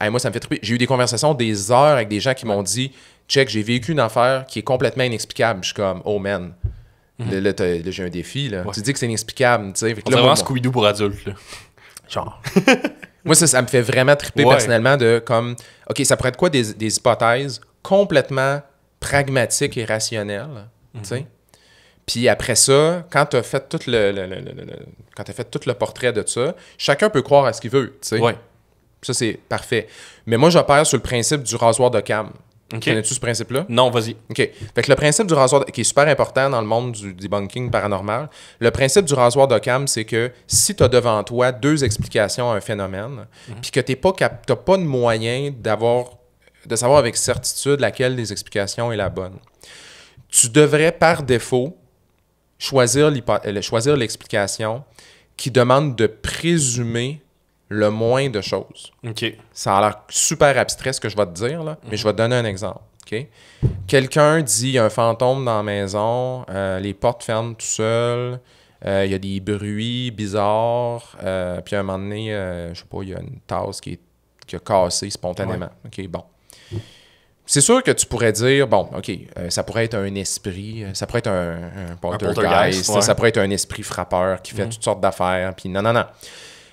Speaker 2: moi, ça me fait tripper. J'ai eu des conversations des heures avec des gens qui m'ont dit check, j'ai vécu une affaire qui est complètement inexplicable. Je suis comme oh, man. Là, j'ai un défi. Là. Tu dis que c'est inexplicable. Tu sais. un que, pour adultes. Genre. (laughs) Moi, ça, me fait vraiment triper personnellement de comme, OK, ça pourrait être quoi des, hypothèses complètement pragmatiques et rationnelles, mhm. Puis après ça, quand tu as fait tout le, quand fait tout le portrait de ça, chacun peut croire à ce qu'il veut, tu Ça, c'est parfait. Mais moi, j'opère sur le principe du rasoir de cam. Connais-tu ce principe-là? Non, vas-y. OK. Fait que le principe du rasoir, qui est super important dans le monde du debunking paranormal, le principe du rasoir d'Occam, c'est que si tu as devant toi deux explications à un phénomène, mhm. puis que tu n'as pas de moyen d'avoir de savoir avec certitude laquelle des explications est la bonne, tu devrais par défaut choisir euh, l'explication qui demande de présumer le moins de choses. Okay. Ça a l'air super abstrait ce que je vais te dire, là, mais je vais te donner un exemple. Quelqu'un dit il y a un fantôme dans la maison, euh, les portes ferment tout seul, euh, il y a des bruits bizarres, euh, puis à un moment donné, je sais pas, il y a une tasse qui, est, qui a cassé spontanément. bon. C'est sûr que tu pourrais dire, bon, OK, ça pourrait être un esprit, ça pourrait être un, ça, pourrait être un esprit frappeur qui fait mhm. toutes sortes d'affaires, puis non, non, non.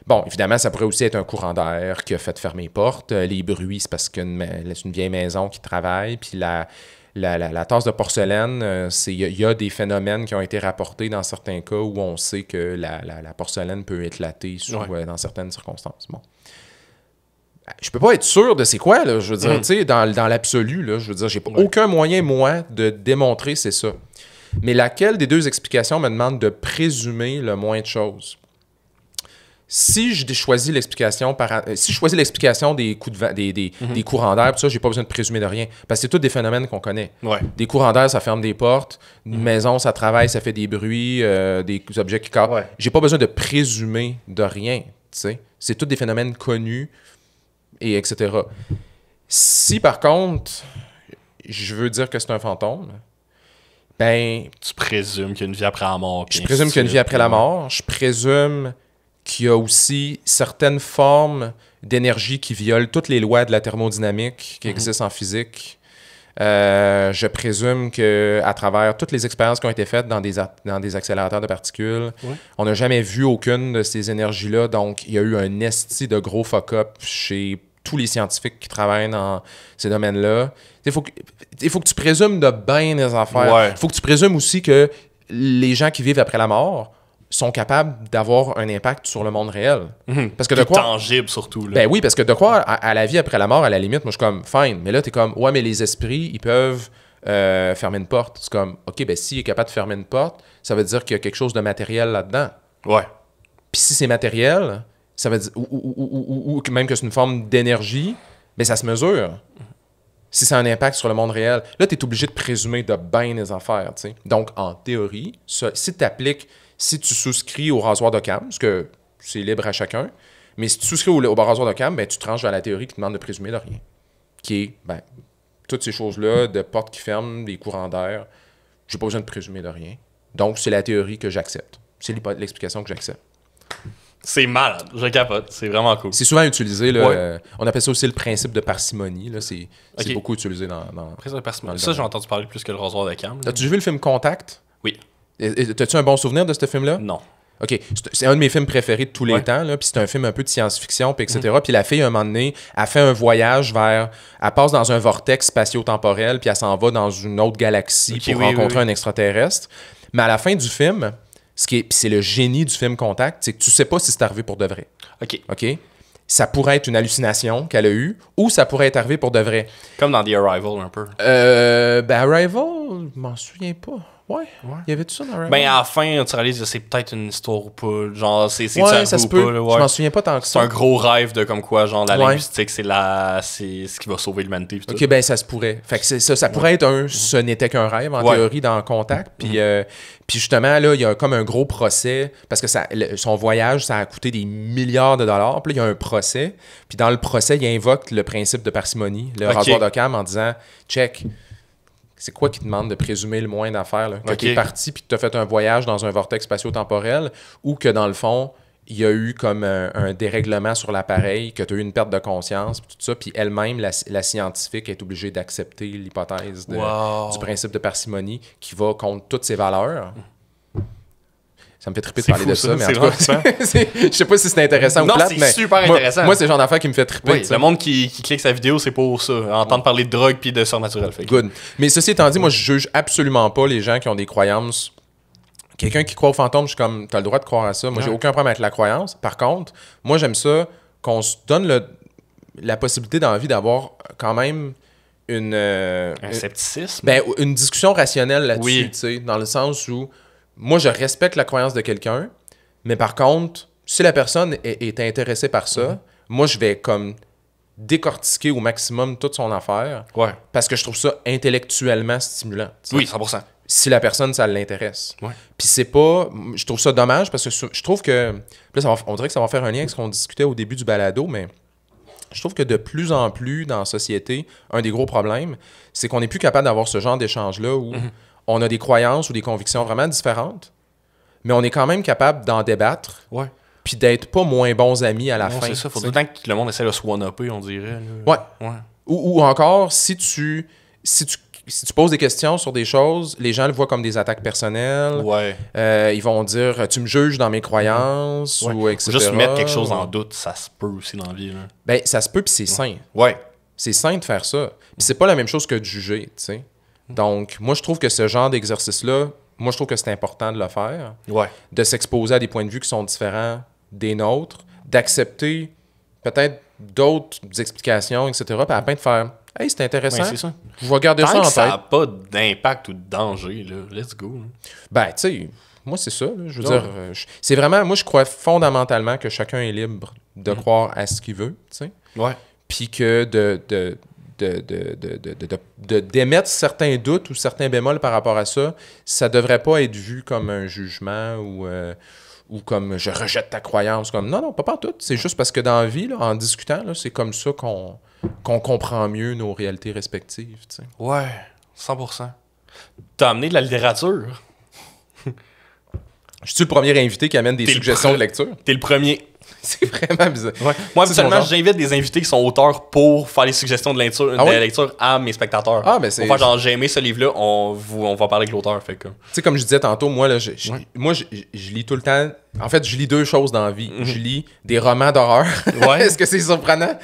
Speaker 2: Bon, évidemment, ça pourrait aussi être un courant d'air qui a fait fermer les portes. Euh, les bruits, c'est parce qu'une une vieille maison qui travaille, puis la, la, tasse de porcelaine, euh, il y, a des phénomènes qui ont été rapportés dans certains cas où on sait que la, porcelaine peut éclater sous, euh, dans certaines circonstances. Bon. Je peux pas être sûr de c'est quoi, je veux dire, mm. dans, l'absolu, je veux dire, j'ai n'ai aucun moyen, moi, de démontrer c'est ça. Mais laquelle des deux explications me demande de présumer le moins de choses? Euh, si je choisis l'explication par si je l'explication des coups de mhm. des, courants d'air ça j'ai pas besoin de présumer de rien parce que c'est tous des phénomènes qu'on connaît des courants d'air ça ferme des portes une mhm. maison ça travaille ça fait des bruits euh, des objets qui cassent j'ai pas besoin de présumer de rien c'est tous des phénomènes connus et etc si par contre je veux dire que c'est un fantôme ben tu présumes qu'il y a une vie après la mort je présume qu'il y a une vie après la mort je présume y a aussi certaines formes d'énergie qui violent toutes les lois de la thermodynamique qui mhm. existent en physique. Euh, je présume que à travers toutes les expériences qui ont été faites dans des, dans des accélérateurs de particules, on n'a jamais vu aucune de ces énergies-là. Donc, il y a eu un esti de gros fuck-up chez tous les scientifiques qui travaillent dans ces domaines-là. Il faut, que, tu présumes de bien des affaires. Il faut que tu présumes aussi que les gens qui vivent après la mort sont capables d'avoir un impact sur le monde réel. Mhm. parce que de quoi
Speaker 1: tangible surtout. Là. Ben oui,
Speaker 2: parce que de quoi à, la vie après la mort, à la limite, moi je suis comme fine, mais là t'es comme ouais mais les esprits ils peuvent euh, fermer une porte. C'est comme ok ben s'il est capable de fermer une porte, ça veut dire qu'il y a quelque chose de matériel là-dedans. Ouais. Puis si c'est matériel, ça veut dire ou, ou, même que c'est une forme d'énergie, mais ben, ça se mesure. Si ça a un impact sur le monde réel, là, tu obligé de présumer de bien les affaires. sais. Donc, en théorie, si tu appliques si tu souscris au rasoir de cam, parce que c'est libre à chacun, mais si tu souscris au, rasoir de cam, ben, tu tranches vers la théorie qui te demande de présumer de rien. Qui est, ben, toutes ces choses-là, de portes qui ferment, des courants d'air, j'ai pas besoin de présumer de rien. Donc, c'est la théorie que j'accepte. C'est l'explication que j'accepte.
Speaker 1: C'est malade, je capote, c'est vraiment cool. C'est souvent utilisé, euh,
Speaker 2: on appelle ça aussi le principe de parcimonie, c'est beaucoup utilisé dans, principe de parcimonie. ça, j'ai
Speaker 1: entendu parler plus que le rasoir de cam.
Speaker 2: As-tu vu le film Contact? Oui. T'as-tu un bon souvenir de ce film-là? Non. OK, c'est un de mes films préférés de tous les temps, puis c'est un film un peu de science-fiction, puis etc. Mhm. Puis la fille, un moment donné, a fait un voyage vers... Elle passe dans un vortex spatio-temporel, puis elle s'en va dans une autre galaxie pour rencontrer un extraterrestre. Mais à la fin du film, ce qui c'est le génie du film Contact, c'est que tu sais pas si c'est arrivé pour de vrai. OK. OK? ça pourrait être une hallucination qu'elle a eue ou ça pourrait être
Speaker 1: arrivé pour de vrai. Comme dans The Arrival un peu.
Speaker 2: Euh, ben, Arrival, je m'en souviens pas. Oui, Il y avait tout ça dans Ben,
Speaker 1: à la fin, tu réalises que c'est peut-être une histoire ou pas. Genre, c'est c'est ouais, ça se peut. Pas, Je m'en souviens pas tant que ça. C'est un gros rêve de comme quoi, genre, la linguistique, c'est la... c'est ce qui va sauver l'humanité. Ok, ben, ça
Speaker 2: se pourrait. ça, ça pourrait être un. Ce n'était qu'un rêve, en théorie, dans Contact. Puis, mhm. euh, puis justement, là, il y a comme un gros procès. Parce que ça, son voyage, ça a coûté des milliards de dollars. Puis il y a un procès. Puis dans le procès, il invoque le principe de parcimonie, le rapport de cam en disant check c'est quoi qui te demande de présumer le moins d'affaires? Là? tu es parti puis que tu as fait un voyage dans un vortex spatio-temporel ou que dans le fond, il y a eu comme un, dérèglement sur l'appareil, que tu as eu une perte de conscience, puis tout ça, puis elle-même, la, scientifique est obligée d'accepter l'hypothèse du principe de parcimonie qui va contre toutes ses valeurs. Ça me fait triper de parler de ça, mais en tout (laughs) je sais pas si c'est intéressant ou plate, mais super intéressant. Moi, c'est le genre d'affaire qui me fait triper. Oui, le monde qui, clique sa vidéo, c'est pour ça, entendre parler de drogue puis de surnaturel. Fait. Good. Mais ceci étant dit, moi, je juge absolument pas les gens qui ont des croyances quelqu'un qui croit aux fantômes, je suis comme, t'as le droit de croire à ça. Moi, j'ai aucun problème avec la croyance. Par contre, moi, j'aime ça qu'on se donne la possibilité dans la vie d'avoir quand même une. Euh, un scepticisme. Ben, une discussion rationnelle là-dessus, tu sais, dans le sens où moi, je respecte la croyance de quelqu'un, mais par contre, si la personne est, intéressée par ça, mhm. moi, je vais comme décortiquer au maximum toute son affaire. Ouais. Parce que je trouve ça intellectuellement stimulant. Oui, 100%. Si la personne, ça l'intéresse. Ouais. Puis c'est pas. Je trouve ça dommage parce que je trouve que. Là, on dirait que ça va faire un lien avec ce qu'on discutait au début du balado, mais je trouve que de plus en plus dans la société, un des gros problèmes, c'est qu'on n'est plus capable d'avoir ce genre d'échange-là où mhm on a des croyances ou des convictions vraiment différentes, mais on est quand même capable d'en débattre. Ouais. Puis d'être pas moins bons amis à la non, fin. C'est ça, faut que
Speaker 1: le monde essaie de se on dirait.
Speaker 2: Ouais. Ou, encore, si tu, si tu poses des questions sur des choses, les gens le voient comme des attaques personnelles. Ouais. Euh, ils vont dire tu me juges dans mes croyances ou etc. Juste mettre quelque chose en
Speaker 1: doute, ça se peut aussi dans la vie.
Speaker 2: Ben ça se peut puis c'est sain. Ouais. C'est sain de faire ça. Puis c'est pas la même chose que de juger, tu sais. Donc, moi, je trouve que ce genre d'exercice-là, moi, je trouve que c'est important de le faire. Ouais. De s'exposer à des points de vue qui sont différents des nôtres, d'accepter peut-être d'autres explications, etc. Puis peine de faire Hey, c'est intéressant. Ouais, ça. Je vais ça en Ça n'a
Speaker 1: pas d'impact ou de danger, là. Let's go.
Speaker 2: Ben, tu sais, moi, c'est ça. Je veux dire, euh, c'est vraiment, moi, je crois fondamentalement que chacun est libre de mm-hmm. croire à ce qu'il veut, tu sais. Ouais. Puis que de de, de, d'émettre certains doutes ou certains bémols par rapport à ça, ça devrait pas être vu comme un jugement ou, euh, ou comme je rejette ta croyance. Comme, non, non, pas tout. C'est juste parce que dans la vie, en discutant, là, c'est comme ça qu'on, qu'on comprend mieux nos réalités respectives.
Speaker 1: Ouais, 100%. T'as amené de la littérature. (laughs) Je suis le premier invité qui amène des suggestions de lecture. T'es le premier. (laughs) C'est vraiment bizarre. Moi, habituellement, j'invite des invités qui sont auteurs pour faire les suggestions de lecture, ah lecture à mes spectateurs. Ah, mais ben, c'est. genre, j'ai aimé ce livre-là, on, on va parler avec l'auteur. Fait Tu
Speaker 2: sais, comme je disais tantôt, moi, là, je, moi je, lis tout le temps. En fait, je lis deux choses dans la vie. Mhm. Je lis des romans d'horreur. (laughs) Est-ce que c'est surprenant?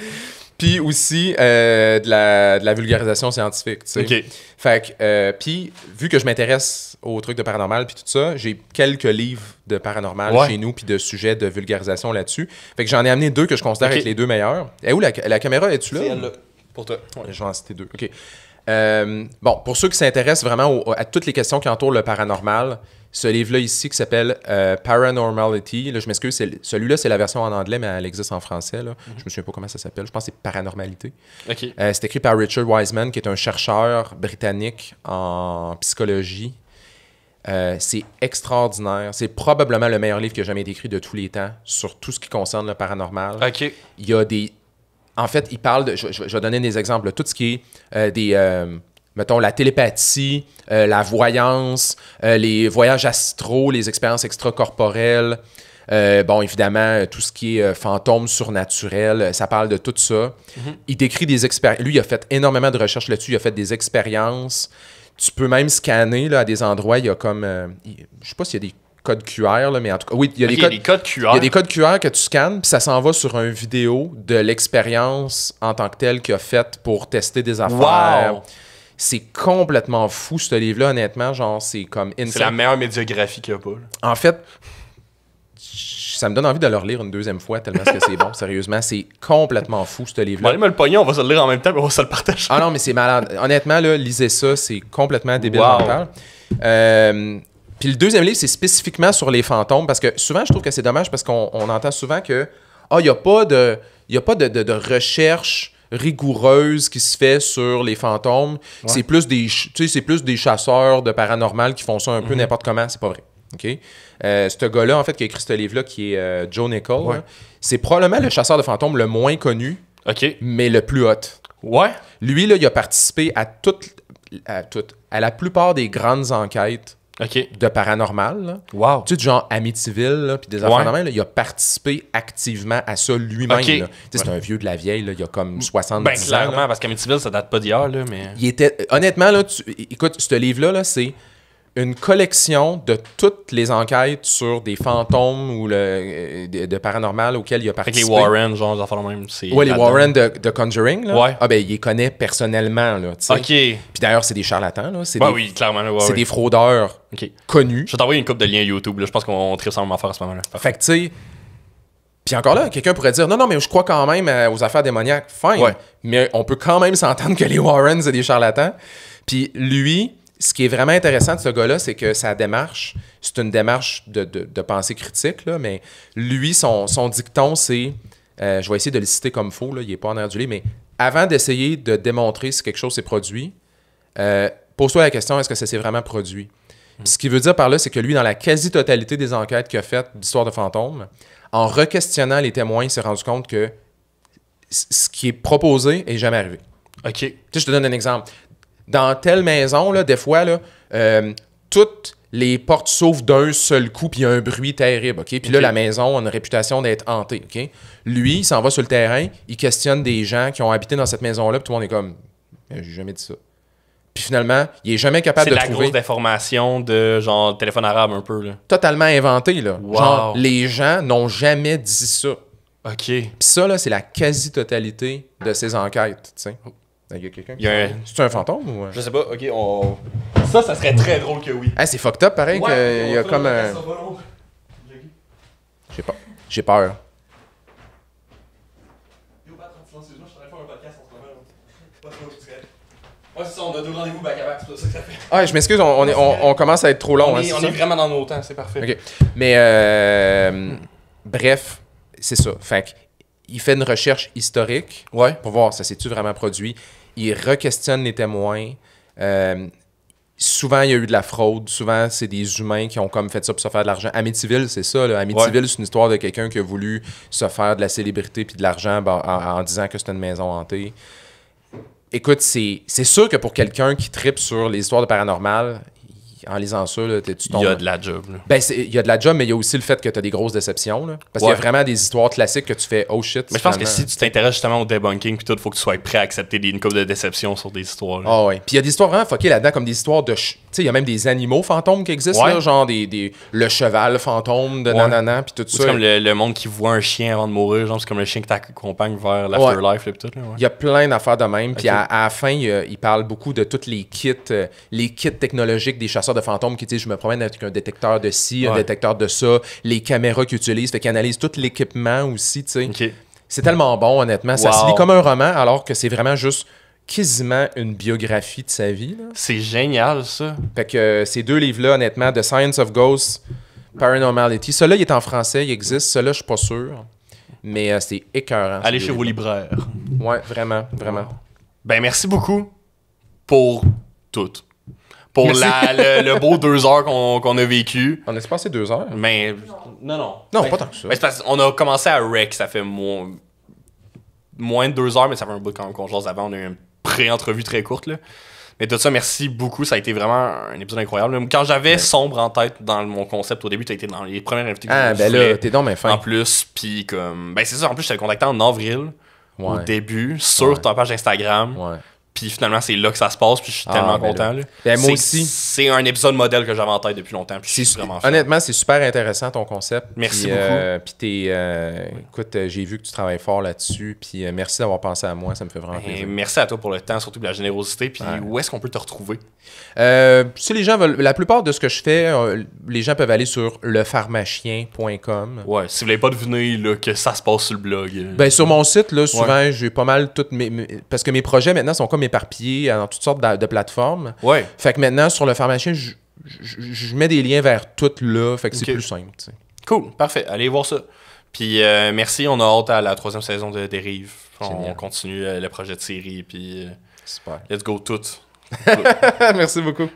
Speaker 2: Puis aussi euh, de, la, vulgarisation scientifique, tu Fait que, euh, puis vu que je m'intéresse aux trucs de paranormal puis tout ça, j'ai quelques livres de paranormal chez nous puis de sujets de vulgarisation là-dessus. Fait que j'en ai amené deux que je considère être les deux meilleurs. Et eh, où la, la caméra, es-tu là? C'est là. Pour toi. Ouais. Je vais en deux. OK. Euh, bon, pour ceux qui s'intéressent vraiment à toutes les questions qui entourent le paranormal, ce livre-là ici qui s'appelle euh, Paranormality, là, je m'excuse, celui-là c'est la version en anglais, mais elle existe en français. Là. Mhm. Je me souviens pas comment ça s'appelle, je pense que c'est Paranormalité. Euh, c'est écrit par Richard Wiseman, qui est un chercheur britannique en psychologie. c'est extraordinaire. C'est probablement le meilleur livre qui a jamais été écrit de tous les temps sur tout ce qui concerne le paranormal. Ok. Il y a des en fait, il parle de. Je, vais donner des exemples. tout ce qui est euh, des. Euh, mettons, la télépathie, euh, la voyance, les voyages astraux, les expériences extracorporelles. bon, évidemment, tout ce qui est fantôme surnaturel, ça parle de tout ça. Mm-hmm. Il décrit des expériences. Lui, il a fait énormément de recherches là-dessus. Il a fait des expériences. Tu peux même scanner là, à des endroits. Il y a comme. je sais pas s'il y a des codes QR, là, mais en tout cas, oui, il y a, des, codes, QR. Il y a des codes QR que tu scannes, puis ça s'en va sur une vidéo de l'expérience en tant que telle qu'il a faite pour tester des affaires. C'est complètement fou, ce livre-là, honnêtement. Genre, c'est comme... C'est la
Speaker 1: meilleure médiographie qu'il y a pas.
Speaker 2: En fait, ça me donne envie de le relire une deuxième fois tellement que c'est bon. (laughs) Sérieusement, c'est complètement fou ce livre-là. Allez
Speaker 1: me le pogner, on va se le lire en même temps, mais on va
Speaker 2: se le partager. Ah non, mais c'est malade. Honnêtement, là, lisez ça, c'est complètement débile mental. Euh, puis le deuxième livre, c'est spécifiquement sur les fantômes, parce que souvent, je trouve que c'est dommage parce qu'on entend souvent que ah, il n'y a pas de, a pas de, recherche rigoureuse qui se fait sur les fantômes. C'est plus des c'est plus des chasseurs de paranormal qui font ça un peu mhm. n'importe comment, c'est pas vrai. OK? Euh, ce gars-là, en fait, qui a écrit ce livre-là, qui est euh, Joe Nicole, c'est probablement le chasseur de fantômes le moins connu, mais le plus hot. Ouais. Lui, là, il a participé à, toute, à, à la plupart des grandes enquêtes de paranormal. Là. Wow. Tu sais, genre Amityville, puis des enfants il a participé activement à ça lui-même. Tu sais, c'est un vieux de la vieille, là, il y a comme 70 ben, clairement, clairement, parce
Speaker 1: qu'Amityville, ça date pas d'hier. Mais... Il
Speaker 2: était... Honnêtement, là, tu... écoute, ce livre-là, -là, c'est une collection de toutes les enquêtes sur des fantômes ou le, euh, de,
Speaker 1: paranormal auxquels il a participé. Avec les Warren, genre, les même. les Warren
Speaker 2: de, Conjuring, là. Ouais. Ah, ben, il les connaît personnellement, là. OK. Puis d'ailleurs, c'est des charlatans, là. C'est bah, des, oui, clairement, C'est des fraudeurs connus. Je vais t'envoyer une coupe de liens YouTube, là. Je pense qu'on tripe en faire à ce moment-là. Fait tu sais. Puis encore là, quelqu'un pourrait dire non, non, mais je crois quand même euh, aux affaires démoniaques. Fine. Mais on peut quand même s'entendre que les Warren, c'est des charlatans. Puis lui ce qui est vraiment intéressant de ce gars-là, c'est que sa démarche, c'est une démarche de, pensée critique, mais lui, son, dicton, c'est, euh, je vais essayer de le citer comme faux, il n'est pas en du lit, mais avant d'essayer de démontrer si quelque chose s'est produit, euh, pose-toi la question, est-ce que ça s'est vraiment produit? Hmm. Ce qu'il veut dire par là, c'est que lui, dans la quasi-totalité des enquêtes qu'il a faites d'histoire de fantômes, en requestionnant les témoins, il s'est rendu compte que ce qui est proposé n'est jamais arrivé. OK. Tu je te donne un exemple dans telle maison, là, des fois, là, euh, toutes les portes s'ouvrent d'un seul coup, puis il y a un bruit terrible. ok Puis là, la maison a une réputation d'être hantée. ok Lui, il s'en va sur le terrain, il questionne des gens qui ont habité dans cette maison-là, puis tout le monde est comme
Speaker 1: J'ai jamais dit ça.
Speaker 2: Puis finalement, il est jamais capable de, trouver. C'est la grosse
Speaker 1: déformation de genre téléphone arabe un peu. Là.
Speaker 2: Totalement inventé. Là. Wow. Genre, les gens n'ont jamais dit ça. OK. Puis ça, là, c'est la quasi-totalité de ses enquêtes. T'sais. Oh. Il ben, quelqu'un Un... C'est un fantôme ou. Je sais pas, ok,
Speaker 1: on. Ça, ça serait très drôle que oui. Ah, c'est fucked up, pareil, qu'il y a comme un.
Speaker 2: J'ai peur. J'ai peur.
Speaker 1: Yo, pas 30 silences, je suis faire un podcast en ce moment. Pas trop discret. Ouais, c'est ça, on a deux rendez-vous back à back, c'est ça que ça fait. Ah, je m'excuse, on, on,
Speaker 2: commence à être trop long. On hein, est, est, est vraiment dans nos temps, c'est parfait. Ok. Mais, euh, bref, c'est ça. Fait il fait une recherche historique ouais. pour voir ça s'est-tu vraiment produit. Il re-questionne les témoins. Euh, souvent, il y a eu de la fraude. Souvent, c'est des humains qui ont comme fait ça pour se faire de l'argent. Amityville, c'est ça. Là. Amityville, c'est une histoire de quelqu'un qui a voulu se faire de la célébrité puis de l'argent ben, en, en, disant que c'était une maison hantée. Écoute, c'est sûr que pour quelqu'un qui tripe sur les histoires de paranormal, en lisant ça, tu tombes. Il y a de la job. Ben, il y a de la job, mais il y a aussi le fait que tu as des grosses déceptions. parce qu'il y a vraiment des
Speaker 1: histoires classiques que tu fais oh shit. Mais je pense que si tu t'intéresses justement au debunking, puis il faut que tu sois prêt à accepter des, une de déceptions sur des histoires. Ah ouais.
Speaker 2: Puis il y a des histoires vraiment fuckées là-dedans, comme des histoires de. Tu sais, il y a même des animaux fantômes qui existent, genre
Speaker 1: des, le cheval fantôme de nanana, puis tout ça. C'est comme le, monde qui voit un chien avant de mourir, genre c'est comme le chien qui t'accompagne vers l'afterlife, puis tout. Il y a plein d'affaires de même. Puis à,
Speaker 2: la fin, il, parle beaucoup de tous les kits, euh, les kits technologiques des chasseurs de fantômes qui dit je me promène avec un détecteur de ci, un détecteur de ça, les caméras qu'ils utilisent, fait qu'ils analysent tout l'équipement aussi, tu sais. C'est tellement bon, honnêtement. Ça se lit comme un roman, alors que c'est vraiment juste quasiment une biographie de sa vie. C'est génial, ça. Fait que euh, ces deux livres-là, honnêtement, The Science of Ghosts, Paranormality, celui-là, il est en français, il existe. Celui-là, je suis pas sûr. Mais euh, c'est écœurant. Allez chez vos libraires. Ouais, vraiment, vraiment. Ben,
Speaker 1: merci beaucoup pour toutes pour la, le, beau deux heures qu'on a vécu. On a passé deux heures? Mais. Non, non. Non, ben, pas tant que ça. Ben, on a commencé à Rec, ça fait moins, moins de deux heures, mais ça fait un bout quand même qu'on avant. On a eu une pré-entrevue très courte. Là. Mais tout ça, merci beaucoup. Ça a été vraiment un épisode incroyable. Quand j'avais sombre en tête dans mon concept au début, tu été dans les premières invités que Ah, ben là, t'es dans mes fins. En plus, puis comme. Ben c'est ça, en plus, je t'ai contacté en avril, au début, sur ta page Instagram. Ouais puis finalement, c'est là que ça se passe, puis je suis ah, tellement ben content. Là. Ben, moi aussi. C'est un épisode modèle que j'avais en tête depuis longtemps. Honnêtement,
Speaker 2: c'est super intéressant ton concept. Merci beaucoup. Euh,
Speaker 1: puis t'es, euh,
Speaker 2: écoute, euh, j'ai vu que tu travailles fort là-dessus. Puis merci d'avoir pensé à moi, ça me fait vraiment ben, plaisir. Merci à toi pour le temps, surtout pour la générosité. Puis où est-ce qu'on peut te retrouver Si les gens la plupart de ce que je fais, les gens peuvent aller sur lepharmachien.com
Speaker 1: Ouais, si vous voulez pas deviner là, que ça se passe sur le blog. Ben sur mon site, là, souvent,
Speaker 2: j'ai pas mal toutes mes, parce que mes projets maintenant sont comme éparpillé éparpillés dans toutes sortes de, plateformes. Ouais. Fait que maintenant, sur le pharmacien, je, mets des liens vers toutes là. Fait que c'est plus simple.
Speaker 1: Cool, parfait. Allez voir ça. Puis euh, merci, on a hâte à la troisième saison de Dérive. On continue euh, le projet de série. Puis, euh, Super. let's go toutes.
Speaker 2: (laughs) merci beaucoup.